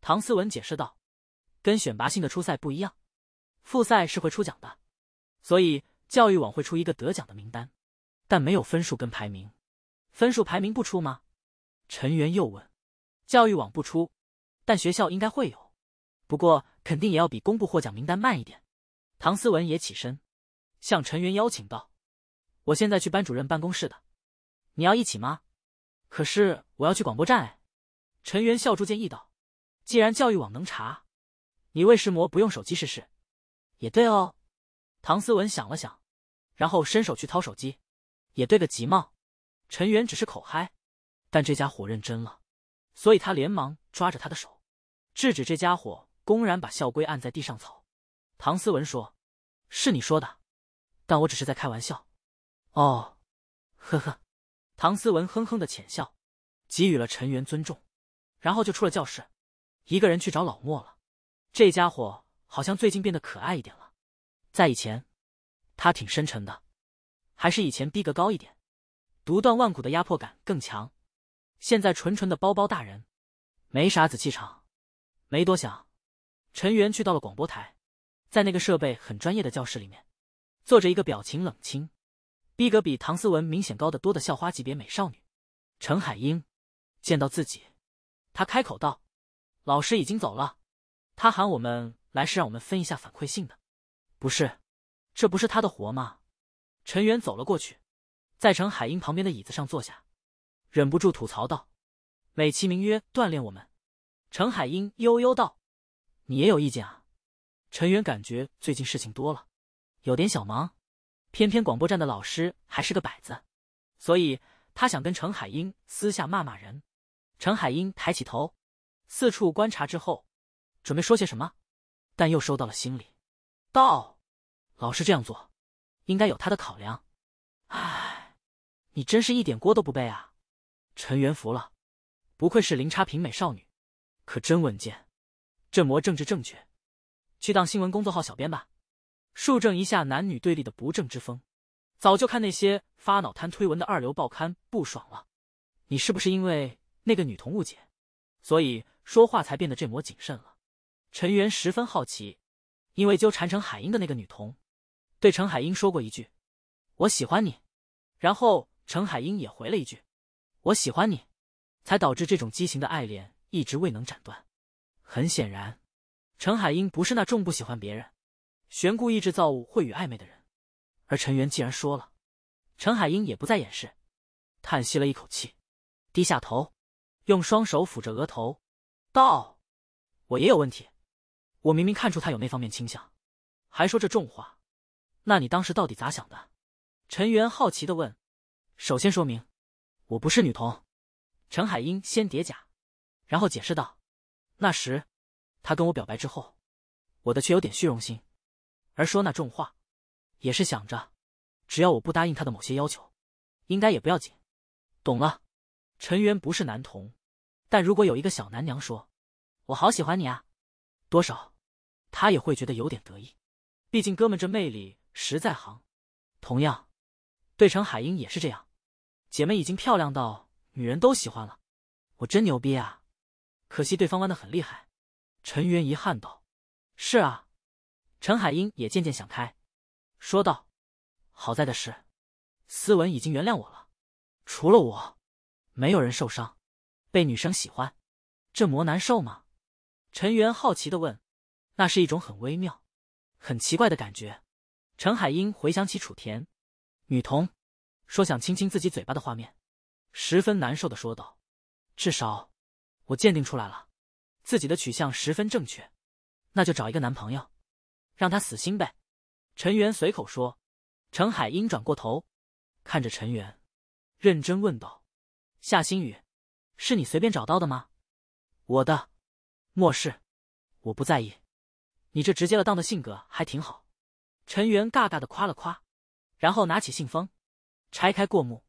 唐思文解释道：“跟选拔性的初赛不一样，复赛是会出奖的，所以教育网会出一个得奖的名单，但没有分数跟排名。”分数排名不出吗？陈元又问。教育网不出，但学校应该会有。不过肯定也要比公布获奖名单慢一点。唐思文也起身，向陈元邀请道：“我现在去班主任办公室的，你要一起吗？”“可是我要去广播站。”哎，陈元笑住建议道：“既然教育网能查，你为什么不用手机试试？”“也对哦。”唐思文想了想，然后伸手去掏手机。“也对个急嘛。”陈元只是口嗨，但这家伙认真了，所以他连忙抓着他的手，制止这家伙公然把校规按在地上草。唐思文说：“是你说的，但我只是在开玩笑。”哦，呵呵。唐思文哼哼的浅笑，给予了陈元尊重，然后就出了教室，一个人去找老莫了。这家伙好像最近变得可爱一点了，在以前，他挺深沉的，还是以前逼格高一点。独断万古的压迫感更强。现在纯纯的包包大人，没啥子气场。没多想，陈元去到了广播台，在那个设备很专业的教室里面，坐着一个表情冷清、逼格比唐思文明显高得多的校花级别美少女——陈海英。见到自己，她开口道：“老师已经走了，他喊我们来是让我们分一下反馈信的，不是？这不是他的活吗？”陈元走了过去。在程海英旁边的椅子上坐下，忍不住吐槽道：“美其名曰锻炼我们。”程海英悠悠道：“你也有意见啊？”陈远感觉最近事情多了，有点小忙，偏偏广播站的老师还是个摆子，所以他想跟程海英私下骂骂人。程海英抬起头，四处观察之后，准备说些什么，但又收到了心里，道：“老师这样做，应该有他的考量。”唉。你真是一点锅都不背啊！陈元服了，不愧是零差评美少女，可真稳健。这模政治正确，去当新闻工作号小编吧，树正一下男女对立的不正之风。早就看那些发脑瘫推文的二流报刊不爽了。你是不是因为那个女童误解，所以说话才变得这模谨慎了？陈元十分好奇，因为纠缠程海英的那个女童，对程海英说过一句：“我喜欢你。”然后。陈海英也回了一句：“我喜欢你，才导致这种畸形的爱恋一直未能斩断。”很显然，陈海英不是那种不喜欢别人、玄故意制造物会与暧昧的人。而陈元既然说了，陈海英也不再掩饰，叹息了一口气，低下头，用双手抚着额头，道：“我也有问题。我明明看出他有那方面倾向，还说这重话。那你当时到底咋想的？”陈元好奇的问。首先说明，我不是女同。陈海英先叠甲，然后解释道：“那时，他跟我表白之后，我的却有点虚荣心，而说那重话，也是想着，只要我不答应他的某些要求，应该也不要紧。懂了？陈元不是男同，但如果有一个小男娘说，我好喜欢你啊，多少，他也会觉得有点得意。毕竟哥们这魅力实在行。同样，对陈海英也是这样。”姐妹已经漂亮到女人都喜欢了，我真牛逼啊！可惜对方弯的很厉害。陈媛遗憾道：“是啊。”陈海英也渐渐想开，说道：“好在的是，思文已经原谅我了，除了我，没有人受伤。被女生喜欢，这魔难受吗？”陈元好奇的问：“那是一种很微妙、很奇怪的感觉。”陈海英回想起楚田，女童。说想亲亲自己嘴巴的画面，十分难受的说道：“至少，我鉴定出来了，自己的取向十分正确，那就找一个男朋友，让他死心呗。”陈元随口说。程海英转过头，看着陈元，认真问道：“夏新宇，是你随便找到的吗？”“我的，末世，我不在意。”“你这直接了当的性格还挺好。”陈元尬尬的夸了夸，然后拿起信封。拆开过目，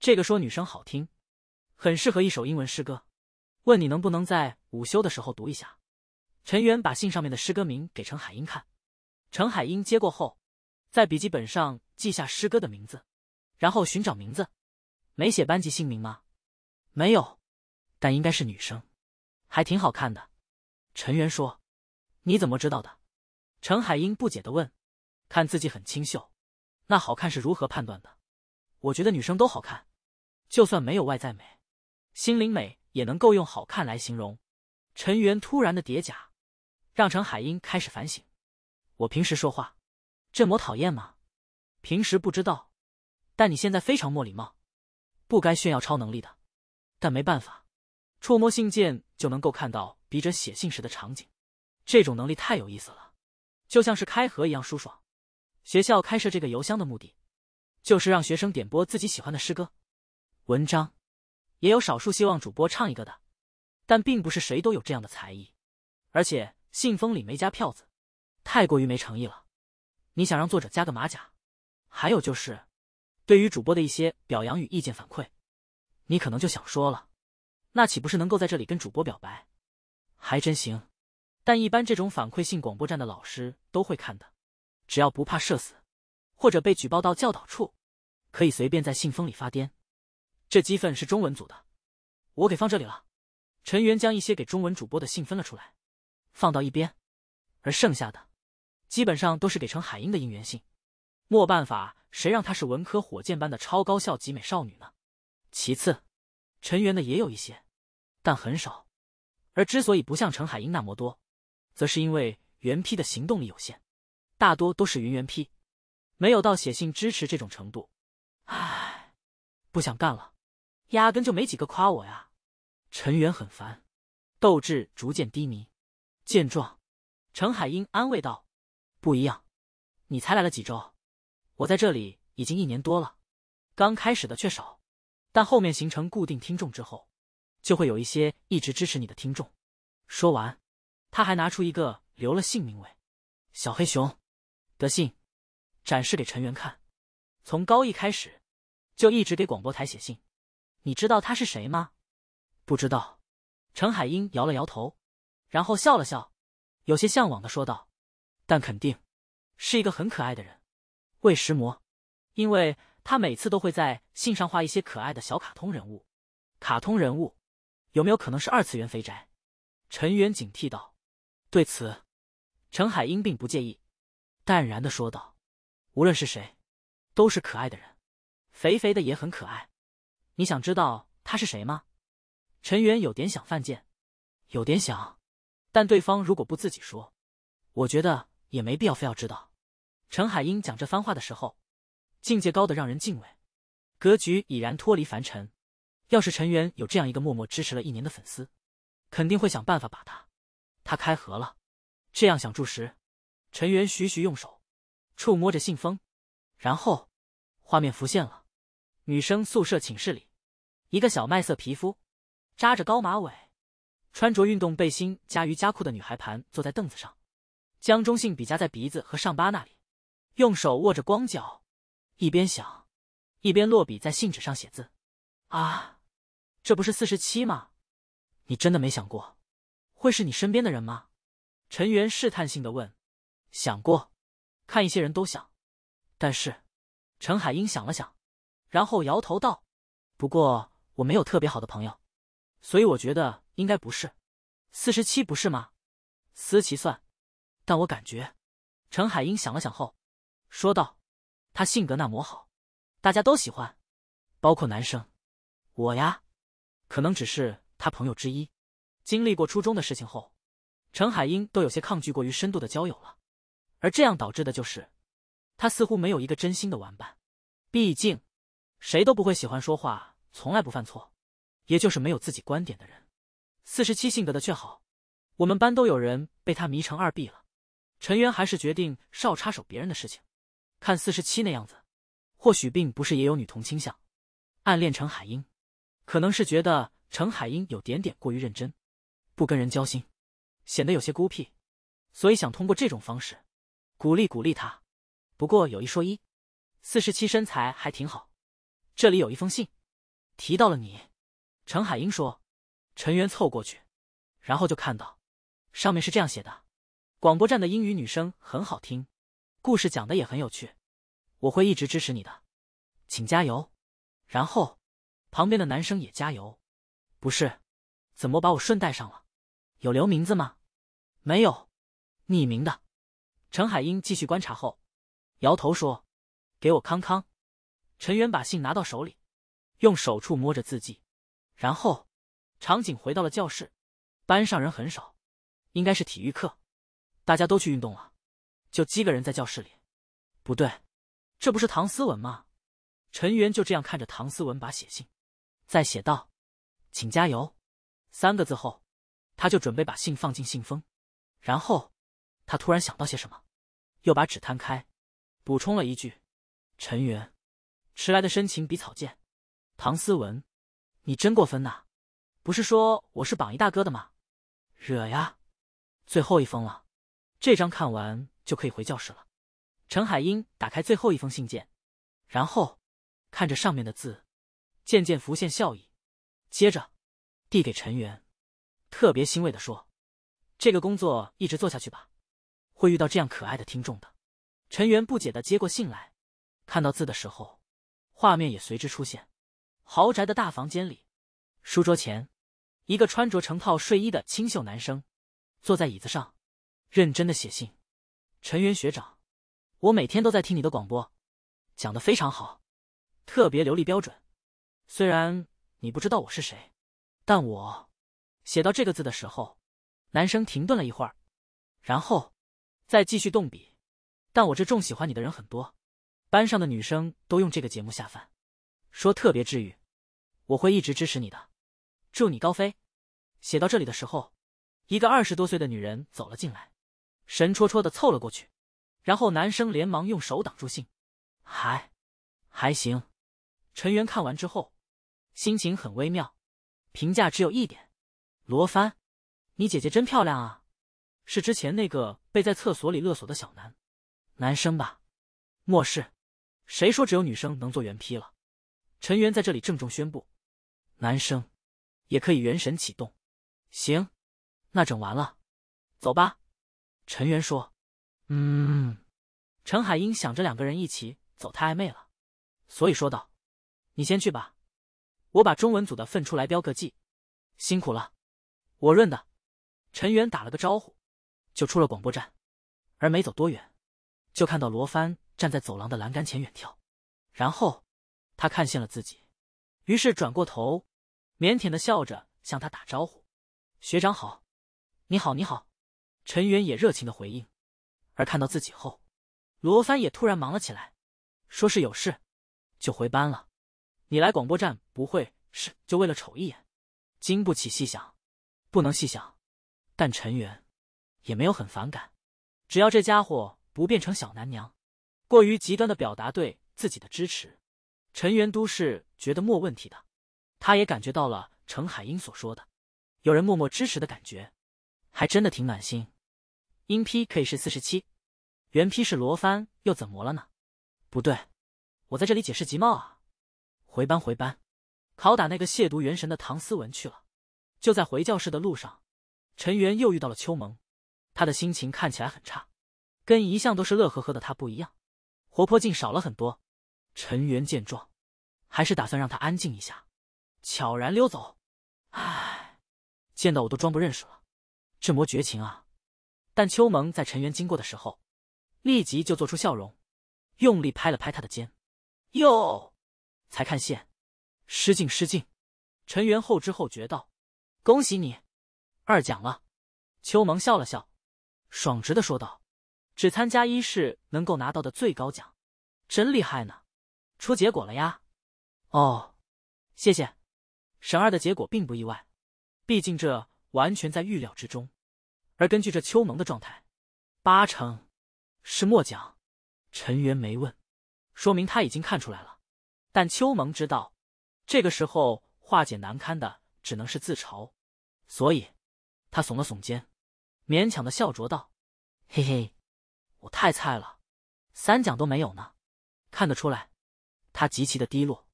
这个说女生好听，很适合一首英文诗歌。问你能不能在午休的时候读一下？陈元把信上面的诗歌名给程海英看，程海英接过后，在笔记本上记下诗歌的名字，然后寻找名字。没写班级姓名吗？没有，但应该是女生，还挺好看的。陈元说：“你怎么知道的？”程海英不解的问：“看自己很清秀，那好看是如何判断的？”我觉得女生都好看，就算没有外在美，心灵美也能够用好看来形容。陈元突然的叠甲，让陈海英开始反省。我平时说话，这模讨厌吗？平时不知道，但你现在非常没礼貌，不该炫耀超能力的。但没办法，触摸信件就能够看到笔者写信时的场景，这种能力太有意思了，就像是开盒一样舒爽。学校开设这个邮箱的目的。就是让学生点播自己喜欢的诗歌、文章，也有少数希望主播唱一个的，但并不是谁都有这样的才艺，而且信封里没加票子，太过于没诚意了。你想让作者加个马甲？还有就是，对于主播的一些表扬与意见反馈，你可能就想说了，那岂不是能够在这里跟主播表白？还真行，但一般这种反馈性广播站的老师都会看的，只要不怕社死。或者被举报到教导处，可以随便在信封里发癫。这积分是中文组的，我给放这里了。陈元将一些给中文主播的信分了出来，放到一边。而剩下的，基本上都是给程海英的应援信。莫办法，谁让她是文科火箭般的超高校集美少女呢？其次，陈元的也有一些，但很少。而之所以不像程海英那么多，则是因为原批的行动力有限，大多都是云原批。没有到写信支持这种程度，唉，不想干了，压根就没几个夸我呀。陈远很烦，斗志逐渐低迷。见状，程海英安慰道：“不一样，你才来了几周，我在这里已经一年多了。刚开始的却少，但后面形成固定听众之后，就会有一些一直支持你的听众。”说完，他还拿出一个留了姓名为“小黑熊”的信。展示给陈元看，从高一开始，就一直给广播台写信。你知道他是谁吗？不知道。陈海英摇了摇头，然后笑了笑，有些向往的说道：“但肯定是一个很可爱的人。”魏石魔，因为他每次都会在信上画一些可爱的小卡通人物。卡通人物有没有可能是二次元肥宅？陈元警惕道。对此，陈海英并不介意，淡然的说道。无论是谁，都是可爱的人，肥肥的也很可爱。你想知道他是谁吗？陈元有点想犯贱，有点想，但对方如果不自己说，我觉得也没必要非要知道。陈海英讲这番话的时候，境界高的让人敬畏，格局已然脱离凡尘。要是陈元有这样一个默默支持了一年的粉丝，肯定会想办法把他，他开盒了。这样想住时，陈元徐徐用手。触摸着信封，然后，画面浮现了，女生宿舍寝室里，一个小麦色皮肤，扎着高马尾，穿着运动背心加瑜伽裤的女孩盘坐在凳子上，将中性笔夹在鼻子和上巴那里，用手握着光脚，一边想，一边落笔在信纸上写字。啊，这不是四十七吗？你真的没想过，会是你身边的人吗？陈元试探性的问。想过。看一些人都想，但是，陈海英想了想，然后摇头道：“不过我没有特别好的朋友，所以我觉得应该不是。四十七不是吗？思琪算，但我感觉。”陈海英想了想后说道：“他性格那么好，大家都喜欢，包括男生。我呀，可能只是他朋友之一。经历过初中的事情后，陈海英都有些抗拒过于深度的交友了。”而这样导致的就是，他似乎没有一个真心的玩伴。毕竟，谁都不会喜欢说话从来不犯错，也就是没有自己观点的人。四十七性格的却好，我们班都有人被他迷成二 B 了。陈元还是决定少插手别人的事情。看四十七那样子，或许并不是也有女同倾向，暗恋程海英，可能是觉得程海英有点点过于认真，不跟人交心，显得有些孤僻，所以想通过这种方式。鼓励鼓励他，不过有一说一，四十七身材还挺好。这里有一封信，提到了你。程海英说，陈元凑过去，然后就看到，上面是这样写的：广播站的英语女生很好听，故事讲的也很有趣，我会一直支持你的，请加油。然后，旁边的男生也加油。不是，怎么把我顺带上了？有留名字吗？没有，匿名的。陈海英继续观察后，摇头说：“给我康康。”陈元把信拿到手里，用手触摸着字迹，然后，场景回到了教室，班上人很少，应该是体育课，大家都去运动了，就几个人在教室里。不对，这不是唐思文吗？陈元就这样看着唐思文把写信，在写道：“请加油”三个字后，他就准备把信放进信封，然后。他突然想到些什么，又把纸摊开，补充了一句：“陈元，迟来的深情比草贱。”唐思文，你真过分呐！不是说我是榜一大哥的吗？惹呀！最后一封了，这张看完就可以回教室了。陈海英打开最后一封信件，然后看着上面的字，渐渐浮现笑意，接着递给陈元，特别欣慰的说：“这个工作一直做下去吧。”会遇到这样可爱的听众的，陈元不解的接过信来，看到字的时候，画面也随之出现。豪宅的大房间里，书桌前，一个穿着成套睡衣的清秀男生，坐在椅子上，认真的写信。陈元学长，我每天都在听你的广播，讲的非常好，特别流利标准。虽然你不知道我是谁，但我写到这个字的时候，男生停顿了一会儿，然后。再继续动笔，但我这重喜欢你的人很多，班上的女生都用这个节目下饭，说特别治愈，我会一直支持你的，祝你高飞。写到这里的时候，一个二十多岁的女人走了进来，神戳戳的凑了过去，然后男生连忙用手挡住信，还还行。陈元看完之后，心情很微妙，评价只有一点：罗帆，你姐姐真漂亮啊。是之前那个被在厕所里勒索的小男，男生吧，末世，谁说只有女生能做原批了？陈元在这里郑重宣布，男生也可以原神启动。行，那整完了，走吧。陈元说：“嗯。”陈海英想着两个人一起走太暧昧了，所以说道：“你先去吧，我把中文组的分出来标个记，辛苦了。”我润的。陈元打了个招呼。就出了广播站，而没走多远，就看到罗帆站在走廊的栏杆前远眺，然后，他看见了自己，于是转过头，腼腆的笑着向他打招呼：“学长好，你好，你好。”陈元也热情的回应，而看到自己后，罗帆也突然忙了起来，说是有事，就回班了。你来广播站不会是就为了瞅一眼，经不起细想，不能细想，但陈元。也没有很反感，只要这家伙不变成小男娘，过于极端的表达对自己的支持，陈元都是觉得没问题的。他也感觉到了程海英所说的，有人默默支持的感觉，还真的挺暖心。阴批可以是四十七，原批是罗帆，又怎么了呢？不对，我在这里解释集貌啊。回班回班，拷打那个亵渎元神的唐思文去了。就在回教室的路上，陈元又遇到了秋萌。他的心情看起来很差，跟一向都是乐呵呵的他不一样，活泼劲少了很多。陈元见状，还是打算让他安静一下，悄然溜走。唉，见到我都装不认识了，这魔绝情啊！但秋萌在陈元经过的时候，立即就做出笑容，用力拍了拍他的肩，哟，才看线，失敬失敬。陈元后知后觉道：“恭喜你，二奖了。”秋萌笑了笑。爽直的说道：“只参加一试能够拿到的最高奖，真厉害呢！出结果了呀？哦，谢谢。沈二的结果并不意外，毕竟这完全在预料之中。而根据这秋萌的状态，八成是末奖。”陈元没问，说明他已经看出来了。但秋萌知道，这个时候化解难堪的只能是自嘲，所以他耸了耸肩。勉强的笑着道：“嘿嘿，我太菜了，三奖都没有呢。”看得出来，他极其的低落。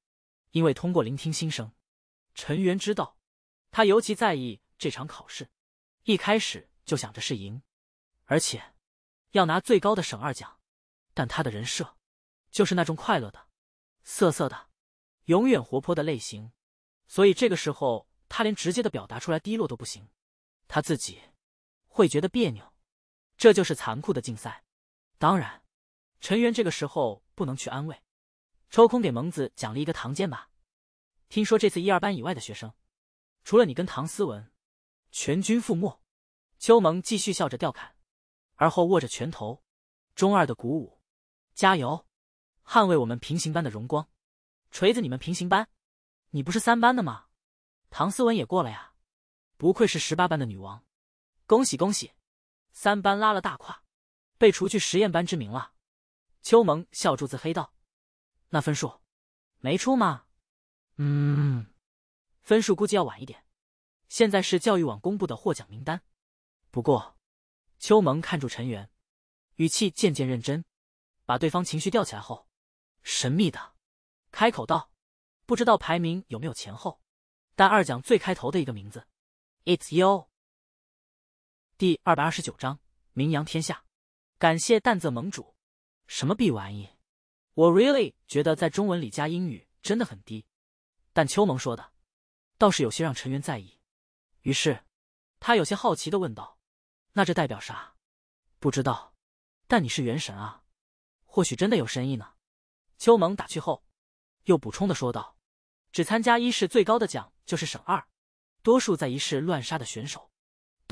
因为通过聆听心声，陈元知道，他尤其在意这场考试，一开始就想着是赢，而且要拿最高的省二奖。但他的人设就是那种快乐的、涩涩的、永远活泼的类型，所以这个时候他连直接的表达出来低落都不行，他自己。会觉得别扭，这就是残酷的竞赛。当然，陈元这个时候不能去安慰，抽空给蒙子奖励一个唐剑吧。听说这次一二班以外的学生，除了你跟唐思文，全军覆没。秋萌继续笑着调侃，而后握着拳头，中二的鼓舞，加油，捍卫我们平行班的荣光，锤子你们平行班！你不是三班的吗？唐思文也过了呀，不愧是十八班的女王。恭喜恭喜，三班拉了大胯，被除去实验班之名了。秋萌笑住自黑道，那分数没出吗？嗯，分数估计要晚一点。现在是教育网公布的获奖名单。不过，秋萌看住陈元，语气渐渐认真，把对方情绪吊起来后，神秘的开口道：“不知道排名有没有前后，但二奖最开头的一个名字，It's you。”第二百二十九章名扬天下。感谢淡泽盟主。什么逼玩意？我 really 觉得在中文里加英语真的很低。但秋萌说的，倒是有些让陈元在意。于是，他有些好奇的问道：“那这代表啥？”“不知道。”“但你是元神啊，或许真的有深意呢。”秋萌打趣后，又补充的说道：“只参加一试最高的奖就是省二，多数在一试乱杀的选手。”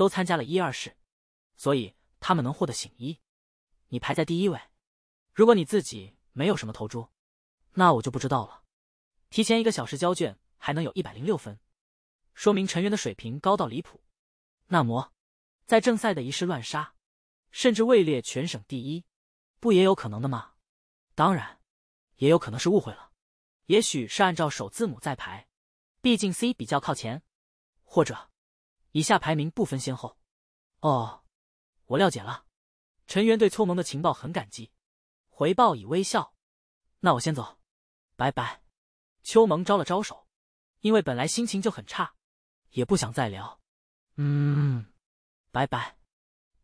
都参加了一二试，所以他们能获得醒一。你排在第一位，如果你自己没有什么投注，那我就不知道了。提前一个小时交卷还能有一百零六分，说明陈元的水平高到离谱。那么，在正赛的一试乱杀，甚至位列全省第一，不也有可能的吗？当然，也有可能是误会了。也许是按照首字母在排，毕竟 C 比较靠前，或者。以下排名不分先后，哦，我了解了。陈元对邱蒙的情报很感激，回报以微笑。那我先走，拜拜。秋蒙招了招手，因为本来心情就很差，也不想再聊。嗯，拜拜。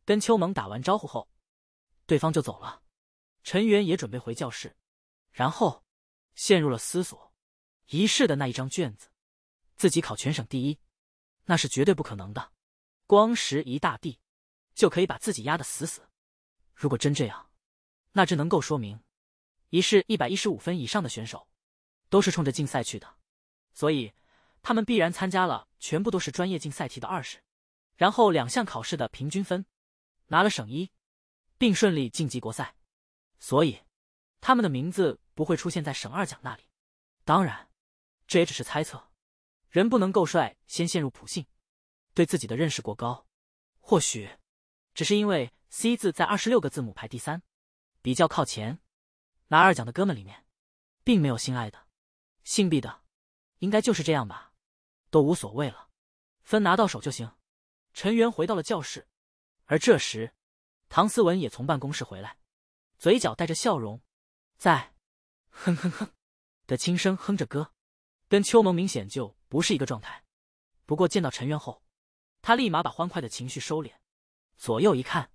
跟秋蒙打完招呼后，对方就走了。陈元也准备回教室，然后陷入了思索。一试的那一张卷子，自己考全省第一。那是绝对不可能的，光石一大地就可以把自己压得死死。如果真这样，那只能够说明，一试一百一十五分以上的选手，都是冲着竞赛去的，所以他们必然参加了全部都是专业竞赛题的二试，然后两项考试的平均分拿了省一，并顺利晋级国赛，所以他们的名字不会出现在省二奖那里。当然，这也只是猜测。人不能够帅，先陷入普信，对自己的认识过高，或许只是因为 C 字在二十六个字母排第三，比较靠前。拿二奖的哥们里面，并没有姓艾的，姓毕的，应该就是这样吧。都无所谓了，分拿到手就行。陈元回到了教室，而这时，唐思文也从办公室回来，嘴角带着笑容，在 (laughs) 哼哼哼的轻声哼着歌，跟邱蒙明显就。不是一个状态，不过见到陈渊后，他立马把欢快的情绪收敛，左右一看，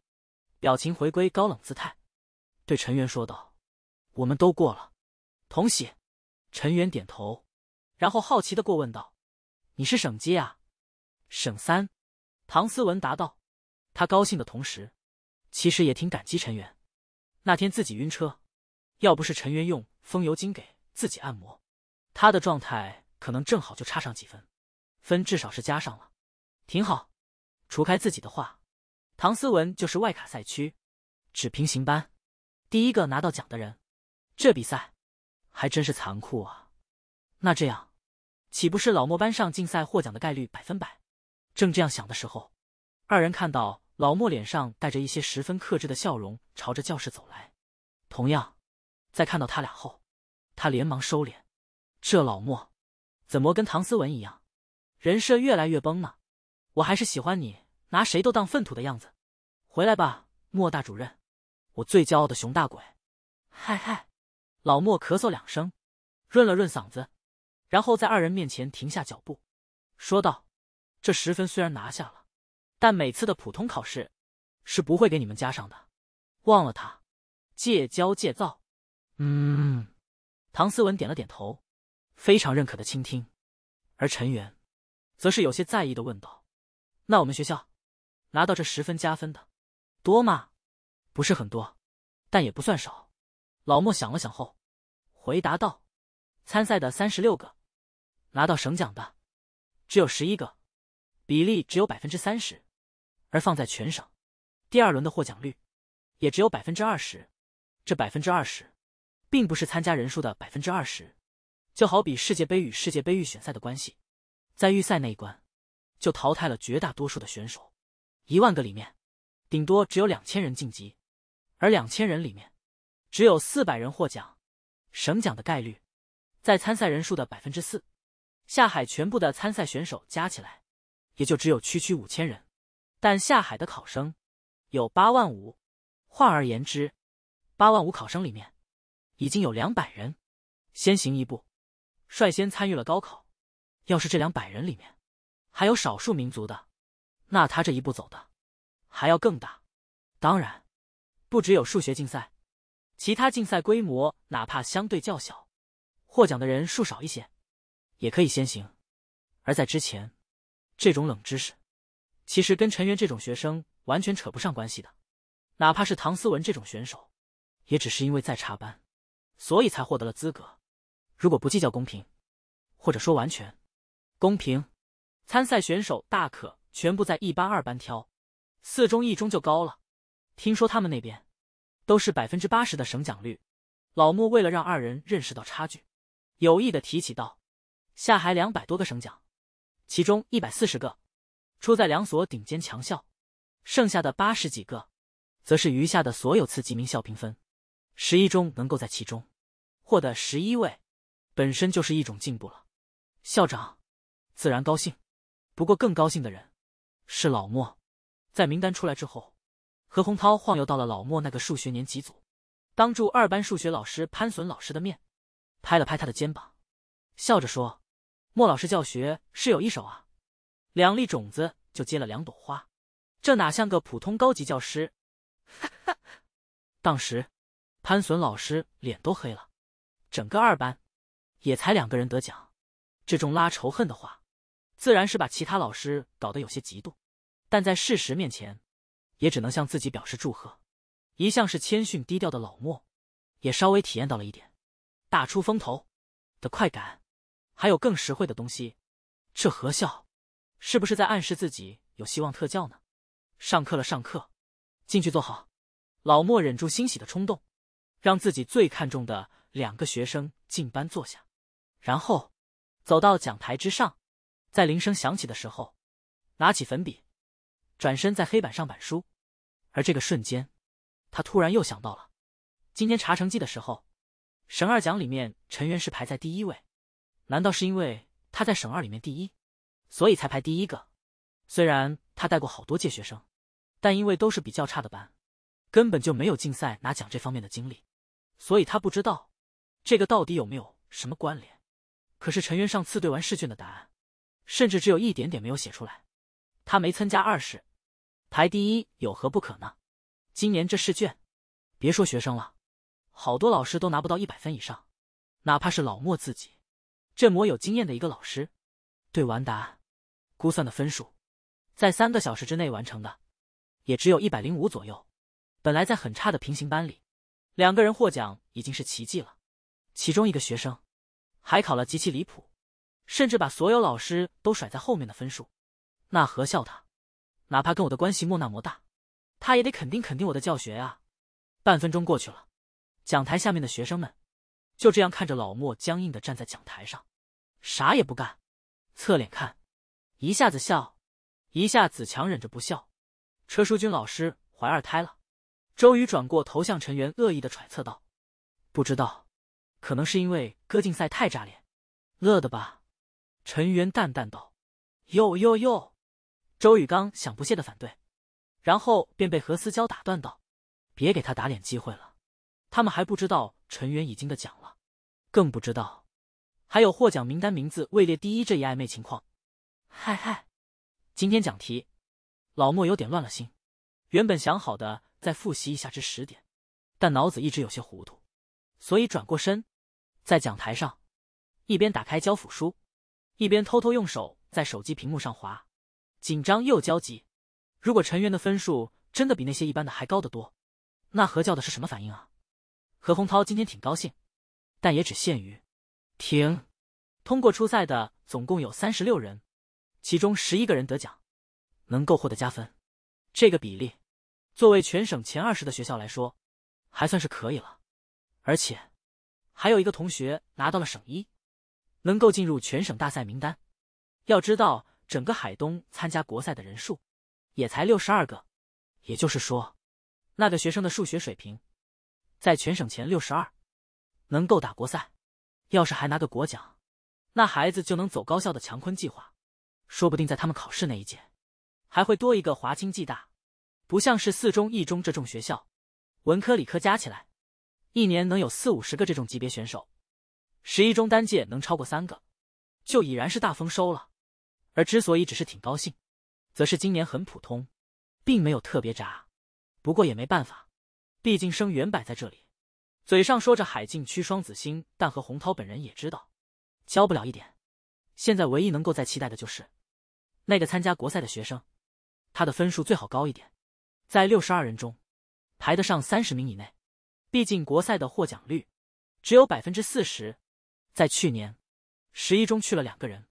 表情回归高冷姿态，对陈渊说道：“我们都过了，同喜。”陈元点头，然后好奇的过问道：“你是省机啊？”“省三。”唐思文答道。他高兴的同时，其实也挺感激陈元。那天自己晕车，要不是陈元用风油精给自己按摩，他的状态。可能正好就差上几分，分至少是加上了，挺好。除开自己的话，唐思文就是外卡赛区，只平行班，第一个拿到奖的人。这比赛还真是残酷啊！那这样，岂不是老莫班上竞赛获奖的概率百分百？正这样想的时候，二人看到老莫脸上带着一些十分克制的笑容，朝着教室走来。同样，在看到他俩后，他连忙收敛。这老莫。怎么跟唐思文一样，人设越来越崩呢？我还是喜欢你拿谁都当粪土的样子。回来吧，莫大主任，我最骄傲的熊大鬼。嗨嗨，老莫咳嗽两声，润了润嗓子，然后在二人面前停下脚步，说道：“这十分虽然拿下了，但每次的普通考试是不会给你们加上的。忘了他，戒骄戒躁。”嗯，唐思文点了点头。非常认可的倾听，而陈元，则是有些在意的问道：“那我们学校拿到这十分加分的多吗？不是很多，但也不算少。”老莫想了想后，回答道：“参赛的三十六个，拿到省奖的只有十一个，比例只有百分之三十。而放在全省，第二轮的获奖率也只有百分之二十。这百分之二十，并不是参加人数的百分之二十。”就好比世界杯与世界杯预选赛的关系，在预赛那一关，就淘汰了绝大多数的选手，一万个里面，顶多只有两千人晋级，而两千人里面，只有四百人获奖，省奖的概率，在参赛人数的百分之四。下海全部的参赛选手加起来，也就只有区区五千人，但下海的考生有八万五，换而言之，八万五考生里面，已经有两百人先行一步。率先参与了高考，要是这两百人里面还有少数民族的，那他这一步走的还要更大。当然，不只有数学竞赛，其他竞赛规模哪怕相对较小，获奖的人数少一些，也可以先行。而在之前，这种冷知识其实跟陈元这种学生完全扯不上关系的，哪怕是唐思文这种选手，也只是因为在插班，所以才获得了资格。如果不计较公平，或者说完全公平，参赛选手大可全部在一班、二班挑，四中、一中就高了。听说他们那边都是百分之八十的省奖率。老莫为了让二人认识到差距，有意的提起道：“下海两百多个省奖，其中一百四十个出在两所顶尖强校，剩下的八十几个，则是余下的所有次级名校评分。十一中能够在其中获得十一位。”本身就是一种进步了，校长，自然高兴。不过更高兴的人是老莫。在名单出来之后，何洪涛晃悠到了老莫那个数学年级组，当着二班数学老师潘损老师的面，拍了拍他的肩膀，笑着说：“莫老师教学是有一手啊，两粒种子就结了两朵花，这哪像个普通高级教师？”哈哈。当时，潘损老师脸都黑了，整个二班。也才两个人得奖，这种拉仇恨的话，自然是把其他老师搞得有些嫉妒，但在事实面前，也只能向自己表示祝贺。一向是谦逊低调的老莫，也稍微体验到了一点大出风头的快感，还有更实惠的东西。这何笑，是不是在暗示自己有希望特教呢？上课了，上课，进去坐好。老莫忍住欣喜的冲动，让自己最看重的两个学生进班坐下。然后，走到讲台之上，在铃声响起的时候，拿起粉笔，转身在黑板上板书。而这个瞬间，他突然又想到了，今天查成绩的时候，省二奖里面陈元是排在第一位。难道是因为他在省二里面第一，所以才排第一个？虽然他带过好多届学生，但因为都是比较差的班，根本就没有竞赛拿奖这方面的经历，所以他不知道这个到底有没有什么关联。可是陈渊上次对完试卷的答案，甚至只有一点点没有写出来。他没参加二试，排第一有何不可呢？今年这试卷，别说学生了，好多老师都拿不到一百分以上。哪怕是老莫自己，这模有经验的一个老师，对完答案，估算的分数，在三个小时之内完成的，也只有一百零五左右。本来在很差的平行班里，两个人获奖已经是奇迹了。其中一个学生。还考了极其离谱，甚至把所有老师都甩在后面的分数，那何笑他？哪怕跟我的关系莫那么大，他也得肯定肯定我的教学啊！半分钟过去了，讲台下面的学生们就这样看着老莫僵硬的站在讲台上，啥也不干，侧脸看，一下子笑，一下子强忍着不笑。车淑君老师怀二胎了，周瑜转过头向陈元恶意的揣测道：“不知道。”可能是因为歌竞赛太炸裂，乐的吧？陈元淡淡道：“哟哟哟！”周宇刚想不屑的反对，然后便被何思娇打断道：“别给他打脸机会了。”他们还不知道陈元已经的奖了，更不知道还有获奖名单名字位列第一这一暧昧情况。嗨嗨，今天讲题，老莫有点乱了心。原本想好的再复习一下至十点，但脑子一直有些糊涂，所以转过身。在讲台上，一边打开教辅书，一边偷偷用手在手机屏幕上划，紧张又焦急。如果陈媛的分数真的比那些一般的还高得多，那何教的是什么反应啊？何洪涛今天挺高兴，但也只限于停。通过初赛的总共有三十六人，其中十一个人得奖，能够获得加分。这个比例，作为全省前二十的学校来说，还算是可以了。而且。还有一个同学拿到了省一，能够进入全省大赛名单。要知道，整个海东参加国赛的人数也才六十二个，也就是说，那个学生的数学水平在全省前六十二，能够打国赛。要是还拿个国奖，那孩子就能走高校的强坤计划，说不定在他们考试那一届，还会多一个华清技大。不像是四中、一中这种学校，文科、理科加起来。一年能有四五十个这种级别选手，十一中单届能超过三个，就已然是大丰收了。而之所以只是挺高兴，则是今年很普通，并没有特别渣。不过也没办法，毕竟生源摆在这里。嘴上说着海禁区双子星，但何洪涛本人也知道，教不了一点。现在唯一能够再期待的就是那个参加国赛的学生，他的分数最好高一点，在六十二人中，排得上三十名以内。毕竟国赛的获奖率只有百分之四十，在去年，十一中去了两个人，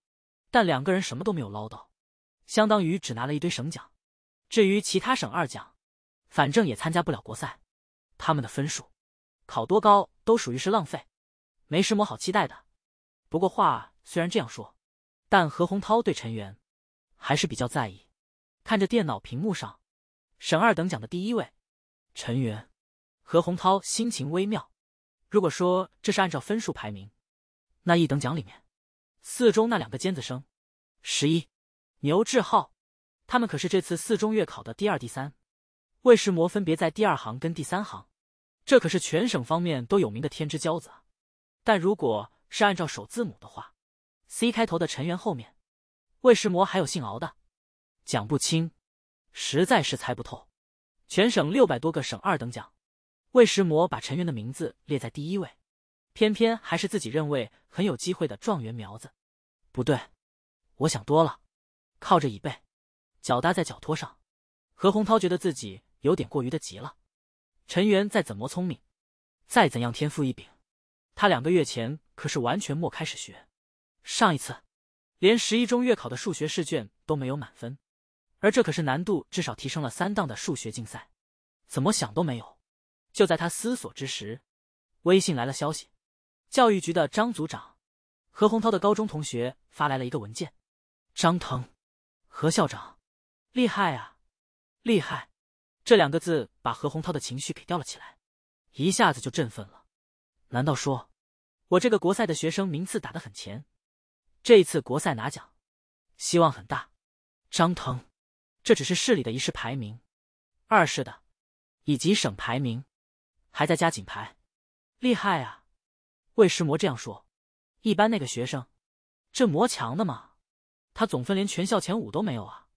但两个人什么都没有捞到，相当于只拿了一堆省奖。至于其他省二奖，反正也参加不了国赛，他们的分数考多高都属于是浪费，没什么好期待的。不过话虽然这样说，但何洪涛对陈元还是比较在意，看着电脑屏幕上省二等奖的第一位，陈元。何洪涛心情微妙。如果说这是按照分数排名，那一等奖里面，四中那两个尖子生，十一牛志浩，他们可是这次四中月考的第二、第三。魏世模分别在第二行跟第三行，这可是全省方面都有名的天之骄子。但如果是按照首字母的话，C 开头的成员后面，魏世模还有姓敖的，讲不清，实在是猜不透。全省六百多个省二等奖。魏石魔把陈元的名字列在第一位，偏偏还是自己认为很有机会的状元苗子。不对，我想多了。靠着椅背，脚搭在脚托上，何洪涛觉得自己有点过于的急了。陈元再怎么聪明，再怎样天赋异禀，他两个月前可是完全没开始学。上一次，连十一中月考的数学试卷都没有满分，而这可是难度至少提升了三档的数学竞赛，怎么想都没有。就在他思索之时，微信来了消息，教育局的张组长，何洪涛的高中同学发来了一个文件。张腾，何校长，厉害啊，厉害！这两个字把何洪涛的情绪给吊了起来，一下子就振奋了。难道说，我这个国赛的学生名次打得很前，这一次国赛拿奖，希望很大。张腾，这只是市里的一市排名，二市的，以及省排名。还在加紧排，厉害啊！魏石魔这样说。一般那个学生，这魔强的嘛？他总分连全校前五都没有啊！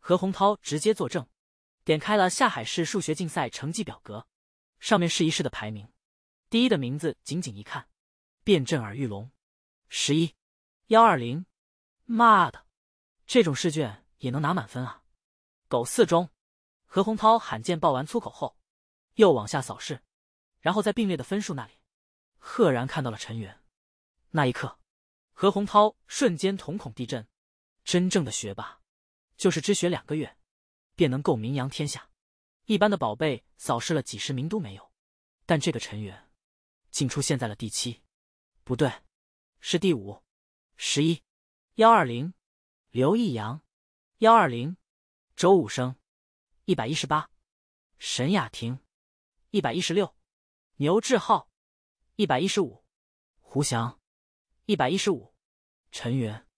何洪涛直接作证，点开了下海市数学竞赛成绩表格，上面试一试的排名，第一的名字，仅仅一看，便震耳欲聋。十一幺二零，妈的，这种试卷也能拿满分啊！狗四中，何洪涛罕见爆完粗口后，又往下扫视。然后在并列的分数那里，赫然看到了陈元。那一刻，何洪涛瞬间瞳孔地震。真正的学霸，就是只学两个月，便能够名扬天下。一般的宝贝扫视了几十名都没有，但这个陈元，竟出现在了第七。不对，是第五。十一，幺二零，刘易阳，幺二零，周武生，一百一十八，沈雅婷，一百一十六。牛志浩，一百一十五；胡翔，一百一十五；陈媛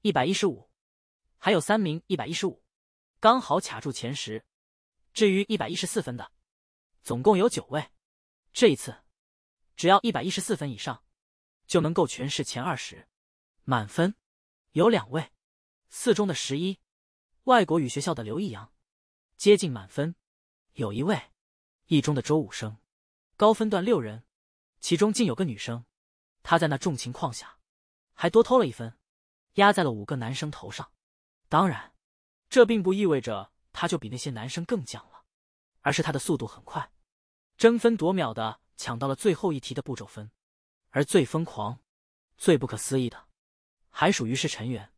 一百一十五；还有三名一百一十五，刚好卡住前十。至于一百一十四分的，总共有九位。这一次，只要一百一十四分以上，就能够全市前二十。满分有两位，四中的十一；外国语学校的刘易阳接近满分，有一位一中的周武生。高分段六人，其中竟有个女生，她在那重情况下，还多偷了一分，压在了五个男生头上。当然，这并不意味着她就比那些男生更犟了，而是她的速度很快，争分夺秒的抢到了最后一题的步骤分。而最疯狂、最不可思议的，还属于是陈元，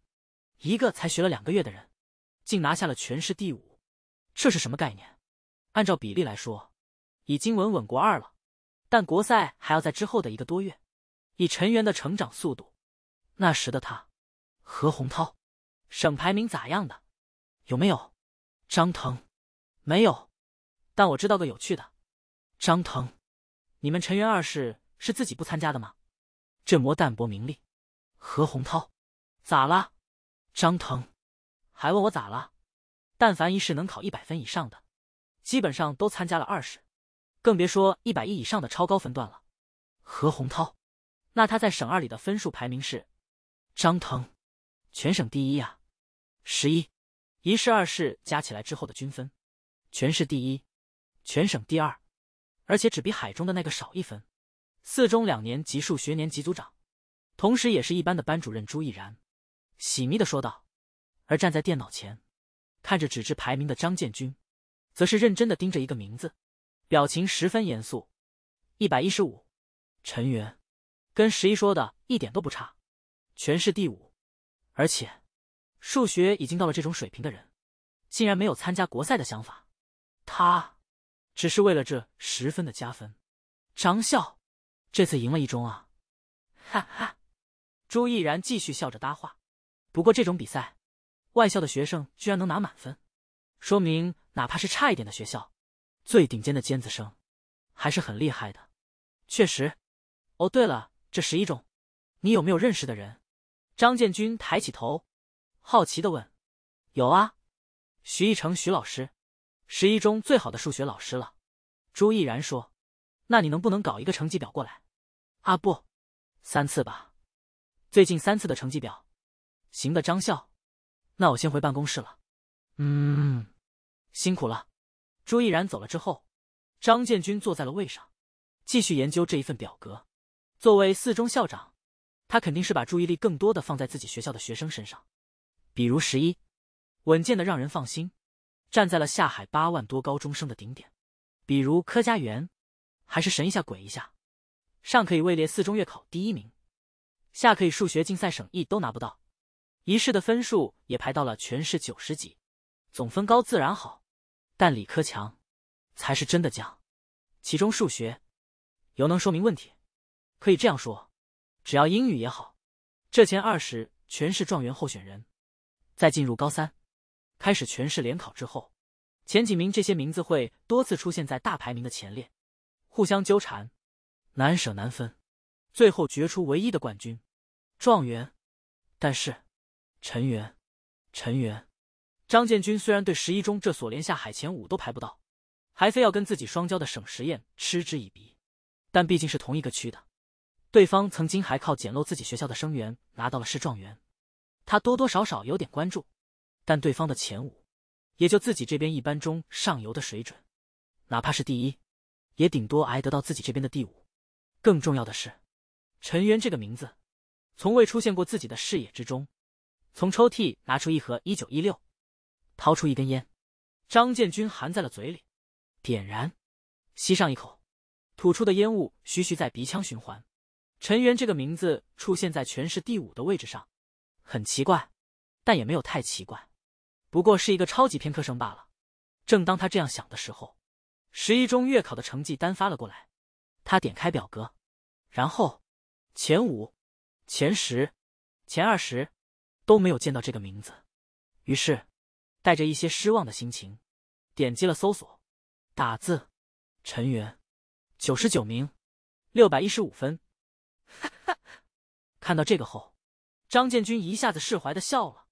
一个才学了两个月的人，竟拿下了全市第五，这是什么概念？按照比例来说，已经稳稳国二了。但国赛还要在之后的一个多月，以陈元的成长速度，那时的他，何洪涛，省排名咋样的？有没有？张腾，没有。但我知道个有趣的，张腾，你们陈元二世是自己不参加的吗？这魔淡泊名利。何洪涛，咋了？张腾，还问我咋了？但凡一试能考一百分以上的，基本上都参加了二试。更别说一百亿以上的超高分段了。何洪涛，那他在省二里的分数排名是张腾，全省第一呀。十一，一试二试加起来之后的均分，全市第一，全省第二，而且只比海中的那个少一分。四中两年级数学年级组长，同时也是一班的班主任朱毅然，喜眯的说道。而站在电脑前，看着纸质排名的张建军，则是认真的盯着一个名字。表情十分严肃，一百一十五，陈媛跟十一说的一点都不差，全市第五，而且，数学已经到了这种水平的人，竟然没有参加国赛的想法，他，只是为了这十分的加分。张笑，这次赢了一中啊，哈哈，朱毅然继续笑着搭话，不过这种比赛，外校的学生居然能拿满分，说明哪怕是差一点的学校。最顶尖的尖子生，还是很厉害的，确实。哦，对了，这十一中，你有没有认识的人？张建军抬起头，好奇的问：“有啊，徐一成，徐老师，十一中最好的数学老师了。”朱毅然说：“那你能不能搞一个成绩表过来？啊，不，三次吧，最近三次的成绩表。”行的，张校，那我先回办公室了。嗯，辛苦了。朱毅然走了之后，张建军坐在了位上，继续研究这一份表格。作为四中校长，他肯定是把注意力更多的放在自己学校的学生身上。比如十一，稳健的让人放心，站在了下海八万多高中生的顶点。比如柯家园，还是神一下鬼一下，上可以位列四中月考第一名，下可以数学竞赛省一都拿不到，一试的分数也排到了全市九十几，总分高自然好。但理科强，才是真的强。其中数学，尤能说明问题。可以这样说，只要英语也好，这前二十全是状元候选人。在进入高三，开始全市联考之后，前几名这些名字会多次出现在大排名的前列，互相纠缠，难舍难分，最后决出唯一的冠军，状元。但是，陈元，陈元。张建军虽然对十一中这所连下海前五都排不到，还非要跟自己双骄的省实验嗤之以鼻，但毕竟是同一个区的，对方曾经还靠捡漏自己学校的生源拿到了市状元，他多多少少有点关注。但对方的前五，也就自己这边一般中上游的水准，哪怕是第一，也顶多挨得到自己这边的第五。更重要的是，陈元这个名字，从未出现过自己的视野之中。从抽屉拿出一盒一九一六。掏出一根烟，张建军含在了嘴里，点燃，吸上一口，吐出的烟雾徐徐在鼻腔循环。陈元这个名字出现在全市第五的位置上，很奇怪，但也没有太奇怪，不过是一个超级偏科生罢了。正当他这样想的时候，十一中月考的成绩单发了过来，他点开表格，然后前五、前十、前二十都没有见到这个名字，于是。带着一些失望的心情，点击了搜索，打字：陈元，九十九名，六百一十五分。哈哈，看到这个后，张建军一下子释怀的笑了，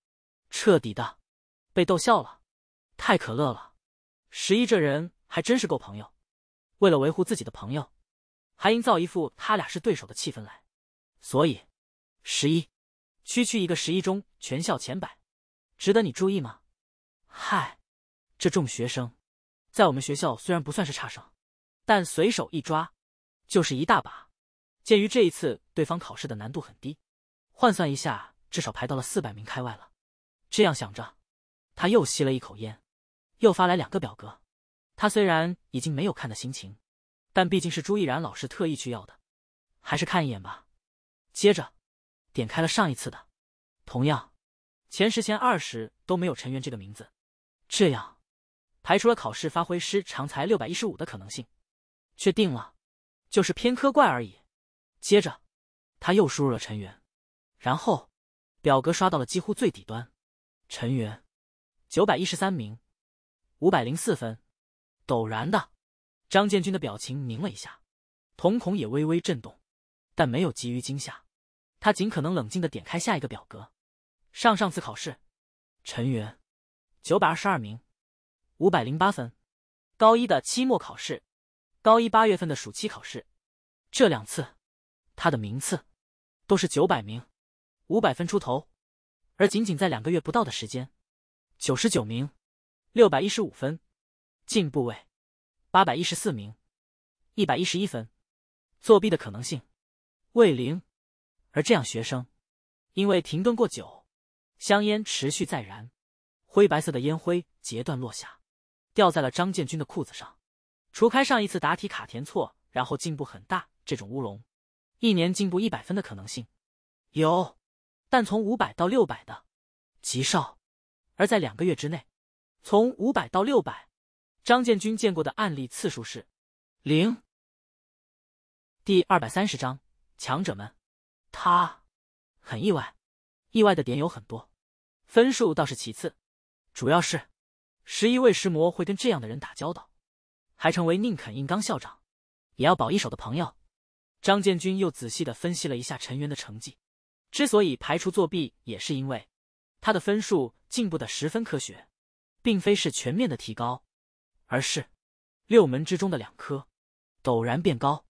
彻底的被逗笑了，太可乐了。十一这人还真是够朋友，为了维护自己的朋友，还营造一副他俩是对手的气氛来。所以，十一，区区一个十一中全校前百，值得你注意吗？嗨，这众学生，在我们学校虽然不算是差生，但随手一抓，就是一大把。鉴于这一次对方考试的难度很低，换算一下，至少排到了四百名开外了。这样想着，他又吸了一口烟，又发来两个表格。他虽然已经没有看的心情，但毕竟是朱毅然老师特意去要的，还是看一眼吧。接着，点开了上一次的，同样，前十、前二十都没有陈元这个名字。这样，排除了考试发挥失常才六百一十五的可能性，确定了，就是偏科怪而已。接着，他又输入了陈元，然后，表格刷到了几乎最底端。陈元，九百一十三名，五百零四分。陡然的，张建军的表情凝了一下，瞳孔也微微震动，但没有急于惊吓。他尽可能冷静的点开下一个表格，上上次考试，陈元。九百二十二名，五百零八分。高一的期末考试，高一八月份的暑期考试，这两次，他的名次都是九百名，五百分出头。而仅仅在两个月不到的时间，九十九名，六百一十五分，进步位八百一十四名，一百一十一分。作弊的可能性为零。而这样学生，因为停顿过久，香烟持续在燃。灰白色的烟灰截断落下，掉在了张建军的裤子上。除开上一次答题卡填错，然后进步很大这种乌龙，一年进步一百分的可能性有，但从五百到六百的极少。而在两个月之内，从五百到六百，张建军见过的案例次数是零。第二百三十章强者们，他很意外，意外的点有很多，分数倒是其次。主要是，十一位石魔会跟这样的人打交道，还成为宁肯硬刚校长，也要保一手的朋友。张建军又仔细的分析了一下陈元的成绩，之所以排除作弊，也是因为他的分数进步的十分科学，并非是全面的提高，而是六门之中的两科陡然变高，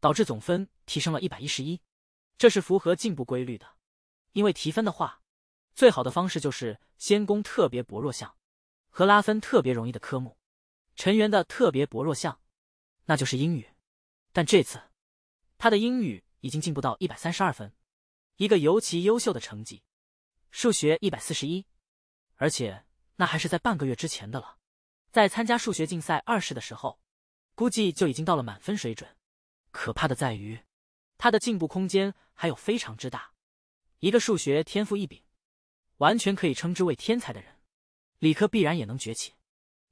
导致总分提升了一百一十一，这是符合进步规律的，因为提分的话。最好的方式就是先攻特别薄弱项，和拉分特别容易的科目。陈元的特别薄弱项，那就是英语。但这次，他的英语已经进步到一百三十二分，一个尤其优秀的成绩。数学一百四十一，而且那还是在半个月之前的了。在参加数学竞赛二试的时候，估计就已经到了满分水准。可怕的在于，他的进步空间还有非常之大。一个数学天赋异禀。完全可以称之为天才的人，理科必然也能崛起，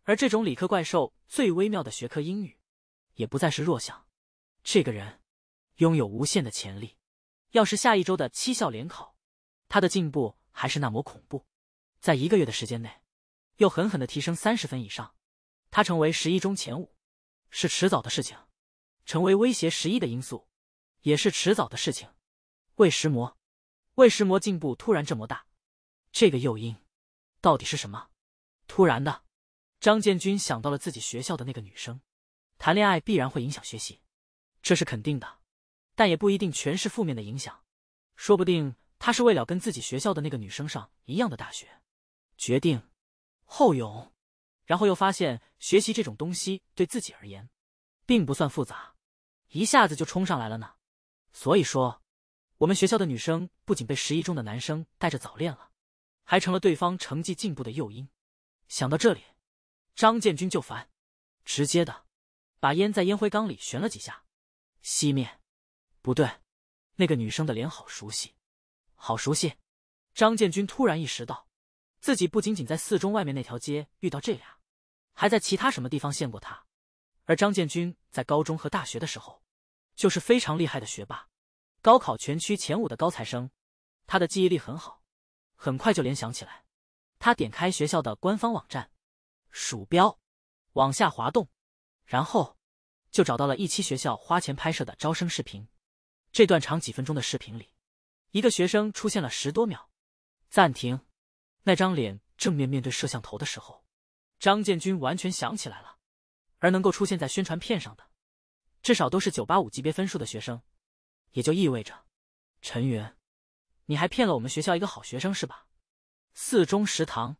而这种理科怪兽最微妙的学科英语，也不再是弱项。这个人，拥有无限的潜力。要是下一周的七校联考，他的进步还是那么恐怖，在一个月的时间内，又狠狠的提升三十分以上，他成为十一中前五，是迟早的事情，成为威胁十一的因素，也是迟早的事情。魏石魔，魏石魔进步突然这么大。这个诱因，到底是什么？突然的，张建军想到了自己学校的那个女生，谈恋爱必然会影响学习，这是肯定的，但也不一定全是负面的影响，说不定他是为了跟自己学校的那个女生上一样的大学，决定后勇，然后又发现学习这种东西对自己而言，并不算复杂，一下子就冲上来了呢。所以说，我们学校的女生不仅被十一中的男生带着早恋了。还成了对方成绩进步的诱因。想到这里，张建军就烦，直接的把烟在烟灰缸里旋了几下，熄灭。不对，那个女生的脸好熟悉，好熟悉。张建军突然意识到，自己不仅仅在四中外面那条街遇到这俩，还在其他什么地方见过他。而张建军在高中和大学的时候，就是非常厉害的学霸，高考全区前五的高材生，他的记忆力很好。很快就联想起来，他点开学校的官方网站，鼠标往下滑动，然后就找到了一期学校花钱拍摄的招生视频。这段长几分钟的视频里，一个学生出现了十多秒。暂停，那张脸正面面对摄像头的时候，张建军完全想起来了。而能够出现在宣传片上的，至少都是九八五级别分数的学生，也就意味着陈媛。你还骗了我们学校一个好学生是吧？四中食堂，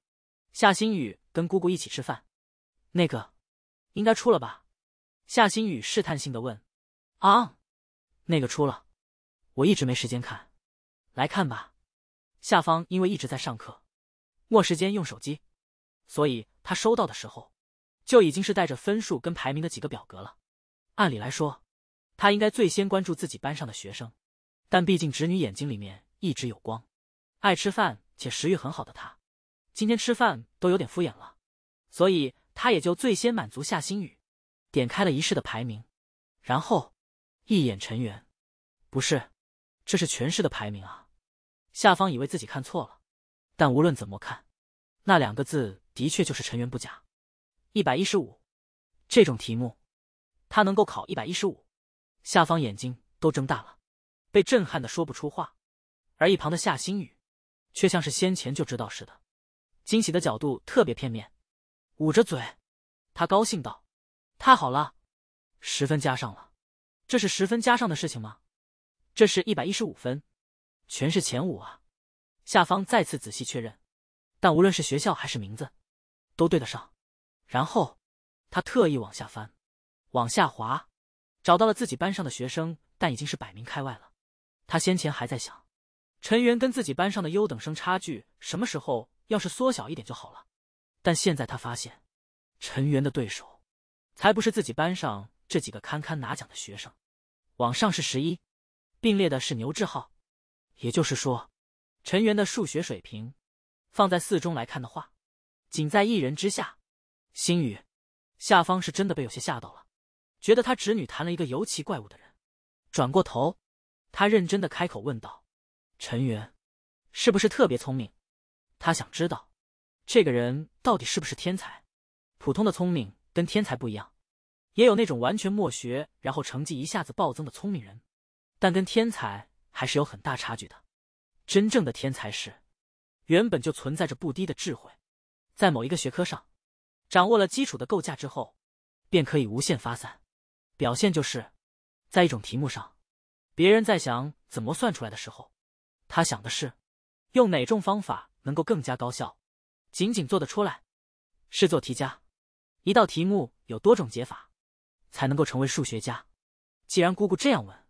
夏新宇跟姑姑一起吃饭。那个应该出了吧？夏新宇试探性的问。啊，那个出了，我一直没时间看。来看吧。下方因为一直在上课，没时间用手机，所以他收到的时候就已经是带着分数跟排名的几个表格了。按理来说，他应该最先关注自己班上的学生，但毕竟侄女眼睛里面。一直有光，爱吃饭且食欲很好的他，今天吃饭都有点敷衍了，所以他也就最先满足夏新宇，点开了一式的排名，然后一眼尘缘，不是，这是全市的排名啊！下方以为自己看错了，但无论怎么看，那两个字的确就是尘缘不假，一百一十五，这种题目，他能够考一百一十五，下方眼睛都睁大了，被震撼的说不出话。而一旁的夏新宇，却像是先前就知道似的，惊喜的角度特别片面，捂着嘴，他高兴道：“太好了，十分加上了，这是十分加上的事情吗？这是一百一十五分，全是前五啊！”下方再次仔细确认，但无论是学校还是名字，都对得上。然后他特意往下翻，往下滑，找到了自己班上的学生，但已经是百名开外了。他先前还在想。陈元跟自己班上的优等生差距，什么时候要是缩小一点就好了。但现在他发现，陈元的对手，才不是自己班上这几个堪堪拿奖的学生。往上是十一，并列的是牛志浩。也就是说，陈元的数学水平，放在四中来看的话，仅在一人之下。星宇，下方是真的被有些吓到了，觉得他侄女谈了一个尤其怪物的人。转过头，他认真的开口问道。陈元，是不是特别聪明？他想知道，这个人到底是不是天才？普通的聪明跟天才不一样，也有那种完全默学，然后成绩一下子暴增的聪明人，但跟天才还是有很大差距的。真正的天才是，原本就存在着不低的智慧，在某一个学科上，掌握了基础的构架之后，便可以无限发散。表现就是，在一种题目上，别人在想怎么算出来的时候。他想的是，用哪种方法能够更加高效，仅仅做得出来，是做题家。一道题目有多种解法，才能够成为数学家。既然姑姑这样问，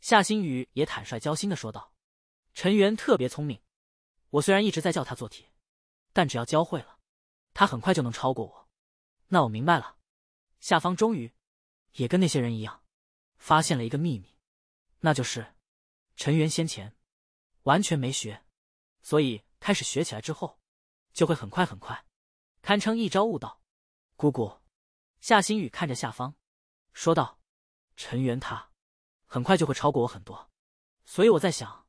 夏新宇也坦率交心的说道：“陈元特别聪明，我虽然一直在教他做题，但只要教会了，他很快就能超过我。”那我明白了，夏方终于也跟那些人一样，发现了一个秘密，那就是陈元先前。完全没学，所以开始学起来之后，就会很快很快，堪称一招悟道。姑姑，夏新宇看着下方，说道：“陈元他，很快就会超过我很多，所以我在想，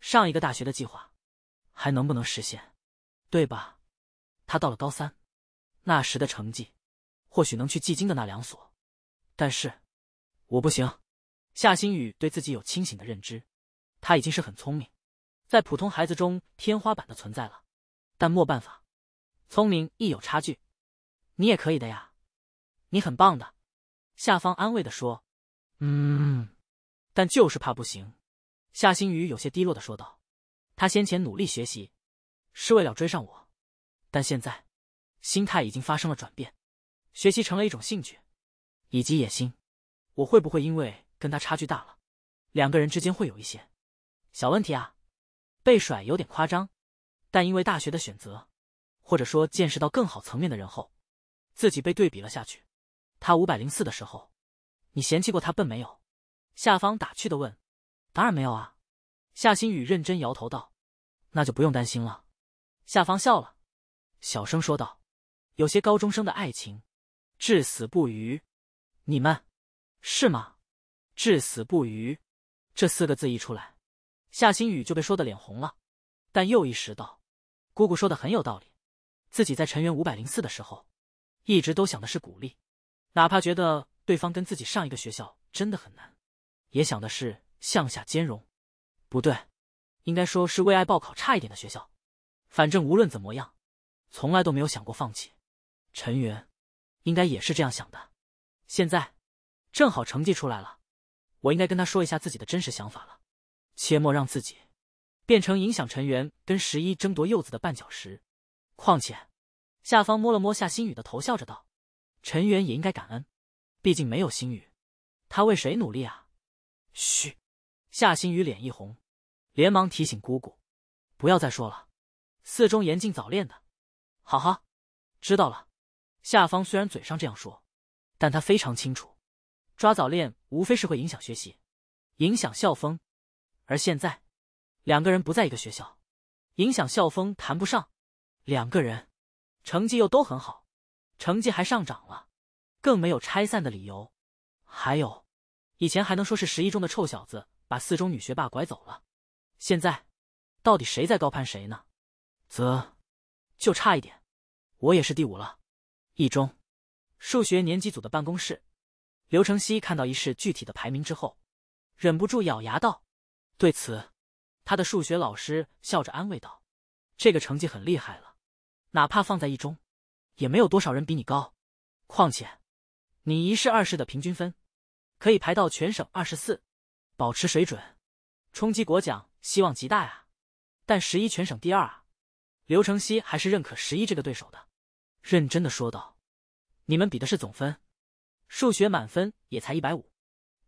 上一个大学的计划，还能不能实现？对吧？他到了高三，那时的成绩，或许能去济京的那两所，但是我不行。”夏新宇对自己有清醒的认知，他已经是很聪明。在普通孩子中天花板的存在了，但莫办法，聪明亦有差距，你也可以的呀，你很棒的。夏芳安慰的说：“嗯，但就是怕不行。”夏新宇有些低落的说道：“他先前努力学习是为了追上我，但现在心态已经发生了转变，学习成了一种兴趣，以及野心。我会不会因为跟他差距大了，两个人之间会有一些小问题啊？”被甩有点夸张，但因为大学的选择，或者说见识到更好层面的人后，自己被对比了下去。他五百零四的时候，你嫌弃过他笨没有？夏芳打趣的问。当然没有啊，夏新宇认真摇头道。那就不用担心了。夏芳笑了，小声说道：“有些高中生的爱情，至死不渝。你们是吗？至死不渝。”这四个字一出来。夏新宇就被说的脸红了，但又意识到，姑姑说的很有道理。自己在陈元五百零四的时候，一直都想的是鼓励，哪怕觉得对方跟自己上一个学校真的很难，也想的是向下兼容。不对，应该说是为爱报考差一点的学校。反正无论怎么样，从来都没有想过放弃。陈元，应该也是这样想的。现在，正好成绩出来了，我应该跟他说一下自己的真实想法了。切莫让自己变成影响陈元跟十一争夺柚子的绊脚石。况且，夏芳摸了摸夏新宇的头，笑着道：“陈元也应该感恩，毕竟没有新宇，他为谁努力啊？”嘘，夏新宇脸一红，连忙提醒姑姑：“不要再说了，四中严禁早恋的。”“好，好，知道了。”夏芳虽然嘴上这样说，但他非常清楚，抓早恋无非是会影响学习，影响校风。而现在，两个人不在一个学校，影响校风谈不上；两个人，成绩又都很好，成绩还上涨了，更没有拆散的理由。还有，以前还能说是十一中的臭小子把四中女学霸拐走了，现在，到底谁在高攀谁呢？则，就差一点，我也是第五了。一中，数学年级组的办公室，刘成熙看到一式具体的排名之后，忍不住咬牙道。对此，他的数学老师笑着安慰道：“这个成绩很厉害了，哪怕放在一中，也没有多少人比你高。况且，你一试二试的平均分，可以排到全省二十四，保持水准，冲击国奖希望极大啊！但十一全省第二啊，刘成熙还是认可十一这个对手的，认真的说道：“你们比的是总分，数学满分也才一百五，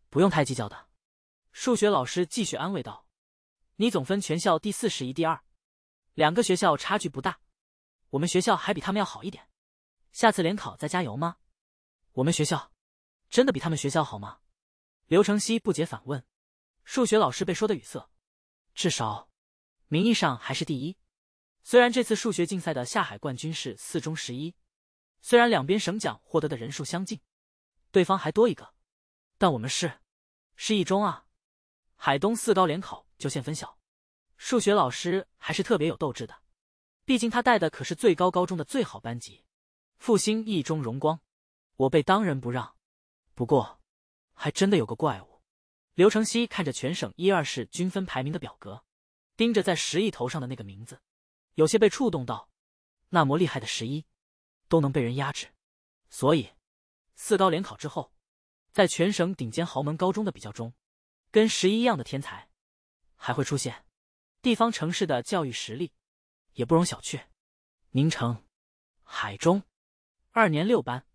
不用太计较的。”数学老师继续安慰道：“你总分全校第四十一、第二，两个学校差距不大，我们学校还比他们要好一点。下次联考再加油吗？我们学校真的比他们学校好吗？”刘成熙不解反问。数学老师被说的语塞。至少名义上还是第一。虽然这次数学竞赛的下海冠军是四中十一，虽然两边省奖获得的人数相近，对方还多一个，但我们是是一中啊。海东四高联考就现分晓，数学老师还是特别有斗志的，毕竟他带的可是最高高中的最好班级，复兴一中荣光，我辈当仁不让。不过，还真的有个怪物。刘成熙看着全省一二市均分排名的表格，盯着在十一头上的那个名字，有些被触动到。那么厉害的十一，都能被人压制，所以，四高联考之后，在全省顶尖豪门高中的比较中。跟十一一样的天才，还会出现。地方城市的教育实力，也不容小觑。宁城海中二年六班，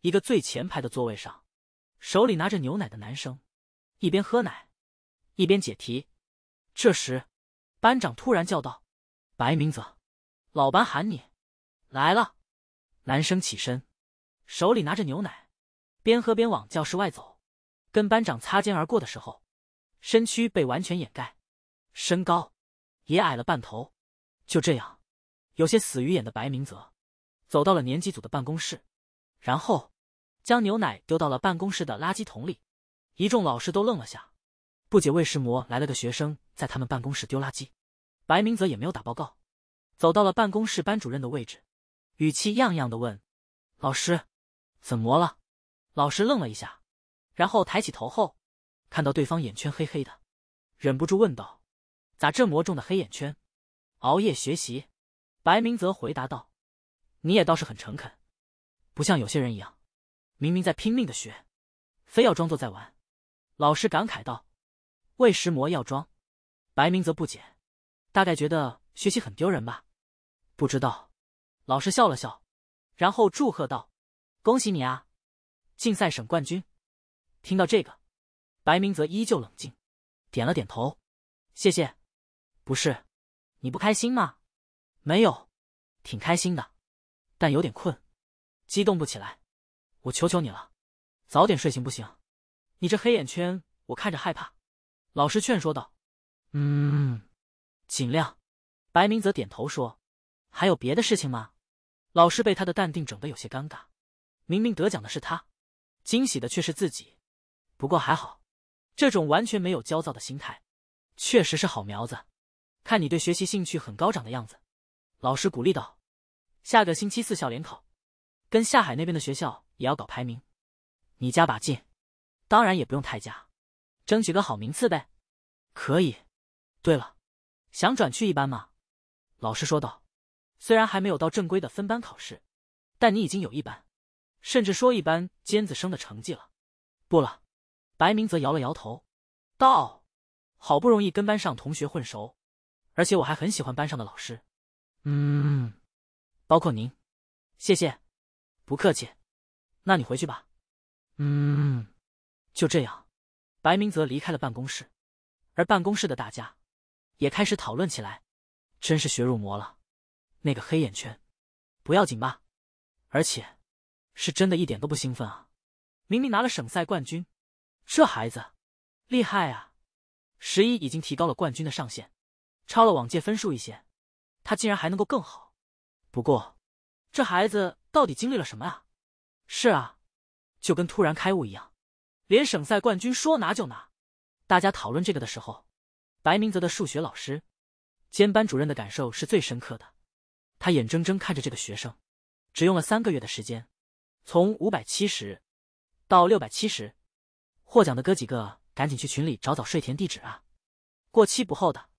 一个最前排的座位上，手里拿着牛奶的男生，一边喝奶，一边解题。这时，班长突然叫道：“白明泽，老班喊你，来了。”男生起身，手里拿着牛奶，边喝边往教室外走。跟班长擦肩而过的时候。身躯被完全掩盖，身高也矮了半头。就这样，有些死鱼眼的白明泽走到了年级组的办公室，然后将牛奶丢到了办公室的垃圾桶里。一众老师都愣了下，不解为什魔来了个学生在他们办公室丢垃圾。白明泽也没有打报告，走到了办公室班主任的位置，语气样样的问：“老师，怎么了？”老师愣了一下，然后抬起头后。看到对方眼圈黑黑的，忍不住问道：“咋这么重的黑眼圈？熬夜学习？”白明泽回答道：“你也倒是很诚恳，不像有些人一样，明明在拼命的学，非要装作在玩。”老师感慨道：“为师模要装。”白明泽不解，大概觉得学习很丢人吧？不知道。老师笑了笑，然后祝贺道：“恭喜你啊，竞赛省冠军！”听到这个。白明泽依旧冷静，点了点头，谢谢。不是，你不开心吗？没有，挺开心的，但有点困，激动不起来。我求求你了，早点睡行不行？你这黑眼圈我看着害怕。老师劝说道。嗯，尽量。白明泽点头说。还有别的事情吗？老师被他的淡定整得有些尴尬。明明得奖的是他，惊喜的却是自己。不过还好。这种完全没有焦躁的心态，确实是好苗子。看你对学习兴趣很高涨的样子，老师鼓励道：“下个星期四校联考，跟下海那边的学校也要搞排名，你加把劲，当然也不用太加，争取个好名次呗。”可以。对了，想转去一班吗？老师说道：“虽然还没有到正规的分班考试，但你已经有一班，甚至说一班尖子生的成绩了。”不了。白明则摇了摇头，道：“好不容易跟班上同学混熟，而且我还很喜欢班上的老师，嗯，包括您。谢谢，不客气。那你回去吧。嗯，就这样。”白明则离开了办公室，而办公室的大家也开始讨论起来：“真是学入魔了，那个黑眼圈，不要紧吧？而且是真的一点都不兴奋啊！明明拿了省赛冠军。”这孩子，厉害啊！十一已经提高了冠军的上限，超了往届分数一些。他竟然还能够更好。不过，这孩子到底经历了什么啊？是啊，就跟突然开悟一样，连省赛冠军说拿就拿。大家讨论这个的时候，白明泽的数学老师兼班主任的感受是最深刻的。他眼睁睁看着这个学生，只用了三个月的时间，从五百七十到六百七十。获奖的哥几个，赶紧去群里找找睡田地址啊，过期不候的。